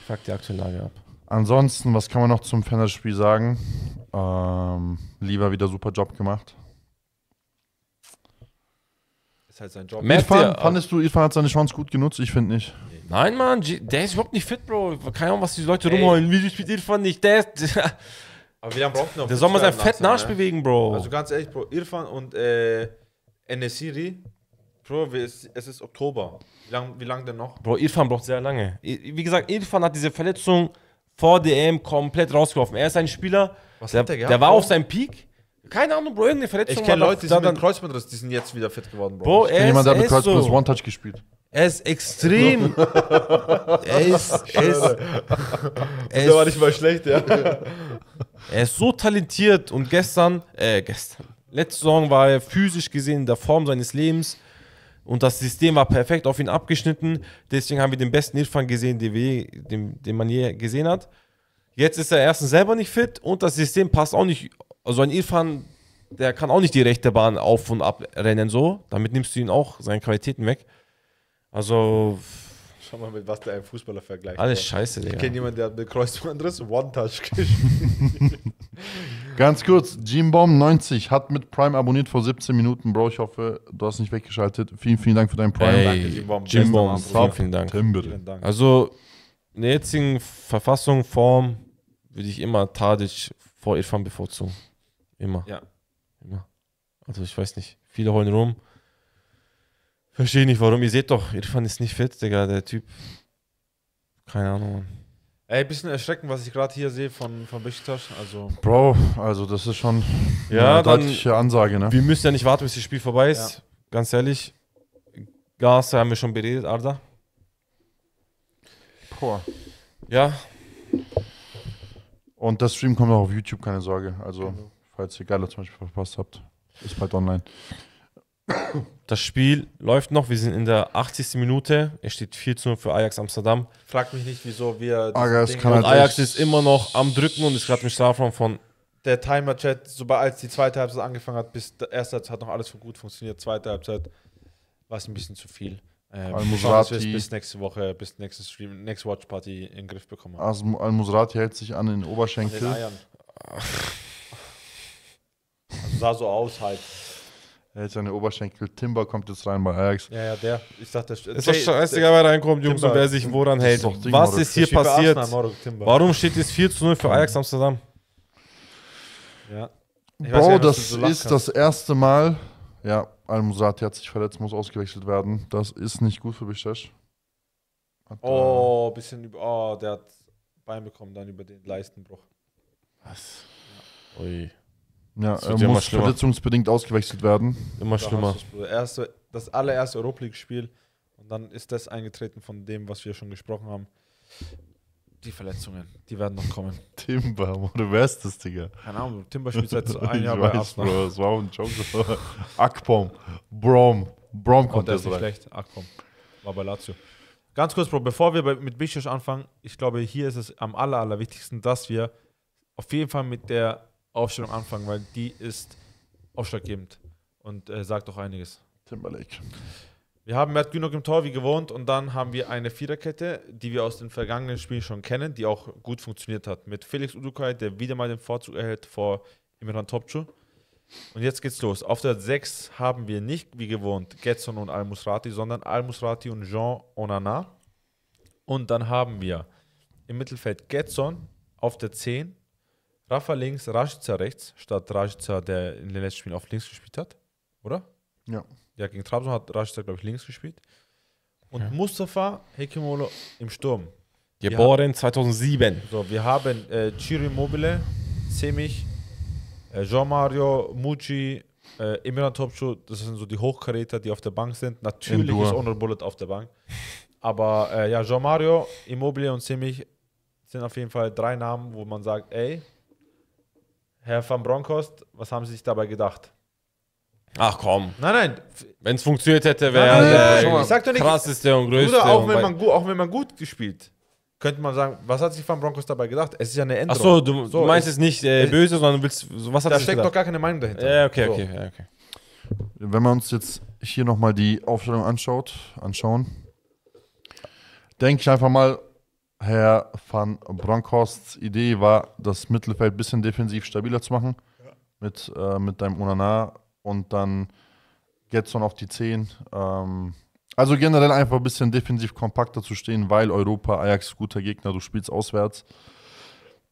Fuck die aktuelle Lage ab. Ansonsten, was kann man noch zum Fantasy-Spiel sagen? Ähm, lieber wieder super Job gemacht. Ist halt sein Job. Merkt Irfan, fandest du, Irfan hat seine Chance gut genutzt? Ich finde nicht. Nein, Mann, der ist überhaupt nicht fit, Bro. Keine Ahnung, was die Leute rumholen. Wie spielt Irfan nicht? Der, ist, Aber wir haben braucht noch? der soll mal sein Fett ne? nachbewegen, Bro. Also ganz ehrlich, Bro, Irfan und äh, Enesiri Bro, es, ist Oktober. Wie lange wie lang denn noch? Bro, Irfan braucht sehr lange. Wie gesagt, Irfan hat diese Verletzung vor DM komplett rausgeworfen. Er ist ein Spieler, Was der, hat der, gehabt, der war auf seinem Peak. Keine Ahnung, Bro, irgendeine Verletzung. Ich kenne Leute, die sind mit Kreuzbandriss, die sind jetzt wieder fit geworden, Bro. Bro ich kenne jemanden, der hat mit Kreuzbandriss so. One-Touch gespielt. Er ist extrem. er ist. Er ist der war nicht mal schlecht, ja. er ist so talentiert und gestern, äh, gestern, letzte Saison war er physisch gesehen in der Form seines Lebens. Und das System war perfekt auf ihn abgeschnitten. Deswegen haben wir den besten Irfan gesehen, den, wir, den, den man je gesehen hat. Jetzt ist er erstens selber nicht fit und das System passt auch nicht. Also ein Irfan, der kann auch nicht die rechte Bahn auf und ab rennen so. Damit nimmst du ihn auch seine Qualitäten weg. Also Schau mal, mit was der einen Fußballer vergleicht. Alles scheiße, Digga. Ich kenne jemanden, der hat Kreuzung Kreuzbandriss One-Touch Ganz kurz, Jeanbomb90 hat mit Prime abonniert vor 17 Minuten. Bro, ich hoffe, du hast nicht weggeschaltet. Vielen, vielen Dank für deinen Prime. Ey, Danke, Jeanbomb. Vielen, vielen Dank. Also, in der jetzigen Verfassung, Form, würde ich immer Tadic vor Irfan bevorzugen. Immer. Ja. Immer. Also, ich weiß nicht. Viele heulen rum. Verstehe ich nicht, warum. Ihr seht doch, Irfan ist nicht fit, Digga, der Typ. Keine Ahnung, Mann. Ey, ein bisschen erschreckend, was ich gerade hier sehe von, von Besiktas. Also. Bro, also das ist schon ja, eine deutliche Ansage, ne? Wir müssen ja nicht warten, bis das Spiel vorbei ist. Ja. Ganz ehrlich, Gas haben wir schon beredet, Arda. Boah. Ja. Und das Stream kommt auch auf YouTube, keine Sorge. Also, falls ihr Geiler zum Beispiel verpasst habt, ist bald online. Das Spiel läuft noch. Wir sind in der 80. Minute. Es steht 4 zu 0 für Ajax Amsterdam. Frag mich nicht, wieso wir. Ajax, kann und Ajax ist immer noch am Drücken und ist gerade im Strafraum von. Der Timer-Chat, sobald als die zweite Halbzeit angefangen hat, bis der erste Halbzeit hat noch alles gut funktioniert. Zweite Halbzeit war es ein bisschen zu viel. Ähm, Al-Musrati. Dass bis nächste Woche, bis nächste Stream, Next Watch Party in den Griff bekommen. Also Al-Musrati hält sich an den Oberschenkel. An den Eiern. also sah so aus halt hält seine Oberschenkel. Timber kommt jetzt rein bei Ajax. Ja, ja, der. Ich dachte, der ist doch scheißegal, wer reinkommt, Jungs, Timber. und wer sich woran hält. Ist Ding, Was ist hier passiert? Arsenal, Warum steht es 4 zu 0 für Ajax Amsterdam? Ja. Ich Bro, nicht, das so ist das erste Mal. Ja, Al-Musati hat sich verletzt, muss ausgewechselt werden. Das ist nicht gut für Bestesch. oh, ein äh, bisschen über. Oh, der hat Bein bekommen, dann über den Leistenbruch. Was? Ja. Ui. Ja, er ja muss verletzungsbedingt ausgewechselt werden. Immer schlimmer. Das, erste, das allererste Europa League-Spiel und dann ist das eingetreten von dem, was wir schon gesprochen haben. Die Verletzungen, die werden noch kommen. Timber, oder wer ist das, Digga? Keine Ahnung, Timber spielt seit so einem Jahr bei weiß, Arsenal. Bro, das war ein Joke. Akpom, Brom, Brom kommt oh, der ist nicht schlecht, Akpom. War bei Lazio. Ganz kurz, Bro, bevor wir mit Bischof anfangen, ich glaube, hier ist es am aller, allerwichtigsten, dass wir auf jeden Fall mit der Aufstellung anfangen, weil die ist ausschlaggebend und äh, sagt auch einiges. Timberlake. Wir haben Matt Günok im Tor, wie gewohnt, und dann haben wir eine Viererkette, die wir aus den vergangenen Spielen schon kennen, die auch gut funktioniert hat. Mit Felix Udukai, der wieder mal den Vorzug erhält vor Imran Topcu. Und jetzt geht's los. Auf der 6 haben wir nicht, wie gewohnt, Getson und Al-Musrati, sondern Al-Musrati und Jean Onana. Und dann haben wir im Mittelfeld Getson auf der 10, Rafa links, Rashica rechts, statt Rashica, der in den letzten Spielen auf links gespielt hat, oder? Ja. Ja, gegen Trabzon hat Rashica, glaube ich, links gespielt. Und ja. Mustafa Hekimolo im Sturm. Geboren 2007. So, wir haben äh, Ciro Immobile, Semich, äh, Jean-Mario, Mucci, äh, Imran Topschuh, das sind so die Hochkaräter, die auf der Bank sind. Natürlich ist Honor Bullet auf der Bank. Aber äh, ja, Jean-Mario, Immobile und Semich sind auf jeden Fall drei Namen, wo man sagt, ey, Herr van Bronckhorst, was haben Sie sich dabei gedacht? Ach komm. Nein, nein. Wenn es funktioniert hätte, wäre er der nicht, krasseste und größte. Oder auch, wenn man, auch wenn man gut gespielt, könnte man sagen, was hat sich Van Broncos dabei gedacht? Es ist ja eine Änderung. Ach so, du, so, du meinst es nicht äh, böse, sondern du willst, was hat Da steckt doch gar keine Meinung dahinter. Ja, okay, so. okay, ja, okay. Wenn man uns jetzt hier nochmal die Aufstellung anschaut, anschauen, denke ich einfach mal, Herr van Bronckhorsts Idee war, das Mittelfeld ein bisschen defensiv stabiler zu machen ja. mit, äh, mit deinem Unana und dann Getson auf die 10. Ähm, also generell einfach ein bisschen defensiv kompakter zu stehen, weil Europa, Ajax guter Gegner, du spielst auswärts.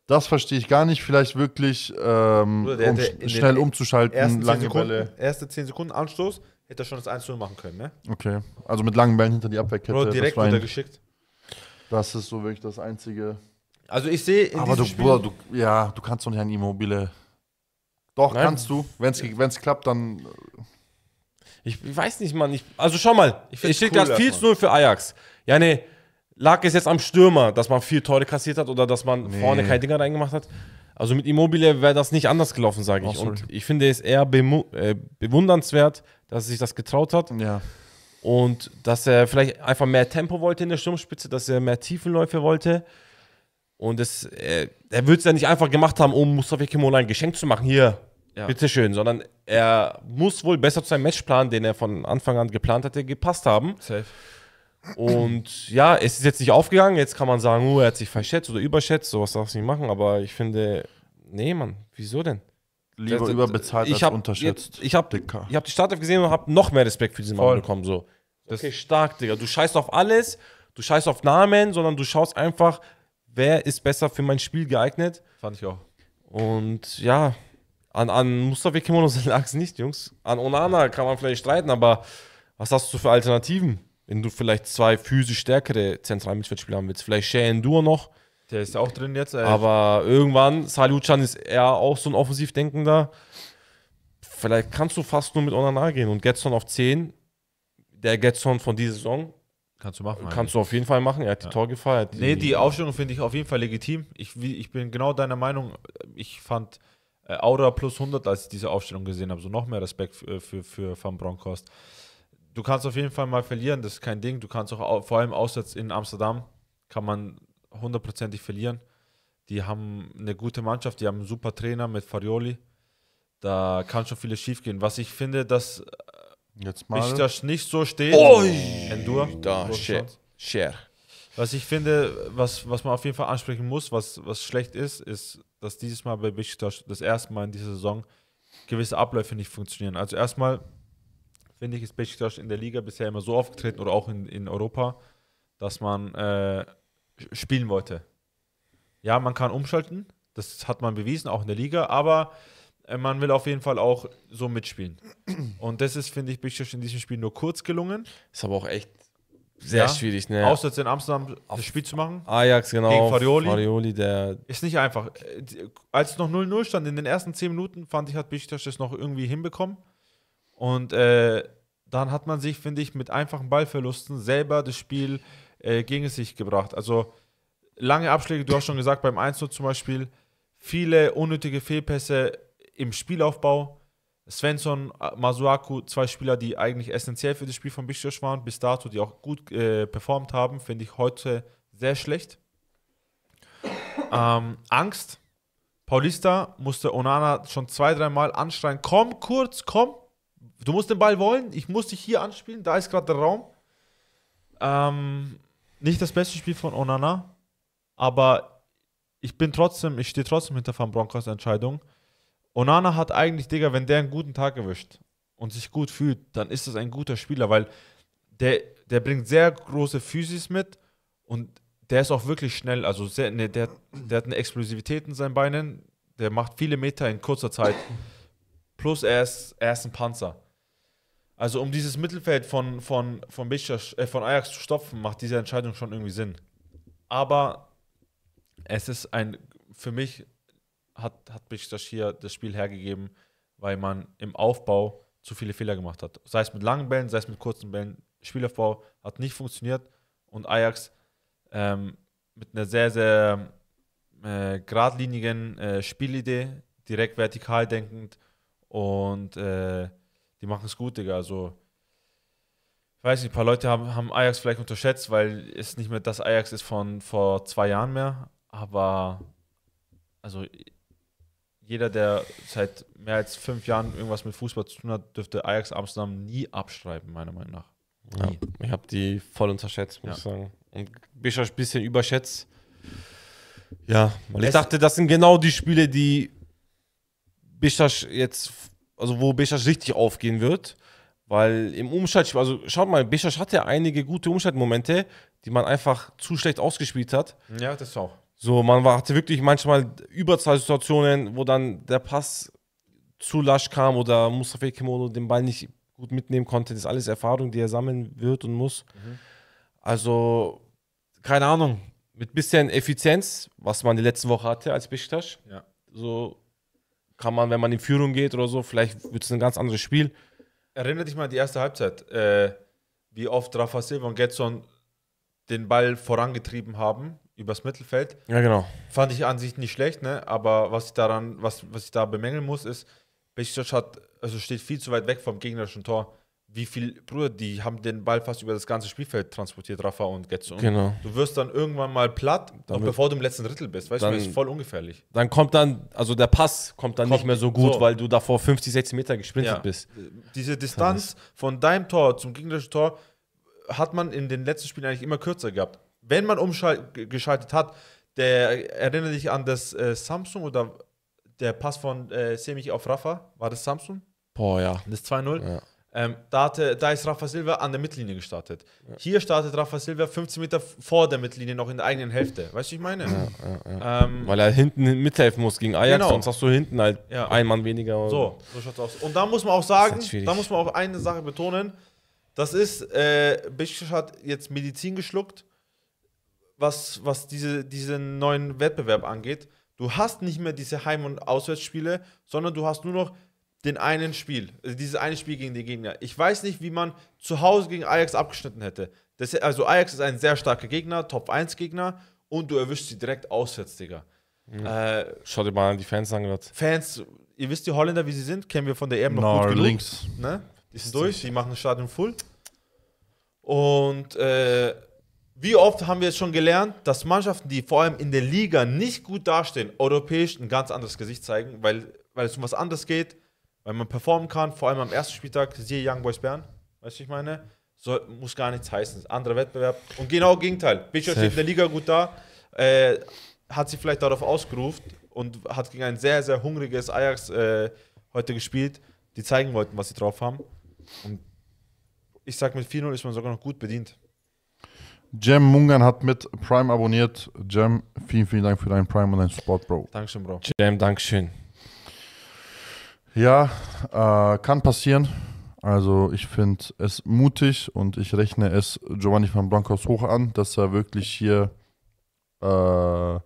Das verstehe ich gar nicht. Vielleicht wirklich ähm, Bruder, um sch schnell umzuschalten, lange Sekunden, Bälle. Erste 10 Sekunden Anstoß hätte er schon das 1-0 machen können, ne? Okay. Also mit langen Bällen hinter die Abwehrkette. Oder direkt wieder geschickt. Das ist so wirklich das einzige. Also ich sehe. Aber du, Bruder, du, ja, du kannst doch nicht an Immobile. Doch, Nein. kannst du. Wenn es klappt, dann. Ich, äh. ich, weiß nicht, Mann. Ich, also schau mal, ich, ich steht cool, gerade viel zu null für Ajax. Ja, nee, lag es jetzt am Stürmer, dass man vier Tore kassiert hat oder dass man nee. vorne keine Dinger reingemacht hat? Also mit Immobile wäre das nicht anders gelaufen, sage ich. Oh, Und ich finde es eher äh, bewundernswert, dass er sich das getraut hat. Ja. Und dass er vielleicht einfach mehr Tempo wollte in der Sturmspitze, dass er mehr Tiefenläufe wollte. Und das, äh, er, er wird es ja nicht einfach gemacht haben, um Mustafa Kimola ein Geschenk zu machen. Hier, ja. bitteschön. Sondern er muss wohl besser zu seinem Matchplan, den er von Anfang an geplant hatte, gepasst haben. Safe. Und ja, es ist jetzt nicht aufgegangen. Jetzt kann man sagen, oh, er hat sich verschätzt oder überschätzt. Sowas darfst du nicht machen. Aber ich finde, nee, Mann, wieso denn? Lieber das, überbezahlt als hab, unterschätzt. Jetzt, ich habe hab die Startelf gesehen und habe noch mehr Respekt für diesen Voll. Mann bekommen. So. Das okay, stark, Digga. Du scheißt auf alles, du scheißt auf Namen, sondern du schaust einfach, wer ist besser für mein Spiel geeignet. Fand ich auch. Und ja, an, an Mustafa Kimono lag es nicht, Jungs. An Onana kann man vielleicht streiten, aber was hast du für Alternativen? Wenn du vielleicht zwei physisch stärkere Zentralmittelfeldspieler haben willst. Vielleicht Shane Dur noch. Der ist ja auch drin jetzt. Ey. Äh, aber irgendwann, Salutchan ist eher auch so ein Offensivdenkender. Vielleicht kannst du fast nur mit Onana gehen und Getson auf 10 der get von dieser Saison. Kannst du machen. Kannst eigentlich. du auf jeden Fall machen. Er hat ja. die Tor gefeiert. die nee, die Aufstellung finde ich auf jeden Fall legitim. Ich, ich bin genau deiner Meinung. Ich fand äh, Aura plus 100, als ich diese Aufstellung gesehen habe. So noch mehr Respekt für, äh, für, für Van Bronckhorst. Du kannst auf jeden Fall mal verlieren, das ist kein Ding. Du kannst auch, vor allem auswärts in Amsterdam, kann man hundertprozentig verlieren. Die haben eine gute Mannschaft, die haben einen super Trainer mit Farioli. Da kann schon vieles schiefgehen. Was ich finde, dass Jetzt mal. Ich das nicht so steht. Oi. Endure. Da, Scher. Scher. Was ich finde, was, was man auf jeden Fall ansprechen muss, was, was schlecht ist, ist, dass dieses Mal bei Besiktas das erste Mal in dieser Saison gewisse Abläufe nicht funktionieren. Also erstmal finde ich, ist Besiktas in der Liga bisher immer so aufgetreten oder auch in, in Europa, dass man äh, spielen wollte. Ja, man kann umschalten, das hat man bewiesen, auch in der Liga, aber äh, man will auf jeden Fall auch so mitspielen. Und das ist, finde ich, Bikcic in diesem Spiel nur kurz gelungen. Ist aber auch echt sehr ja. schwierig, ne? jetzt in Amsterdam auf das Spiel zu machen. Ajax, genau. Gegen Farioli. Farioli der ist nicht einfach. Äh, als es noch 0-0 stand, in den ersten 10 Minuten, fand ich, hat Bikcic das noch irgendwie hinbekommen. Und äh, dann hat man sich, finde ich, mit einfachen Ballverlusten selber das Spiel äh, gegen sich gebracht. Also lange Abschläge, du hast schon gesagt, beim 1 0 zum Beispiel, viele unnötige Fehlpässe, im Spielaufbau Svensson, Masuaku, zwei Spieler, die eigentlich essentiell für das Spiel von Bischof waren, bis dato, die auch gut äh, performt haben, finde ich heute sehr schlecht. Ähm, Angst. Paulista musste Onana schon zwei, dreimal anschreien: Komm kurz, komm. Du musst den Ball wollen. Ich muss dich hier anspielen. Da ist gerade der Raum. Ähm, nicht das beste Spiel von Onana, aber ich bin trotzdem, ich stehe trotzdem hinter Van Bronckhorst Entscheidung Onana hat eigentlich, Digga, wenn der einen guten Tag erwischt und sich gut fühlt, dann ist das ein guter Spieler, weil der, der bringt sehr große Physis mit und der ist auch wirklich schnell. Also sehr, ne, der, der hat eine Explosivität in seinen Beinen, der macht viele Meter in kurzer Zeit. Plus er ist, er ist ein Panzer. Also um dieses Mittelfeld von, von, von, Bichas, äh, von Ajax zu stopfen, macht diese Entscheidung schon irgendwie Sinn. Aber es ist ein für mich hat, hat Besiktas das Spiel hergegeben, weil man im Aufbau zu viele Fehler gemacht hat. Sei es mit langen Bällen, sei es mit kurzen Bällen. Spielaufbau hat nicht funktioniert und Ajax ähm, mit einer sehr, sehr äh, geradlinigen äh, Spielidee, direkt vertikal denkend und äh, die machen es gut, Digga. Also, ich weiß nicht, ein paar Leute haben, haben Ajax vielleicht unterschätzt, weil es nicht mehr das Ajax ist von vor zwei Jahren mehr, aber also jeder, der seit mehr als fünf Jahren irgendwas mit Fußball zu tun hat, dürfte Ajax Amsterdam nie abschreiben, meiner Meinung nach. Ja, ich habe die voll unterschätzt, muss ja. ich sagen. Und Bischof ein bisschen überschätzt. Ja, weil ich dachte, das sind genau die Spiele, die Bischof jetzt, also wo Bischof richtig aufgehen wird. Weil im Umschalt, also schaut mal, Bischof hatte einige gute Umschaltmomente, die man einfach zu schlecht ausgespielt hat. Ja, das auch. So, man war, hatte wirklich manchmal Überzahlsituationen, wo dann der Pass zu lasch kam oder Mustafa Kimono den Ball nicht gut mitnehmen konnte. Das ist alles Erfahrung, die er sammeln wird und muss. Mhm. Also, keine Ahnung, mit bisschen Effizienz, was man die letzten Woche hatte als Besiktas, ja. so kann man, wenn man in Führung geht oder so, vielleicht wird es ein ganz anderes Spiel. Erinnere dich mal an die erste Halbzeit, äh, wie oft Rafa Silva und Getson den Ball vorangetrieben haben übers Mittelfeld. Ja, genau. Fand ich an sich nicht schlecht, ne? Aber was ich daran, was, was ich da bemängeln muss, ist, Besiktas hat, also steht viel zu weit weg vom gegnerischen Tor. Wie viel, Bruder, die haben den Ball fast über das ganze Spielfeld transportiert, Rafa und Getzo. Genau. Du wirst dann irgendwann mal platt, dann noch bevor du im letzten Drittel bist. Weißt dann, du, ist voll ungefährlich. Dann kommt dann, also der Pass kommt dann kommt nicht mehr so gut, so. weil du davor 50, 60 Meter gesprintet ja. bist. Diese Distanz von deinem Tor zum gegnerischen Tor hat man in den letzten Spielen eigentlich immer kürzer gehabt wenn man umgeschaltet hat, der erinnere dich an das äh, Samsung oder der Pass von äh, Semich auf Rafa, war das Samsung? Boah, ja. Das 2-0. Ja. Ähm, da, hatte, da ist Rafa Silva an der Mittellinie gestartet. Ja. Hier startet Rafa Silva 15 Meter vor der Mittellinie, noch in der eigenen Hälfte. Weißt du, ich meine? Ja, ähm, Weil er hinten mithelfen muss gegen Ajax, genau. sonst hast du hinten halt ja. einen Mann weniger. So, so schaut's aus. Und da muss man auch sagen, da muss man auch eine Sache betonen. Das ist, äh, Bischich hat jetzt Medizin geschluckt was, was diese, diesen neuen Wettbewerb angeht. Du hast nicht mehr diese Heim- und Auswärtsspiele, sondern du hast nur noch den einen Spiel, also dieses eine Spiel gegen den Gegner. Ich weiß nicht, wie man zu Hause gegen Ajax abgeschnitten hätte. Das, also Ajax ist ein sehr starker Gegner, Top-1-Gegner und du erwischst sie direkt auswärts, Digga. Mhm. Äh, Schau dir mal an, die Fans sagen das. Fans, ihr wisst die Holländer, wie sie sind, kennen wir von der EM noch no, gut genug. links. Ne? Die sind durch, die machen das Stadion full. Und äh, wie oft haben wir jetzt schon gelernt, dass Mannschaften, die vor allem in der Liga nicht gut dastehen, europäisch ein ganz anderes Gesicht zeigen, weil, weil es um was anderes geht, weil man performen kann, vor allem am ersten Spieltag, siehe Young Boys Bern, weißt du, ich meine, so, muss gar nichts heißen. Anderer Wettbewerb. Und genau Gegenteil. Bishop steht in der Liga gut da, äh, hat sich vielleicht darauf ausgerufen und hat gegen ein sehr, sehr hungriges Ajax äh, heute gespielt, die zeigen wollten, was sie drauf haben. Und ich sag, mit 4-0 ist man sogar noch gut bedient. Jam Mungan hat mit Prime abonniert. Jam, vielen, vielen Dank für deinen Prime und deinen Support, Bro. Dankeschön, Bro. Jam, Dankeschön. Ja, äh, kann passieren. Also ich finde es mutig und ich rechne es Giovanni van Bronckhorst hoch an, dass er wirklich hier äh,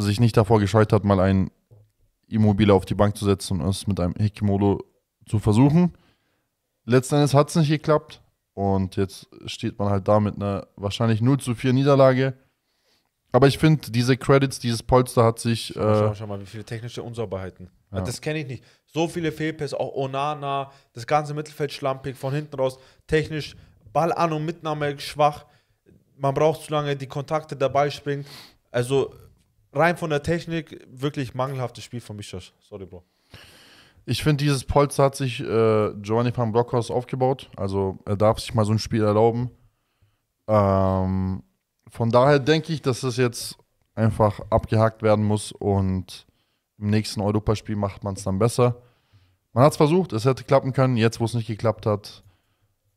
sich nicht davor gescheut hat, mal ein Immobilie auf die Bank zu setzen und es mit einem Hikimodo zu versuchen. Letzten Endes hat es nicht geklappt. Und jetzt steht man halt da mit einer wahrscheinlich 0 zu 4 Niederlage. Aber ich finde, diese Credits, dieses Polster hat sich. Äh schau, schau, mal, wie viele technische Unsauberheiten. Ja. Das kenne ich nicht. So viele Fehlpässe, auch Onana, das ganze Mittelfeld schlampig, von hinten raus, technisch, Ball an und Mitnahme schwach. Man braucht zu lange die Kontakte, dabei springen. Also rein von der Technik, wirklich mangelhaftes Spiel von Bischof. Sorry, Bro. Ich finde, dieses Polster hat sich äh, Giovanni van Brockhaus aufgebaut. Also er darf sich mal so ein Spiel erlauben. Ähm, von daher denke ich, dass es jetzt einfach abgehakt werden muss und im nächsten Europaspiel macht man es dann besser. Man hat es versucht, es hätte klappen können. Jetzt, wo es nicht geklappt hat,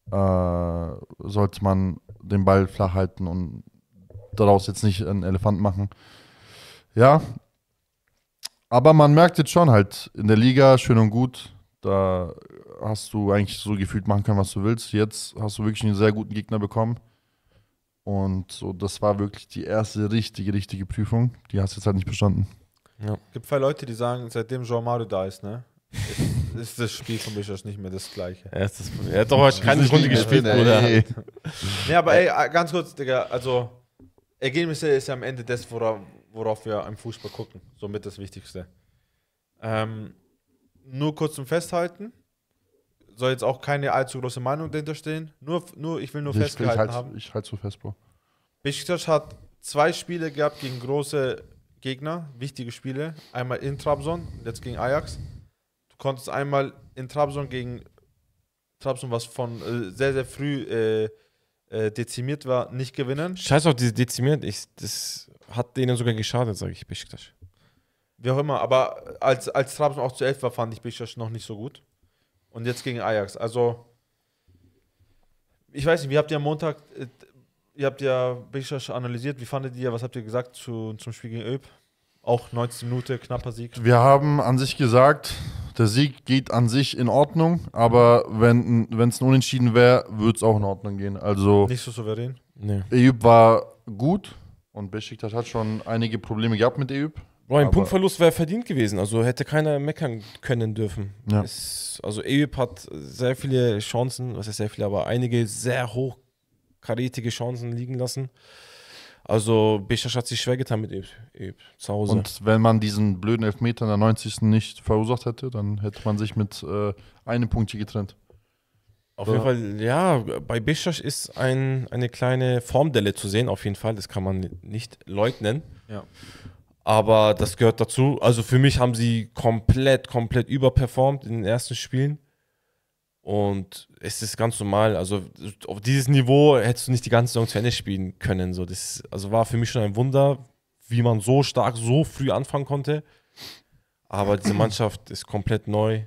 äh, sollte man den Ball flach halten und daraus jetzt nicht einen Elefant machen. Ja, aber man merkt jetzt schon halt in der Liga schön und gut, da hast du eigentlich so gefühlt machen können, was du willst. Jetzt hast du wirklich einen sehr guten Gegner bekommen. Und so, das war wirklich die erste richtige, richtige Prüfung. Die hast du jetzt halt nicht bestanden. Ja. Gibt zwei Leute, die sagen, seitdem Jean Mario da ist, ne? Ist, das Spiel von Bischers nicht mehr das gleiche. Er, hat doch heute keine Runde gespielt, Bruder. Nee, aber ey, ganz kurz, Digga, also Ergebnisse ist ja am Ende das, worauf worauf wir im Fußball gucken. Somit das Wichtigste. Ähm, nur kurz zum Festhalten. Soll jetzt auch keine allzu große Meinung dahinter stehen. Nur, nur ich will nur ich, festgehalten ich halt, haben. Ich halte zu fest, Bro. Besiktas hat zwei Spiele gehabt gegen große Gegner, wichtige Spiele. Einmal in Trabzon, jetzt gegen Ajax. Du konntest einmal in Trabzon gegen Trabzon, was von äh, sehr, sehr früh äh, äh, dezimiert war, nicht gewinnen. Scheiß auf diese dezimiert. Ich, das hat denen sogar geschadet, sage ich Besiktas. Wie auch immer, aber als, als Trabzon auch zu 11 war, fand ich Besiktas noch nicht so gut. Und jetzt gegen Ajax. Also, ich weiß nicht, wie habt ihr am Montag, äh, ihr habt ja Besiktas analysiert, wie fandet ihr, was habt ihr gesagt zu, zum Spiel gegen Öb? Auch 19 Minuten, knapper Sieg. Wir haben an sich gesagt, der Sieg geht an sich in Ordnung, aber wenn es ein Unentschieden wäre, würde es auch in Ordnung gehen. Also nicht so souverän. Nee. Eyüp war gut, und Besiktas hat schon einige Probleme gehabt mit Eyüp. Bro, ein Punktverlust wäre verdient gewesen. Also hätte keiner meckern können dürfen. Ja. Es, also Eyüp hat sehr viele Chancen, was heißt sehr viele, aber einige sehr hochkarätige Chancen liegen lassen. Also Besiktas hat sich schwer getan mit Eyüp, Eyüp zu Hause. Und wenn man diesen blöden Elfmeter in der 90. nicht verursacht hätte, dann hätte man sich mit äh, einem Punkt hier getrennt. Auf jeden Fall, ja, bei Bischof ist ein, eine kleine Formdelle zu sehen, auf jeden Fall. Das kann man nicht leugnen. Ja. Aber das gehört dazu. Also für mich haben sie komplett, komplett überperformt in den ersten Spielen. Und es ist ganz normal. Also auf dieses Niveau hättest du nicht die ganze Saison zu Ende spielen können. So, das, also war für mich schon ein Wunder, wie man so stark, so früh anfangen konnte. Aber diese Mannschaft ist komplett neu.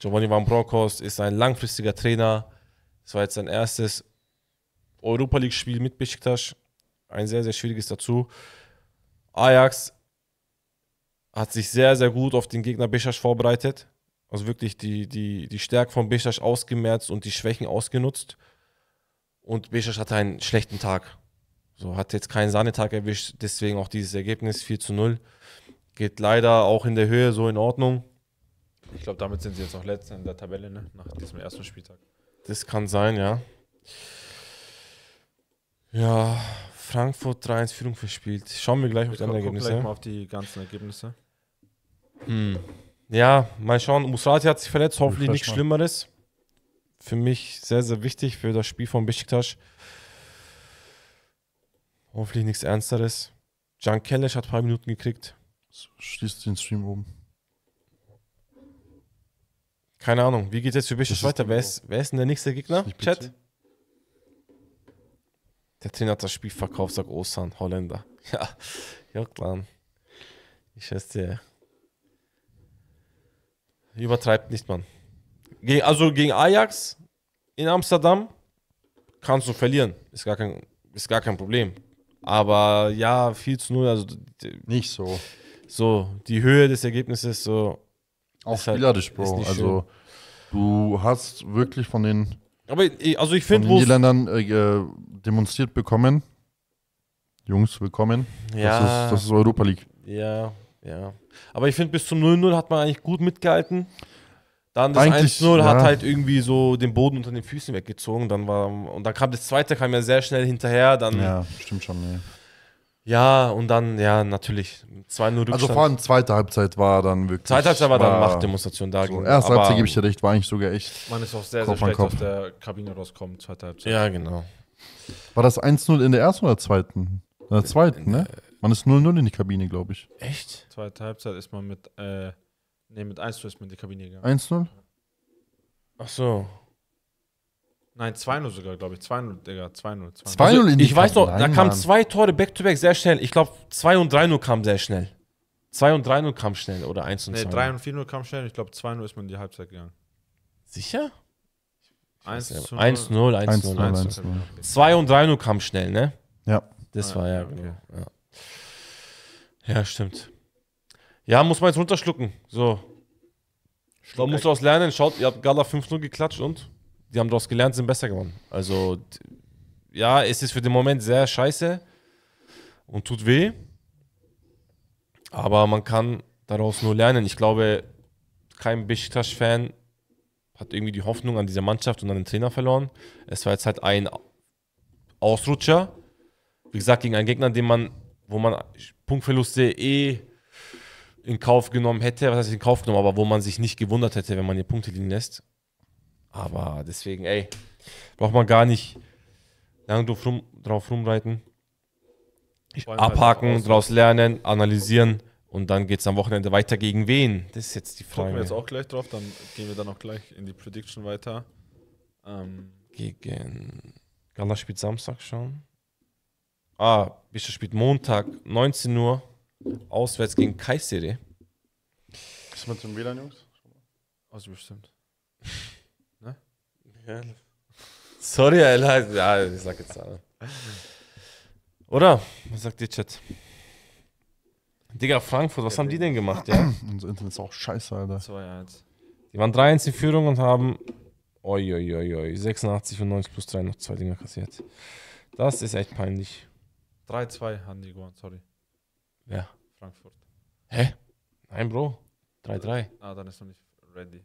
Giovanni Van Bronckhorst ist ein langfristiger Trainer. Es war jetzt sein erstes Europa League-Spiel mit Besiktas. Ein sehr, sehr schwieriges dazu. Ajax hat sich sehr, sehr gut auf den Gegner Besiktas vorbereitet. Also wirklich die, die, die Stärke von Besiktas ausgemerzt und die Schwächen ausgenutzt. Und Besiktas hatte einen schlechten Tag. So hat jetzt keinen Sahnetag erwischt, deswegen auch dieses Ergebnis 4 zu 0. Geht leider auch in der Höhe so in Ordnung. Ich glaube, damit sind sie jetzt noch letzten in der Tabelle, ne? nach diesem ersten Spieltag. Das kann sein, ja. Ja, Frankfurt 3-1 Führung verspielt. Schauen wir gleich auf die anderen Ergebnisse. Gleich mal auf die ganzen Ergebnisse. Hm. Ja, mal schauen. Musrati hat sich verletzt, hoffentlich nichts Schlimmeres. Für mich sehr, sehr wichtig für das Spiel von Besiktas. Hoffentlich nichts Ernsteres. Jan Kellesch hat ein paar Minuten gekriegt. Schließt den Stream oben. Keine Ahnung. Wie geht es jetzt für Besiktas weiter? Wer ist, wer ist denn der nächste Gegner? Chat? Der Trainer hat das Spiel verkauft, sagt Osan, Holländer. Ja, ja klar. Ich weiß dir. Übertreibt nicht, Mann. Gegen, also gegen Ajax in Amsterdam kannst du verlieren. Ist gar kein, ist gar kein Problem. Aber ja, 4 zu 0, also. Nicht so. So, die Höhe des Ergebnisses, so. Auch ist halt- spielerisch, Bro. also, schön. du hast wirklich von den. Aber also ich finde, wo. Niederländern äh, äh, demonstriert bekommen. Jungs, willkommen. Ja. Das ist, das ist Europa League. Ja, ja. Aber ich finde, bis zum 0-0 hat man eigentlich gut mitgehalten. Dann das 1-0 ja. hat halt irgendwie so den Boden unter den Füßen weggezogen. Dann war, und dann kam das zweite, kam ja sehr schnell hinterher. Dann, ja, stimmt schon. Nee. Ja, und dann, ja, natürlich. 2-0 also Rückstand. Also vor allem zweite Halbzeit war dann wirklich. Zweite Halbzeit war dann Machtdemonstration da. So, erste Halbzeit gebe ich dir recht, war eigentlich sogar echt. Man ist auch sehr, Kopf sehr schlecht Kopf. der Kabine rauskommen, zweite Halbzeit. Ja, genau. War das 1-0 in der ersten oder zweiten? In der zweiten, ne? Man ist 0-0 in die Kabine, glaube ich. Echt? Zweite Halbzeit ist man mit, äh, nee, mit 1-0 ist man in die Kabine gegangen. 1-0? Ach so. Nein, 2-0 sogar, glaube ich. 2-0, Digga. 2-0. 2-0 also, in die Ich weiß noch, Nein, da kamen zwei Tore back-to-back -back sehr schnell. Ich glaube, 2 und 3-0 kamen sehr schnell. 2 und 3-0 kamen schnell oder 1 und 2. Nee, 3 und 4-0 kamen schnell. Ich glaube, 2-0 ist man in die Halbzeit gegangen. Sicher? 1-0, 1-0, 1-0. 2 und 3-0 kamen schnell, ne? Ja. Das ah, war ja, genau, okay. Ja. ja. stimmt. Ja, muss man jetzt runterschlucken. So. Schluck man muss daraus lernen. Schaut, ihr habt Gala 5-0 geklatscht und? die haben daraus gelernt, sind besser geworden. Also, ja, es ist für den Moment sehr scheiße und tut weh. Aber man kann daraus nur lernen. Ich glaube, kein Besiktas-Fan hat irgendwie die Hoffnung an dieser Mannschaft und an den Trainer verloren. Es war jetzt halt ein Ausrutscher. Wie gesagt, gegen einen Gegner, den man, wo man Punktverluste eh in Kauf genommen hätte, was heißt in Kauf genommen, aber wo man sich nicht gewundert hätte, wenn man hier Punkte liegen lässt. Aber deswegen, ey, braucht man gar nicht lange drauf, rum, drauf rumreiten. Halt Abhaken, halt daraus lernen, analysieren und dann geht es am Wochenende weiter gegen wen? Das ist jetzt die Frage. Gucken wir jetzt auch gleich drauf, dann gehen wir dann auch gleich in die Prediction weiter. Ähm gegen Gala spielt Samstag schon. Ah, Bischof spielt Montag, 19 Uhr, auswärts gegen Kayseri. Ist man zum WLAN, Jungs? Also bestimmt. Ja. Sorry, Alter. Ja, ich sag jetzt Zahlen. Oder? Was sagt ihr, Chat? Digga, Frankfurt, was ja, haben die denn gemacht, ja? Unser Internet ist auch scheiße, Alter. 2-1. Die waren 3-1 in Führung und haben oi, oi, oi, oi, 86 und 90 plus 3 noch zwei Dinger kassiert. Das ist echt peinlich. 3-2 haben die gewonnen, sorry. Ja. Frankfurt. Hä? Nein, Bro. 3-3. Ah, dann ist noch nicht ready.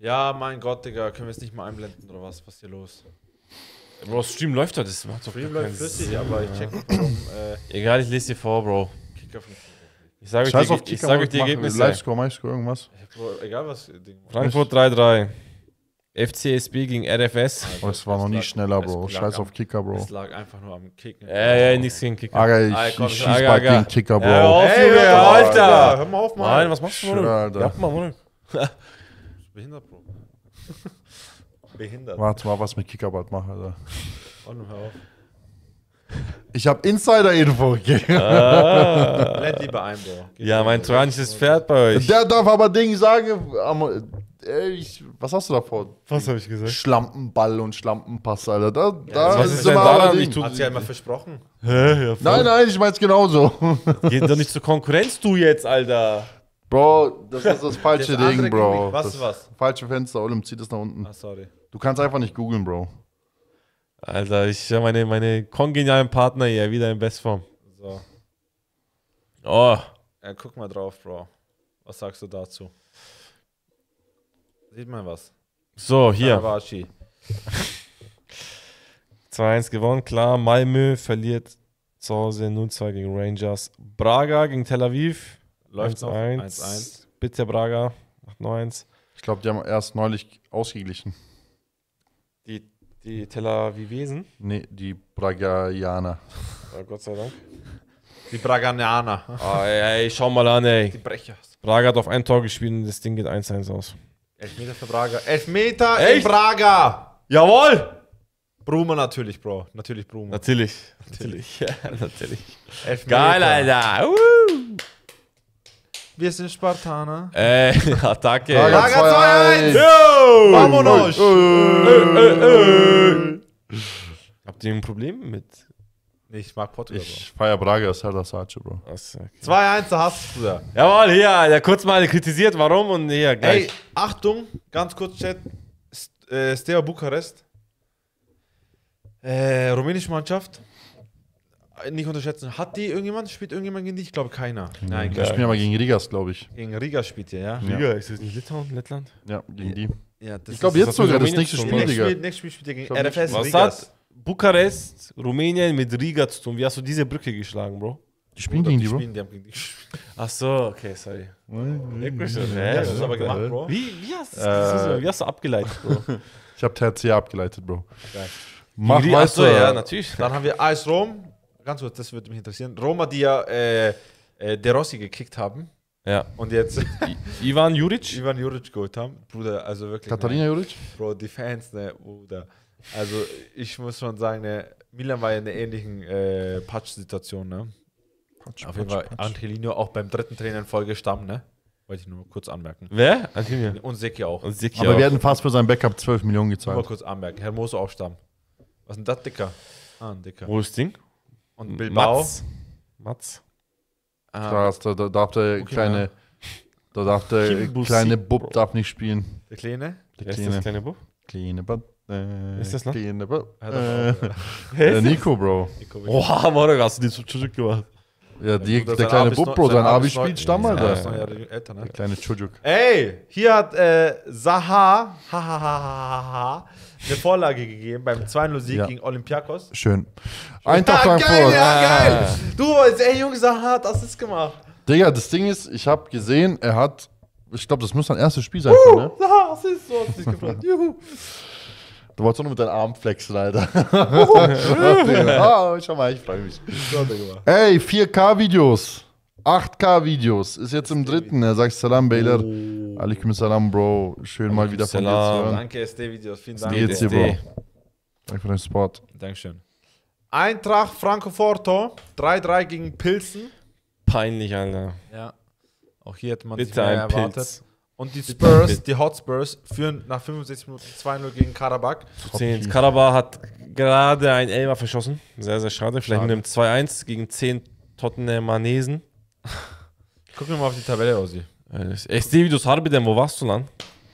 Ja, mein Gott, Digga, können wir es nicht mal einblenden oder was? Was ist hier los? Bro, Stream läuft doch, das macht doch Stream läuft flüssig, Sinn, aber ich check nicht Äh, Egal, ich lese dir vor, Bro. Kicker von ich sage euch, ich sag euch die Ergebnisse. Livescore, Maiscore, irgendwas. Bro, egal was. Frankfurt 3-3. FCSB gegen RFS. Oh, es war noch nie schneller, Bro. Scheiß auf Kicker, Bro. Es lag einfach nur am Kicken. Ja, ja, nichts gegen Kicker. Aga, ich, ah, ich schieß Aga, gegen Kicker, Bro. Hör auf, Alter. Hör mal auf, Mann. Nein, was machst du, Bruder? Ja, mal, Bruder behindert, Bro. behindert. Warte mal, was mit Kickerbart mache, Alter. Oh, hör auf. Ich habe Insider-Info. gegeben. Ah. lieber ein, Bro. Geht ja, mein trojanisches Pferd bei euch. Der darf aber Ding sagen, ich, was hast du da vor? Was habe ich gesagt? Schlampenball und Schlampenpass, Alter. Da, ja, da was ist, denn da? Hat sie ja immer versprochen. Hä? Ja, nein, nein, ich mein's genauso. Geht doch nicht zur Konkurrenz, du jetzt, Alter. Bro, das ist das falsche das Ding, Bro. Was ist was? Falsche Fenster, Olymp, zieh das nach unten. Ah, sorry. Du kannst einfach nicht googeln, Bro. Alter, ich habe meine, meine kongenialen Partner hier wieder in Bestform. So. Oh. Ja, guck mal drauf, Bro. Was sagst du dazu? Sieht man was? So, hier. 2-1 gewonnen, klar. Malmö verliert zu Hause 0-2 gegen Rangers. Braga gegen Tel Aviv läuft 1 1-1. Bitte Braga macht 9-1. Ich glaube, die haben erst neulich ausgeglichen. Die, die Tel Avivesen? Nee, die Bragaianer. Oh, Gott sei Dank. Die Braganianer. Ah, ey, ey, schau mal an, ey. Die Brecher. Braga hat auf ein Tor gespielt und das Ding geht 1-1 aus. Elfmeter für Braga. Elfmeter Echt? in Braga! Jawohl! Bruma natürlich, Bro. Natürlich Bruma. Natürlich. Natürlich. natürlich. Ja, natürlich. Geil, Alter. Uh. Wir sind Spartaner. Äh, Attacke. Lager 2-1. Yo! Vamonos. Äh, äh, Habt ihr ein Problem mit? ich mag Portugal. Ich feier Braga Saldasace, halt Bro. okay. 2-1, da hast du ja. Jawohl, hier, der kurz mal kritisiert, warum und hier gleich. Ey, Achtung, ganz kurz, Chat. St äh, Steaua Bukarest. Äh, rumänische Mannschaft nicht unterschätzen. Hat die irgendjemand? Spielt irgendjemand gegen die? Ich glaube keiner. Nein, Wir spielen aber gegen Rigas, glaube ich. Gegen Riga spielt ihr, ja? Riga, ist es nicht Litauen, Lettland? Ja, gegen die. Ja, das ich glaube, jetzt sogar das nächste Spiel, Nächstes Spiel, spielt ihr gegen RFS Was hat Bukarest, Rumänien mit Riga zu tun? Wie hast du diese Brücke geschlagen, Bro? Die spielen gegen die, Bro. Spielen, die haben gegen die Ach so, okay, sorry. Wie hast du abgeleitet, Bro? ich habe Tertiär abgeleitet, Bro. Mach weiter. Achso, ja, natürlich. Dann haben wir AS Rom ganz kurz, das würde mich interessieren. Roma, die ja äh, äh, De Rossi gekickt haben. Ja. Und jetzt. Ivan Juric? Ivan Juric geholt haben. Bruder, also wirklich. Katharina ne, Juric? Bro, die Fans, ne, Bruder. Also ich muss schon sagen, ne, Milan war ja in einer ähnlichen äh, Patch-Situation, ne? Patsch, Auf jeden Fall Angelino auch beim dritten Trainer in Folge Stamm, ne? Wollte ich nur kurz anmerken. Wer? Angelino. Und Seki auch. Und Seki Aber auch. wir hatten fast für sein Backup 12 Millionen gezahlt. Nur kurz anmerken. Hermoso auch Stamm. Was ist denn das, Dicker? Ah, ein Dicker. Wo ist Ding? Und Bilbao. Mats. Mats. Ah. Da, da darf der okay, kleine, ja. da darf der kleine Bub darf nicht spielen. Der kleine? Der Wer kleine. Ist das kleine Bub? Kleine Bub. Äh, ist das noch? Kleine Bub. Äh, äh der Nico, Bro. Nico, Oha, Mann, hast du den zum Chujuk gemacht. Ja, ja gut, der also kleine Bub, Bro, dein Abi spielt Stammalter. Ja, ne? Der kleine Chujuk. Ey, hier hat äh, Zaha, ha, ha, ha, ha, ha, eine Vorlage gegeben beim 2-0-Sieg ja. gegen Olympiakos. Schön. Ein Tag ah, geil, ja, geil. Ah. Du, wolltest, ey Jungs, aha, das ist gemacht. Digga, das Ding ist, ich habe gesehen, er hat, ich glaube, das muss sein erstes Spiel sein. Uh, ne? Das ist so, hast dich gefragt. Juhu. Du wolltest nur mit deinen Arm flexen, Alter. Oh, schau mal, ich freue mich. Ey, 4K-Videos. 8K-Videos ist jetzt im dritten. Er ne? sagt Salam Baylor. Oh. Alikum Salam, Bro. Schön mal wieder von dir zu hören. Danke, SD-Videos. Vielen Dank. Geht's dir, Bro. Danke für den Spot. Dankeschön. Eintracht Francoforto. 3-3 gegen Pilzen. Peinlich, Alter. Ja. Auch hier hätte man Bitte sich mehr erwartet. Pilz. Und die Spurs, die Hotspurs, führen nach 65 Minuten 2-0 gegen Karabakh. Karabakh hat gerade ein Elmer verschossen. Sehr, sehr schade. Vielleicht schade. mit einem 2-1 gegen 10 Tottenham-Manesen. Gucken wir mal auf die Tabelle, Ossi. Ich sehe, wie du es harbiden. Wo warst du, Lan?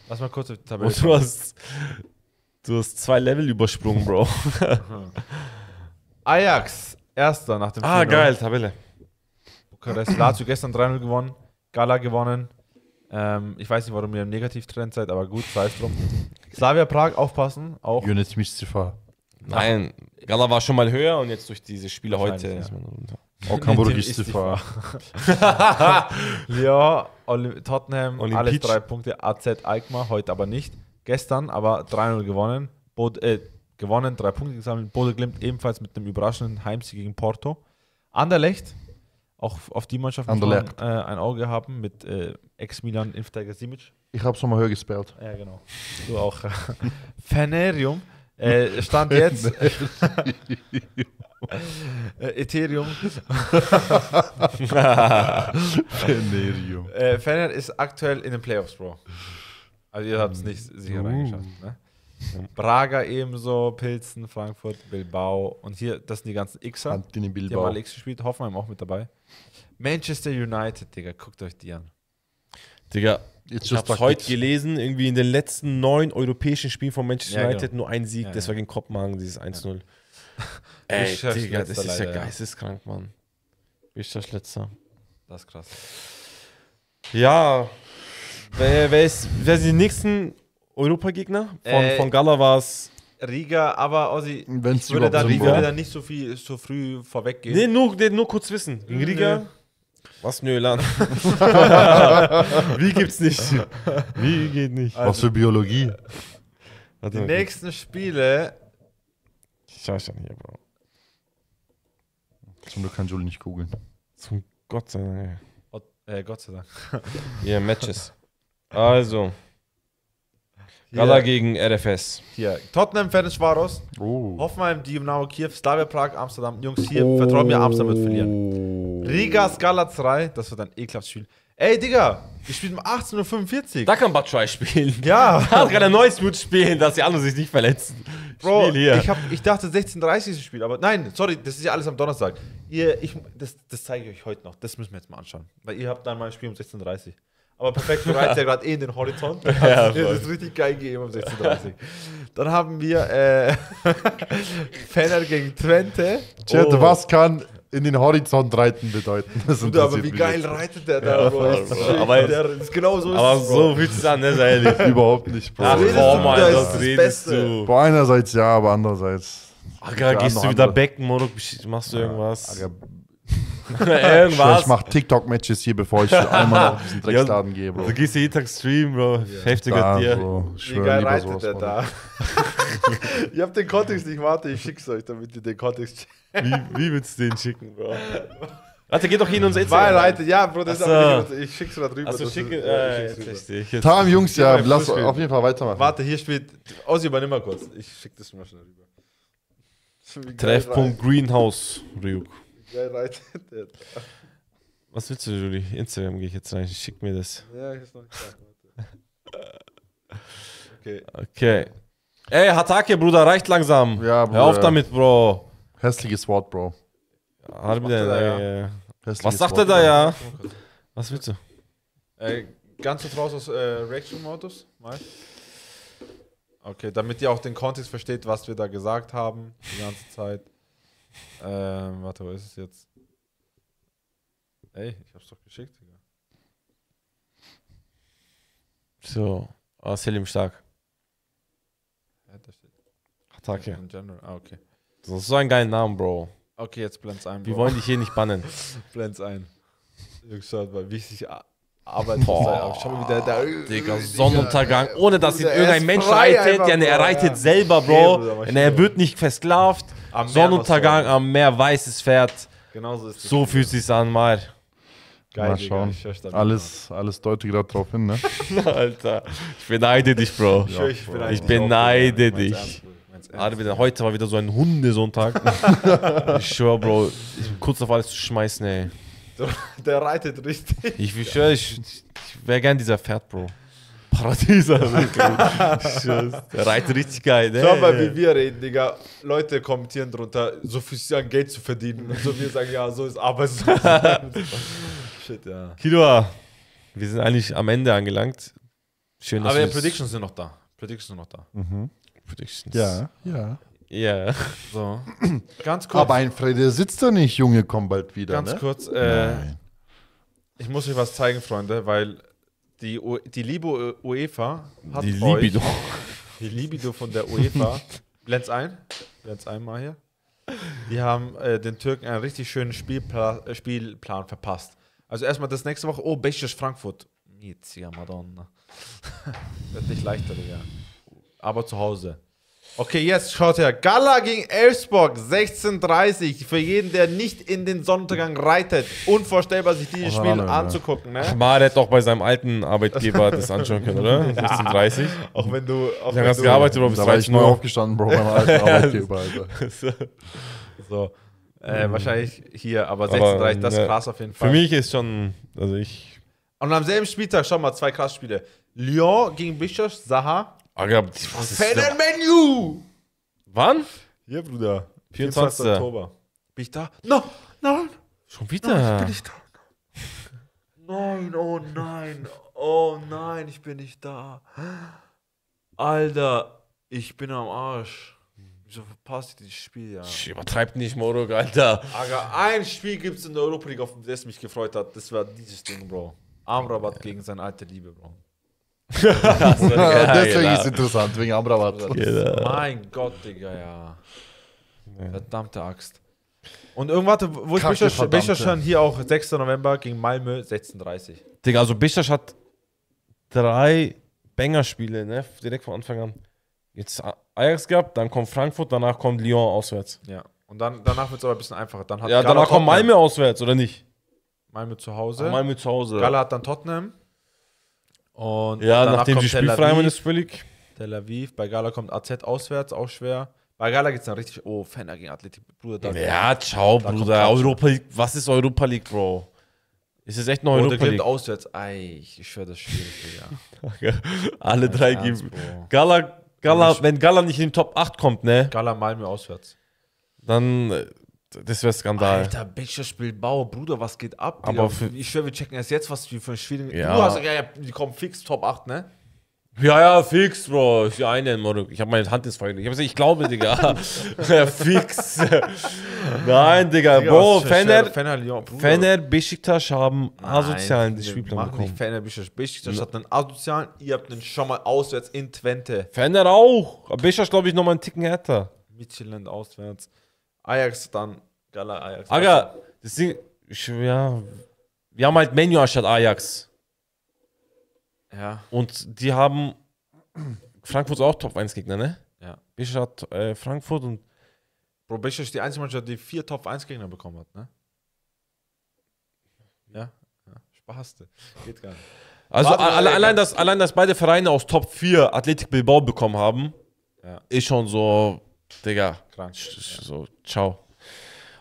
Lass mal kurz auf die Tabelle. du hast, du hast zwei Level übersprungen, Bro. Ajax, erster nach dem Ah, Final. geil, Tabelle. Bukarest, Lazio gestern 3-0 gewonnen, Gala gewonnen. Ähm, ich weiß nicht, warum ihr im Negativtrend seid, aber gut, sei es drum. Slavia Prag, aufpassen. Auch. Unit Nein, Gala war schon mal höher und jetzt durch diese Spiele heute ist man runter. Auch Borussia-Fahrer. ja, Tottenham, Olympic. alles drei Punkte. AZ Alkmaar, heute aber nicht. Gestern aber 3-0 gewonnen. Bod äh, gewonnen, drei Punkte gesammelt. Bode Glimt ebenfalls mit einem überraschenden Heimsieg gegen Porto. Anderlecht, auch auf die Mannschaft muss man, äh, ein Auge haben mit äh, Ex-Milan Infteiger Simic. Ich habe es nochmal höher gespielt. Ja, genau. Du auch. Fenerium äh, stand jetzt. Äh, Ethereum. Fenerium. Äh, Fener ist aktuell in den Playoffs, Bro. Also ihr habt es nicht sicher uh. reingeschafft. Ne? Braga ebenso, Pilzen, Frankfurt, Bilbao. Und hier, das sind die ganzen Xer. Die haben alle X gespielt. Hoffenheim auch mit dabei. Manchester United, Digga, guckt euch die an. Digga, Jetzt ich habe heute gelesen, irgendwie in den letzten neun europäischen Spielen von Manchester ja, genau. United genau. nur ein Sieg, ja, das war gegen Kopenhagen, dieses 1-0. Ja. Ey, Digga, das ist ja geisteskrank, Mann. Bist du letzter? Das ist krass. Ja, wer, wer, ist, wer sind die nächsten Europagegner? Von, äh, von Gala war es. Riga, aber Ossi, ich würde da, Riga. würde da nicht so viel so früh vorweggehen. Nee, nur, nur kurz wissen. In Riga. Nee. Was Nöland? Wie gibt's nicht? Wie geht nicht? Also, Was für Biologie? Die nächsten Spiele. Ich schau schon hier, Bro. Zum Glück kann Jule nicht googeln. Zum Gott sei Dank. Ey. Äh, Gott sei Dank. Hier, yeah, Matches. Also. Gala gegen RFS. Hier, Tottenham Ferencvaros, oh. Hoffenheim, Dinamo Kiew, Slavia Prag, Amsterdam. Jungs, hier, oh. vertraut mir, Amsterdam wird verlieren. Oh. Riga Skala 3, das wird ein ekelhaftes Spiel. Ey, Digga, ich spiele um 18.45 Uhr. Da kann Batshuayi spielen. Ja. Da kann ein neues Mut spielen, dass die anderen sich nicht verletzen. Bro, Spiel hier. Ich, hab, ich dachte 16.30 Uhr ist das Spiel, aber nein, sorry, das ist ja alles am Donnerstag. Ihr, ich, das, das zeige ich euch heute noch. Das müssen wir jetzt mal anschauen. Weil ihr habt dann mal ein Spiel um 16.30 Uhr. Aber perfekt, du reizt ja gerade eh in den Horizont. Dann ja, das ist richtig geil gegeben um 16.30 Uhr. Dann haben wir äh, Fenner gegen Twente. Chat, oh. was kann in den Horizont reiten bedeuten. Das Gut, aber wie geil jetzt. reitet der da, ja, Bro? Das ist schön, aber der ist genau so. Aber ist so fühlt es an, ne? Sei ehrlich. Überhaupt nicht, Bro. Ach, oh mein Gott, das redest du. Boah, einerseits ja, aber andererseits. Aga, gehst du wieder Becken, Morok, machst du irgendwas? Aga, Irgendwas. Ich mache TikTok-Matches hier, bevor ich einmal auf diesen Drecksladen ja, gehe, Bro. Also du gehst jeden Tag streamen, Bro. Ja. Heftiger da, dir. Bro. Schwör, Wie geil reitet der da? ich hab den Kontext nicht, warte, ich schick's euch, damit ihr den Kontext checkt. Wie, wie willst du den schicken, Bro? Warte, geht doch hin und unser Instagram. Reitet, ja, Bro, das Achso. ist Ich schick's da drüber. Also schick, äh, ich schick's jetzt rüber. Tam, Jungs, ja, lass Fußball. auf jeden Fall weitermachen. Warte, hier spielt. Ossi, übernimm mal kurz. Ich schick das mal schnell rüber. Treffpunkt Greenhouse, Ryuk. Geil reitet. der? Was willst du, Juli? Instagram gehe ich jetzt rein. Schick mir das. Ja, ich hab's noch nicht gesagt. okay. Okay. Ey, Hatake, Bruder, reicht langsam. Ja, Bruder. Hör auf damit, Bro. Hässliches Wort, Bro. Was, der, da, ja? Ja. Was sagt er da, ja? Was willst du? Äh, ganz draußen aus äh, Reaction-Modus, mal. Okay, damit ihr auch den Kontext versteht, was wir da gesagt haben, die ganze Zeit. Ähm, warte, wo ist es jetzt? Ey, ich hab's doch geschickt, Digga. So, oh, Selim stark. Ja, da steht. Attacke. In general. Ah, okay. Das ist so ein geiler Name, Bro. Okay, jetzt blend's ein. Bro. Wir wollen dich hier nicht bannen. blend's ein. Jungs, schaut mal, wie ich dich aber Boah, schau mal wieder da. Digga, Sonnenuntergang, ohne dass ihn irgendein Mensch reitet. Ja, er reitet selber, Bro. Und er wird nicht versklavt. Am Sonnenuntergang am Meer, weißes Pferd. Genau so ist So fühlt sich's an, Mal. Geil, Mal schauen. Digga, alles, alles deutet gerade drauf hin, ne? Alter, ich beneide dich, Bro. Ich, ja, ich, Bro. ich beneide ich dich. Alter, heute war wieder so ein Hundesonntag. ich schwör, Bro, ich bin kurz auf alles zu schmeißen, ey. der reitet richtig. Ich schwöre, ich, ich wäre gern dieser Pferd, Bro. Paradieser, also, der reitet richtig geil, ne? Schau mal, wie wir reden, Digga. Leute kommentieren drunter, so viel Geld zu verdienen. Und so wir sagen, ja, so ist Arbeit. Shit, ja. Kinoa, wir sind eigentlich am Ende angelangt. Schön, dass Aber ja, Predictions sind noch da. Predictions sind noch da. Mhm. Predictions. Ja, ja. Ja. So. Ganz kurz. Aber ein Freddy sitzt doch nicht, Junge, komm bald wieder. Ganz ne? kurz. Äh, ich muss euch was zeigen, Freunde, weil die, U die liebe UEFA hat die Libido. Euch, die Libido von der UEFA. blend's ein. Blend's ein mal hier. Die haben äh, den Türken einen richtig schönen Spielpla Spielplan verpasst. Also erstmal das nächste Woche. Oh, Beşiktaş Frankfurt. Mietziger Madonna. Wird nicht leichter, Digga. Aber zu Hause. Okay, jetzt schaut her. Gala gegen Elfsborg, 16.30 Für jeden, der nicht in den Sonnenuntergang reitet. Unvorstellbar, sich dieses oh, Spiel Ahnung, anzugucken. Ne? Schmal hätte auch bei seinem alten Arbeitgeber das anschauen können, oder? 16.30 ja. Auch wenn du... Auch ja, hast du gearbeitet, oder bist Da war ich neu aufgestanden, Bro, beim alten Arbeitgeber, Alter. so. Äh, mhm. Wahrscheinlich hier, aber 16.30 das ist ne, krass auf jeden Fall. Für mich ist schon... Also ich... Und am selben Spieltag, schau mal, zwei krass Spiele. Lyon gegen Bischof, Saha. Aga, ah, was ist Fan Menu! Wann? Hier, Bruder. 24. 24. Oktober. Bin ich da? No, nein! Schon wieder? Nein, ich bin nicht da. Nein, oh nein, oh nein, ich bin nicht da. Alter, ich bin am Arsch. Wieso verpasst ich dieses Spiel, ja? Ich übertreib nicht, Morok, Alter. Aga, ein Spiel gibt's in der Europa League, auf das mich gefreut hat. Das war dieses Ding, Bro. Armrabat gegen seine alte Liebe, Bro. Deswegen ist es interessant, wegen Amrabat. Genau. Genau. Mein Gott, Digga, ja. Verdammte Axt. Und irgendwann, wo ich Bischof, schon hier auch 6. November gegen Malmö 36. Digga, also Bischof hat drei Banger-Spiele, ne? Direkt von Anfang an. Jetzt Ajax gehabt, dann kommt Frankfurt, danach kommt Lyon auswärts. Ja. Und dann, danach wird es aber ein bisschen einfacher. Dann hat ja, Gala danach kommt Malmö auswärts, oder nicht? Malmö zu Hause. Malmö zu Hause. Gala hat dann Tottenham. Und ja, nachdem sie spielfrei haben, ist völlig. Tel Aviv, bei Gala kommt AZ auswärts, auch schwer. Bei Gala geht es dann richtig, oh, Fenner gegen Athletik, Bruder. Da ja, ciao, da Bruder. Europa League, was ist Europa League, Bro? Ist es echt noch Europa League? auswärts, ey, ich schwöre, das ist schwierig, ja. Alle drei Ernst, geben. Bro. Gala, Gala, wenn Gala nicht in den Top 8 kommt, ne? Gala malen wir auswärts. Dann äh, das wäre Skandal. Alter, Becher spielt Bau. Bruder, was geht ab? Aber ich schwöre, wir checken erst jetzt, was für ein Spiel. Ja. Du hast ja, ja, die kommen fix Top 8, ne? Ja, ja, fix, Bro. Ich eine Ich habe meine Hand ins Feuer. Ich habe gesagt, ich glaube, Digga. fix. Nein, Digga. Digga Bro, Fener, Fener, Lyon, Fener, Besiktas haben asozialen Nein, Spielplan mach bekommen. Nicht Fener, Besiktas. Besiktas hat einen asozialen. Ihr habt einen schon mal auswärts in Twente. Fener auch. Besiktas, glaube ich, noch mal einen Ticken härter. Mitchelland auswärts. Ajax dann. Gala Ajax. Aga, das Ding, ich, ja, wir haben halt Menu anstatt Ajax. Ja. Und die haben Frankfurt ist auch Top 1 Gegner, ne? Ja. Bischat äh, Frankfurt und. Bro, Bischat ist die einzige Mannschaft, die vier Top 1 Gegner bekommen hat, ne? Ja. ja. Spaßte. Geht gar nicht. Also alle, allein, dass, allein, dass beide Vereine aus Top 4 Athletik Bilbao bekommen haben, ja. ist schon so Digga. Krank. So, ciao.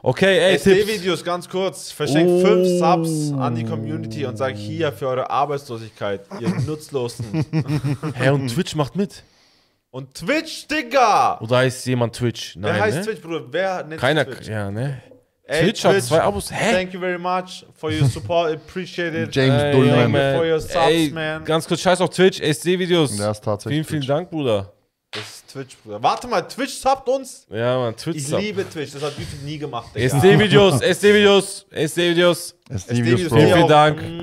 Okay, ey, SD-Videos, ganz kurz. Verschenkt oh. fünf Subs an die Community und sag hier für eure Arbeitslosigkeit, ihr Nutzlosen. Hä, und Twitch macht mit. Und Twitch, Digga! Oder heißt jemand Twitch? Nein, Wer heißt ne? Twitch, Bruder? Wer nennt Keiner, Twitch? Ja, ne? Ey, Twitch, Twitch hat zwei Abos. Hä? Thank you very much for your support. Appreciate it. James hey, Dullman. For your subs, Ey, man. Ganz kurz, scheiß auf Twitch. SD-Videos. Ja, ist tatsächlich Vielen, vielen Twitch. Dank, Bruder. Das ist Twitch, Bruder. Warte mal, Twitch zappt uns. Ja, man, Twitch Ich zappt. liebe Twitch, das hat YouTube nie gemacht, SD-Videos, SD-Videos, SD-Videos. SD-Videos, Bro. Vielen, vielen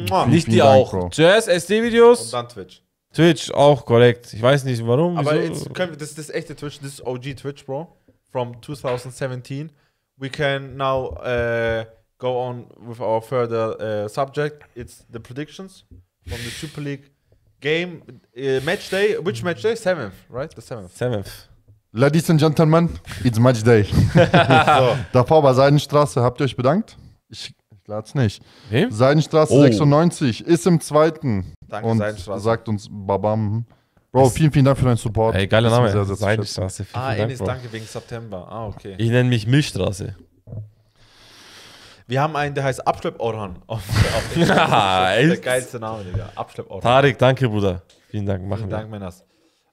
Dank. Nicht die auch. Bro. Zuerst SD-Videos, Und dann Twitch. Twitch auch korrekt. Ich weiß nicht warum. Aber wieso. jetzt können wir, das, das ist echte Twitch, das ist OG Twitch, Bro. From 2017. We can now äh, go on with our further äh, subject. It's the predictions from the Super League Game, uh, Match Day, which Match Day? Seventh, right? The seventh. Seventh. Ladies and Gentlemen, it's Match Day. Davor war Seidenstraße, habt ihr euch bedankt? Ich Platz nicht. Wem? Seidenstraße oh. 96 ist im zweiten. Danke, und Seidenstraße. sagt uns Babam. Bro, vielen, vielen Dank für deinen Support. Ey, geiler Name. Sehr, sehr Seidenstraße. Vielen ah, vielen Dank, Enes, danke wegen September. Ah, okay. Ich nenne mich Milchstraße. Wir haben einen, der heißt Abschlepp-Orhan. ja, der geilste Name, Digga. Abschlepp-Orhan. Tarek, danke, Bruder. Vielen Dank, machen Vielen Dank, Männers.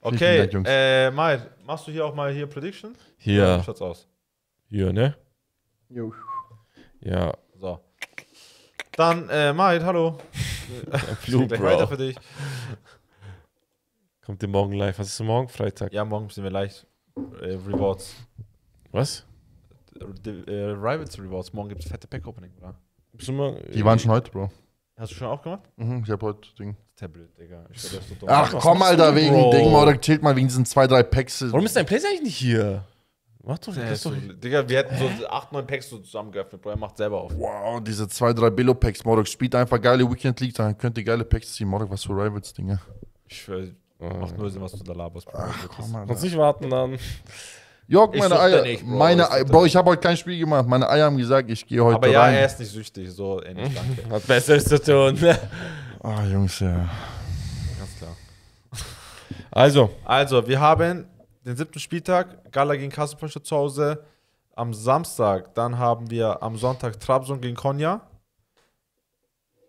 Okay, Dank, Jungs. Äh, Mai, machst du hier auch mal hier Prediction? Hier. Ja, schaut's aus. Hier, ne? Jo. Ja. So. Dann, äh, Mai, hallo. Flug, Bro. weiter für dich. Kommt ihr morgen live? Was ist morgen? Freitag? Ja, morgen sind wir live. Äh, Rewards. Was? Äh, Rivals Rewards. Morgen gibt es fette Pack-Opening, oder? Bist du mal, Die waren äh, schon heute, Bro. Hast du schon auch gemacht? Mhm, ich hab heute Ding. Tablet, Digga. Ich glaub, das ist Ach komm, Alter, wegen Bro. Ding, mal, oder chillt mal wegen diesen zwei, drei Packs. Warum ist dein Playstation eigentlich nicht hier? Mach doch, das doch. Digga, wir hätten so 8, 9 Packs so zusammen geöffnet, Bro. Er macht selber auf. Wow, diese 2, 3 Billo-Packs, Morok. Spielt einfach geile Weekend League, dann könnt ihr geile Packs ziehen. Morok, was für Rivals, dinge Ich schwör, macht nur Sinn, was du da laberst, Ach, komm, Alter. Kannst nicht warten dann. Jörg, meine ich Eier. Nicht, Bro, meine Eier, Bro, ich habe heute kein Spiel gemacht. Meine Eier haben gesagt, ich gehe heute Aber ja, er ist nicht süchtig, so ähnlich, danke. Hat Besseres zu tun. Ah, oh, Jungs, ja. Ganz klar. Also. Also, wir haben den siebten Spieltag, Gala gegen Kassenpascha zu Hause. Am Samstag, dann haben wir am Sonntag Trabzon gegen Konya.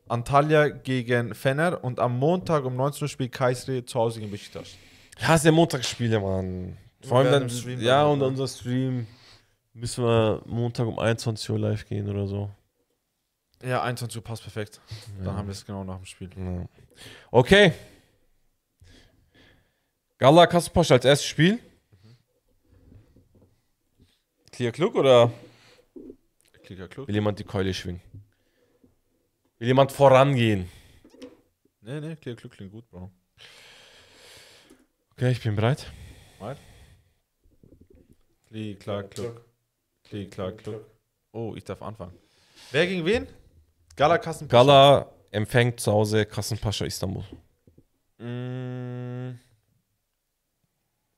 Antalya gegen Fenner. und am Montag um 19 Uhr spielt Kayseri zu Hause gegen Besiktas. Ich hasse Montagsspiele, Mann. Vor allem dann, Stream ja, und ne? unser Stream müssen wir Montag um 21 Uhr live gehen oder so. Ja, 21 Uhr passt perfekt. Ja. Dann haben wir es genau nach dem Spiel. Ja. Okay. Gala Kassenposch als erstes Spiel. Mhm. Clear Klug oder? Clear Klug. Will jemand die Keule schwingen? Will jemand vorangehen? Nee, nee, Clear Klug klingt gut, Bro. Okay, ich bin bereit. Bereit? Klee, Clark, Kluck. Klee, Clark, Kluck. Oh, ich darf anfangen. Wer gegen wen? Gala Kassenpascha. Gala empfängt zu Hause Kassenpascha Istanbul. Mm.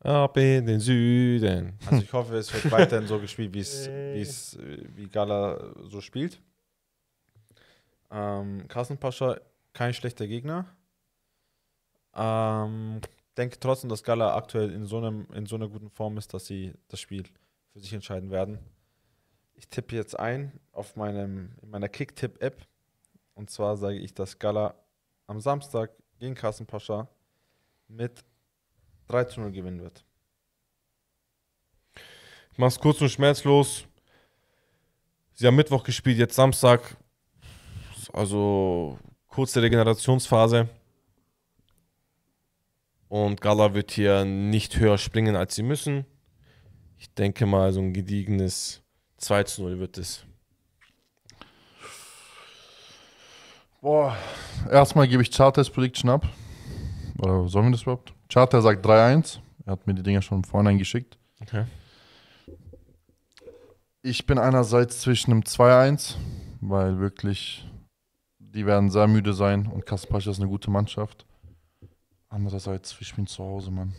Ab in den Süden. Also ich hoffe, es wird weiterhin so gespielt, wie äh. es, wie Gala so spielt. Ähm, Kassenpascha, kein schlechter Gegner. Ähm, denke trotzdem, dass Gala aktuell in so, einem, in so einer guten Form ist, dass sie das Spiel für sich entscheiden werden. Ich tippe jetzt ein auf meinem, in meiner Kick-Tipp-App. Und zwar sage ich, dass Gala am Samstag gegen Carsten Pascha mit 3 zu 0 gewinnen wird. Ich mache es kurz und schmerzlos. Sie haben Mittwoch gespielt, jetzt Samstag. Also kurze Regenerationsphase. Und Gala wird hier nicht höher springen, als sie müssen. Ich denke mal, so ein gediegenes 2 zu 0 wird es. Boah, erstmal gebe ich Charters Prediction ab. Oder sollen wir das überhaupt? Charter sagt 3-1. Er hat mir die Dinger schon vorhin geschickt. Okay. Ich bin einerseits zwischen einem 2-1, weil wirklich die werden sehr müde sein und Kasperch ist eine gute Mannschaft. Andererseits, ich bin zu Hause, Mann.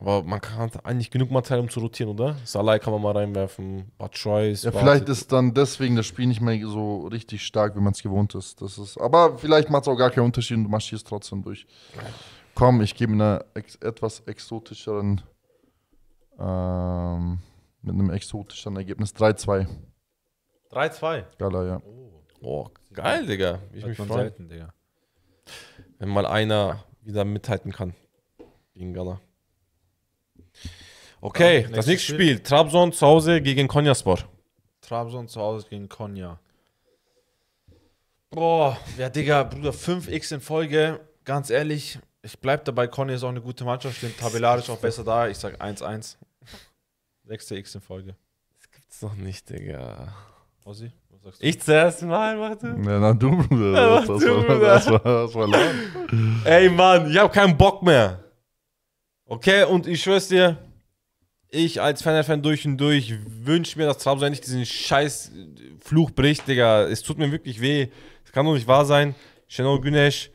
Aber man kann eigentlich genug Material, um zu rotieren, oder? Salai kann man mal reinwerfen, Batschois. Ja, vielleicht ist dann deswegen das Spiel nicht mehr so richtig stark, wie man es gewohnt ist. Das ist. Aber vielleicht macht es auch gar keinen Unterschied und du marschierst trotzdem durch. Komm, ich gebe einer ex etwas exotischeren, ähm, mit einem exotischen Ergebnis 3-2. 3-2? Geiler, ja. Oh, oh geil, Digga. Ich Hat mich freuen. Selten, Digga. Wenn mal einer wieder mithalten kann gegen Gala. Okay, das nächste Spiel. Spiel. Trabzon zu Hause gegen Sport. Trabzon zu Hause gegen Konya. Boah, ja, Digga, Bruder, 5x in Folge. Ganz ehrlich, ich bleib dabei. Konya ist auch eine gute Mannschaft, steht tabellarisch auch besser da. Ich sag 1-1. Sechste X in Folge. Das gibt's doch nicht, Digga. Ossi? Ich zuerst mal, warte. Na, na du, Bruder. Ja, das, das, du, Das, war, das war lang. Ey, Mann, ich hab keinen Bock mehr. Okay, und ich schwör's dir, ich als Fan-Fan durch und durch wünsch mir, dass Trabzon nicht diesen scheiß Fluch bricht, Digga. Es tut mir wirklich weh. Es kann doch nicht wahr sein. Shenol Günesh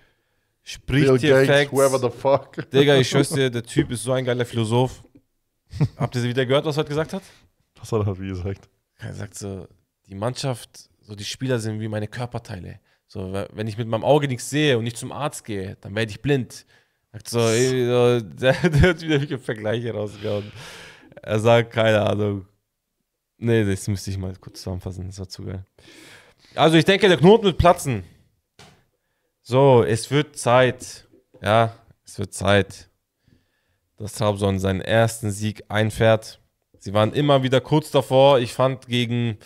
spricht Bill hier Gates, Facts. the fuck. Digga, ich schwör's dir, der Typ ist so ein geiler Philosoph. Habt ihr wieder gehört, was er heute gesagt hat? Was hat er heute gesagt? Er sagt so, die Mannschaft, so die Spieler sind wie meine Körperteile. So, wenn ich mit meinem Auge nichts sehe und nicht zum Arzt gehe, dann werde ich blind. so, so der, hat wieder Vergleiche rausgehauen. Er sagt, keine Ahnung. Nee, das müsste ich mal kurz zusammenfassen, das war zu geil. Also ich denke, der Knoten wird platzen. So, es wird Zeit. Ja, es wird Zeit, dass Trabzon seinen ersten Sieg einfährt. Sie waren immer wieder kurz davor. Ich fand gegen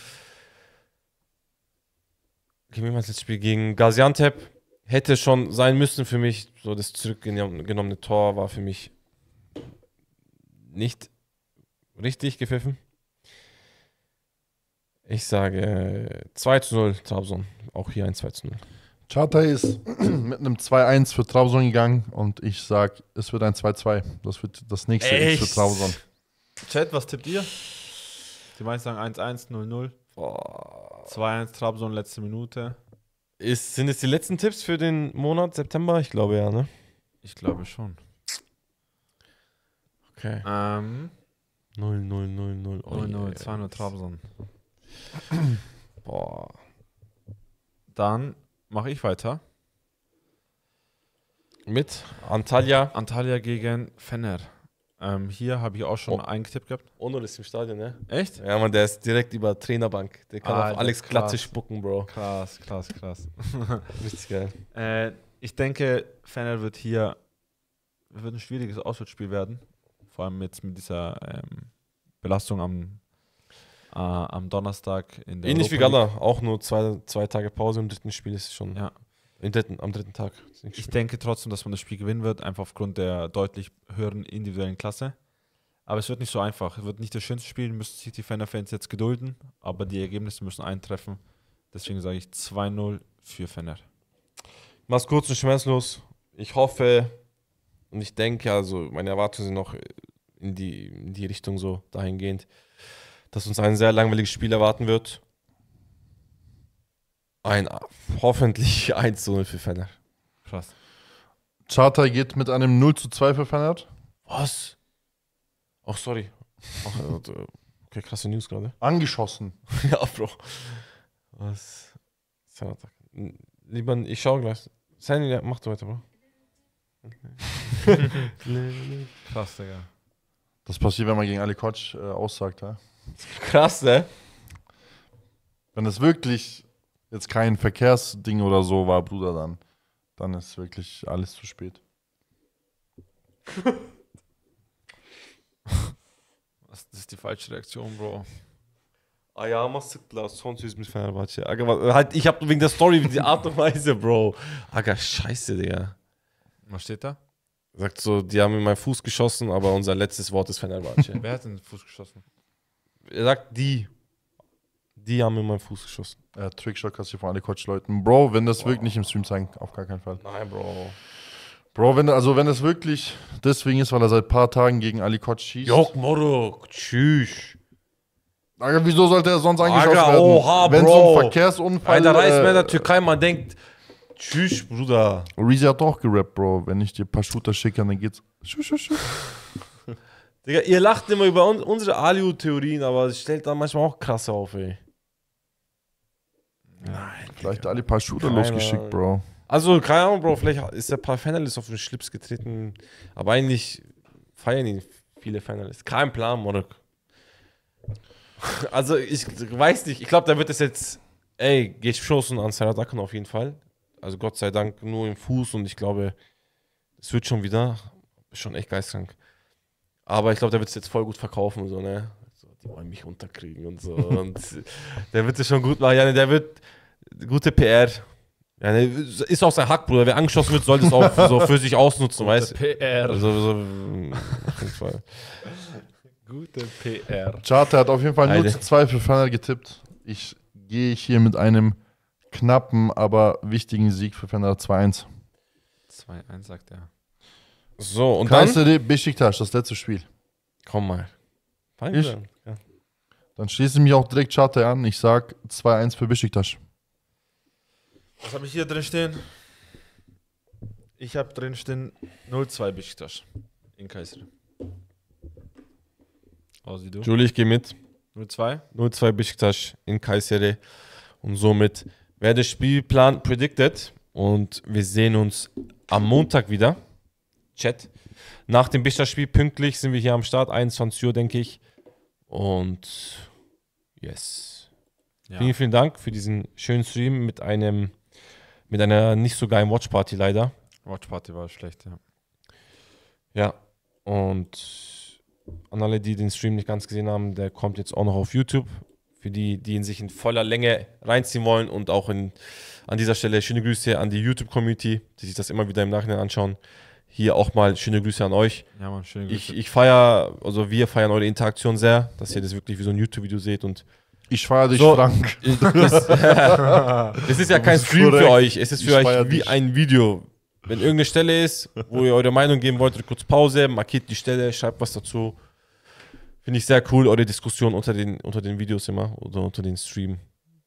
gegen wen war das Spiel? Gegen Gaziantep hätte schon sein müssen für mich. So das zurückgenommene Tor war für mich nicht richtig gepfiffen. Ich sage 2 äh, zu 0 Trabzon. Auch hier ein 2 zu 0. Charter ist mit einem 2-1 für Trabzon gegangen und ich sage, es wird ein 2-2. Das wird das nächste Echt? für Trabzon. Chat, was tippt ihr? Die meisten sagen 1-1, 0-0. Boah. 2-1 Trabzon, letzte Minute. Ist, sind es die letzten Tipps für den Monat September? Ich glaube ja, ne? Ich glaube schon. Okay. Ähm, 0, 0, 0, 0. Oh 0, 0, 2, 0 Trabzon. Boah. Dann mache ich weiter. Mit Antalya. Antalya gegen Fenner. Ähm, hier habe ich auch schon oh. einen Tipp gehabt. Onur ist im Stadion, ne? Echt? Ja, man, der ist direkt über Trainerbank. Der kann ah, auf Alex Glatze spucken, Bro. Krass, krass, krass. Richtig geil. Äh, ich denke, Fener wird hier wird ein schwieriges Auswärtsspiel werden. Vor allem jetzt mit dieser ähm, Belastung am, äh, am Donnerstag in der Ähnlich Europa wie Gala, auch nur zwei, zwei Tage Pause im dritten Spiel ist es schon. Ja. Dritten, am dritten Tag. Ich denke trotzdem, dass man das Spiel gewinnen wird, einfach aufgrund der deutlich höheren individuellen Klasse. Aber es wird nicht so einfach. Es wird nicht das schönste Spiel, müssen sich die Fener-Fans jetzt gedulden, aber die Ergebnisse müssen eintreffen. Deswegen sage ich 2-0 für Fener. Mach's kurz und schmerzlos. Ich hoffe und ich denke, also meine Erwartungen sind noch in die, in die Richtung so dahingehend, dass uns ein sehr langweiliges Spiel erwarten wird. Ein hoffentlich 1 zu 0 für Fener. Krass. Charter geht mit einem 0 zu 2 für Feyenoord. Was? Ach, sorry. Ach, äh, okay, krasse News gerade. Angeschossen. ja, Bro. Was? Lieber, ich schau gleich. Sandy, mach du weiter, Bro. Krass, Digga. Das passiert, wenn man gegen Ali Koch äh, aussagt, ja? Krass, ne? Wenn das wirklich jetzt kein Verkehrsding oder so war, Bruder, dann, dann ist wirklich alles zu spät. das ist die falsche Reaktion, Bro. Ah machst du das sonst ist Aga, halt, ich hab wegen der Story, wie die Art und Weise, Bro. Aga, scheiße, Digga. Was steht da? Sagt so, die haben in meinen Fuß geschossen, aber unser letztes Wort ist Fenerbahce. Wer hat den Fuß geschossen? Er sagt die. Die haben mir meinen Fuß geschossen. Äh, Trickshot kannst du von alle Coach-Leuten. Bro, wenn das wow. wirklich nicht im Stream zeigen, auf gar keinen Fall. Nein, Bro. Bro, wenn, also wenn das wirklich deswegen ist, weil er seit ein paar Tagen gegen Ali Koch schießt. Jok Morok, tschüss. Alter, wieso sollte er sonst angeschossen Alter, werden? Oha, wenn Bro. so ein Verkehrsunfall... Alter, reißt äh, mir in der Türkei, man denkt, tschüss, Bruder. Reese hat auch gerappt, Bro. Wenn ich dir ein paar Shooter schicke, dann geht's... Tschüss, tschüss, tschüss. Digga, ihr lacht immer über un unsere Aliu-Theorien, aber stellt dann manchmal auch krass auf, ey. Ja. Nein. Vielleicht alle paar Shooter Keiner. losgeschickt, Bro. Also, keine Ahnung, Bro, vielleicht ist der paar Fanalist auf den Schlips getreten. Aber eigentlich feiern ihn viele Finalists. Kein Plan, Morok. Also, ich weiß nicht. Ich glaube, da wird es jetzt, ey, geschossen an Sarah Dacken auf jeden Fall. Also, Gott sei Dank nur im Fuß und ich glaube, es wird schon wieder. schon echt geistkrank. Aber ich glaube, der wird es jetzt voll gut verkaufen, so, ne? die wollen mich unterkriegen und so. und der wird es schon gut machen. Ja, der wird gute PR. Ja, ist auch sein Hackbruder. Wer angeschossen wird, sollte es auch so für sich ausnutzen, weißt du? PR. Also, so, Gute PR. Charter hat auf jeden Fall Alter. nur zu zwei für Fener getippt. Ich gehe hier mit einem knappen, aber wichtigen Sieg für Fener 2-1. 2-1 sagt er. So, und Kreis dann... Besiktas, das letzte Spiel. Komm mal, Fein ich? Ja. Dann schließe ich mich auch direkt Charter an. Ich sag 2-1 für Bischiktasch. Was habe ich hier drin stehen? Ich habe drin stehen 0-2 Bischiktasch in Kaiserin. Aussie, Julie, ich gehe mit. 0-2? 0-2 Bischiktasch in Kayseri. Und somit wäre der Spielplan predicted. Und wir sehen uns am Montag wieder. Chat. Nach dem bischiktasch spiel pünktlich sind wir hier am Start, 21 Uhr, denke ich. Und yes. Ja. Vielen, vielen Dank für diesen schönen Stream mit einem, mit einer nicht so geilen Watchparty leider. Watchparty war schlecht, ja. Ja, und an alle, die den Stream nicht ganz gesehen haben, der kommt jetzt auch noch auf YouTube. Für die, die ihn sich in voller Länge reinziehen wollen und auch in, an dieser Stelle schöne Grüße an die YouTube-Community, die sich das immer wieder im Nachhinein anschauen hier auch mal schöne Grüße an euch. Ja, Mann, schöne Grüße. Ich, ich feiere, also wir feiern eure Interaktion sehr, dass ihr das wirklich wie so ein YouTube-Video seht und. Ich feiere dich, so, Frank. Das, ist ja kein Stream für euch, es ist für euch wie dich. ein Video. Wenn irgendeine Stelle ist, wo ihr eure Meinung geben wollt, kurz Pause, markiert die Stelle, schreibt was dazu. Finde ich sehr cool, eure Diskussion unter den, unter den Videos immer oder unter den Streams.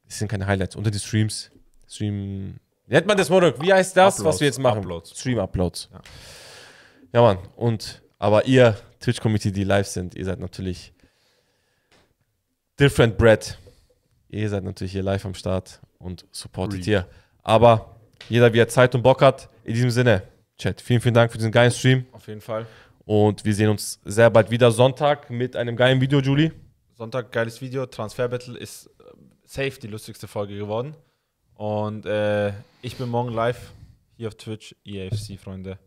Es sind keine Highlights, unter die Streams. Stream Nennt man das Monolog? Wie heißt das, Uploads, was wir jetzt machen? Uploads. Stream Uploads. Ja. ja, Mann. Und, aber ihr Twitch-Community, die live sind, ihr seid natürlich different bread. Ihr seid natürlich hier live am Start und supportet Reed. hier. Aber jeder, wie er Zeit und Bock hat, in diesem Sinne, Chat, vielen, vielen Dank für diesen geilen Stream. Auf jeden Fall. Und wir sehen uns sehr bald wieder Sonntag mit einem geilen Video, Julie. Sonntag, geiles Video. Transfer Battle ist äh, safe die lustigste Folge geworden. Und äh, ich bin morgen live hier auf Twitch, EAFC, Freunde.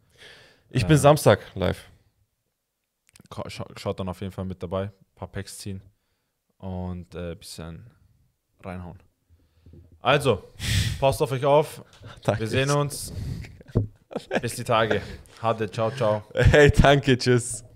Ich äh, bin Samstag live. Schaut dann auf jeden Fall mit dabei. Ein paar Packs ziehen und ein äh, bisschen reinhauen. Also, passt auf euch auf. Danke. Wir sehen uns. Bis die Tage. Hatte, ciao, ciao. Hey, danke, tschüss.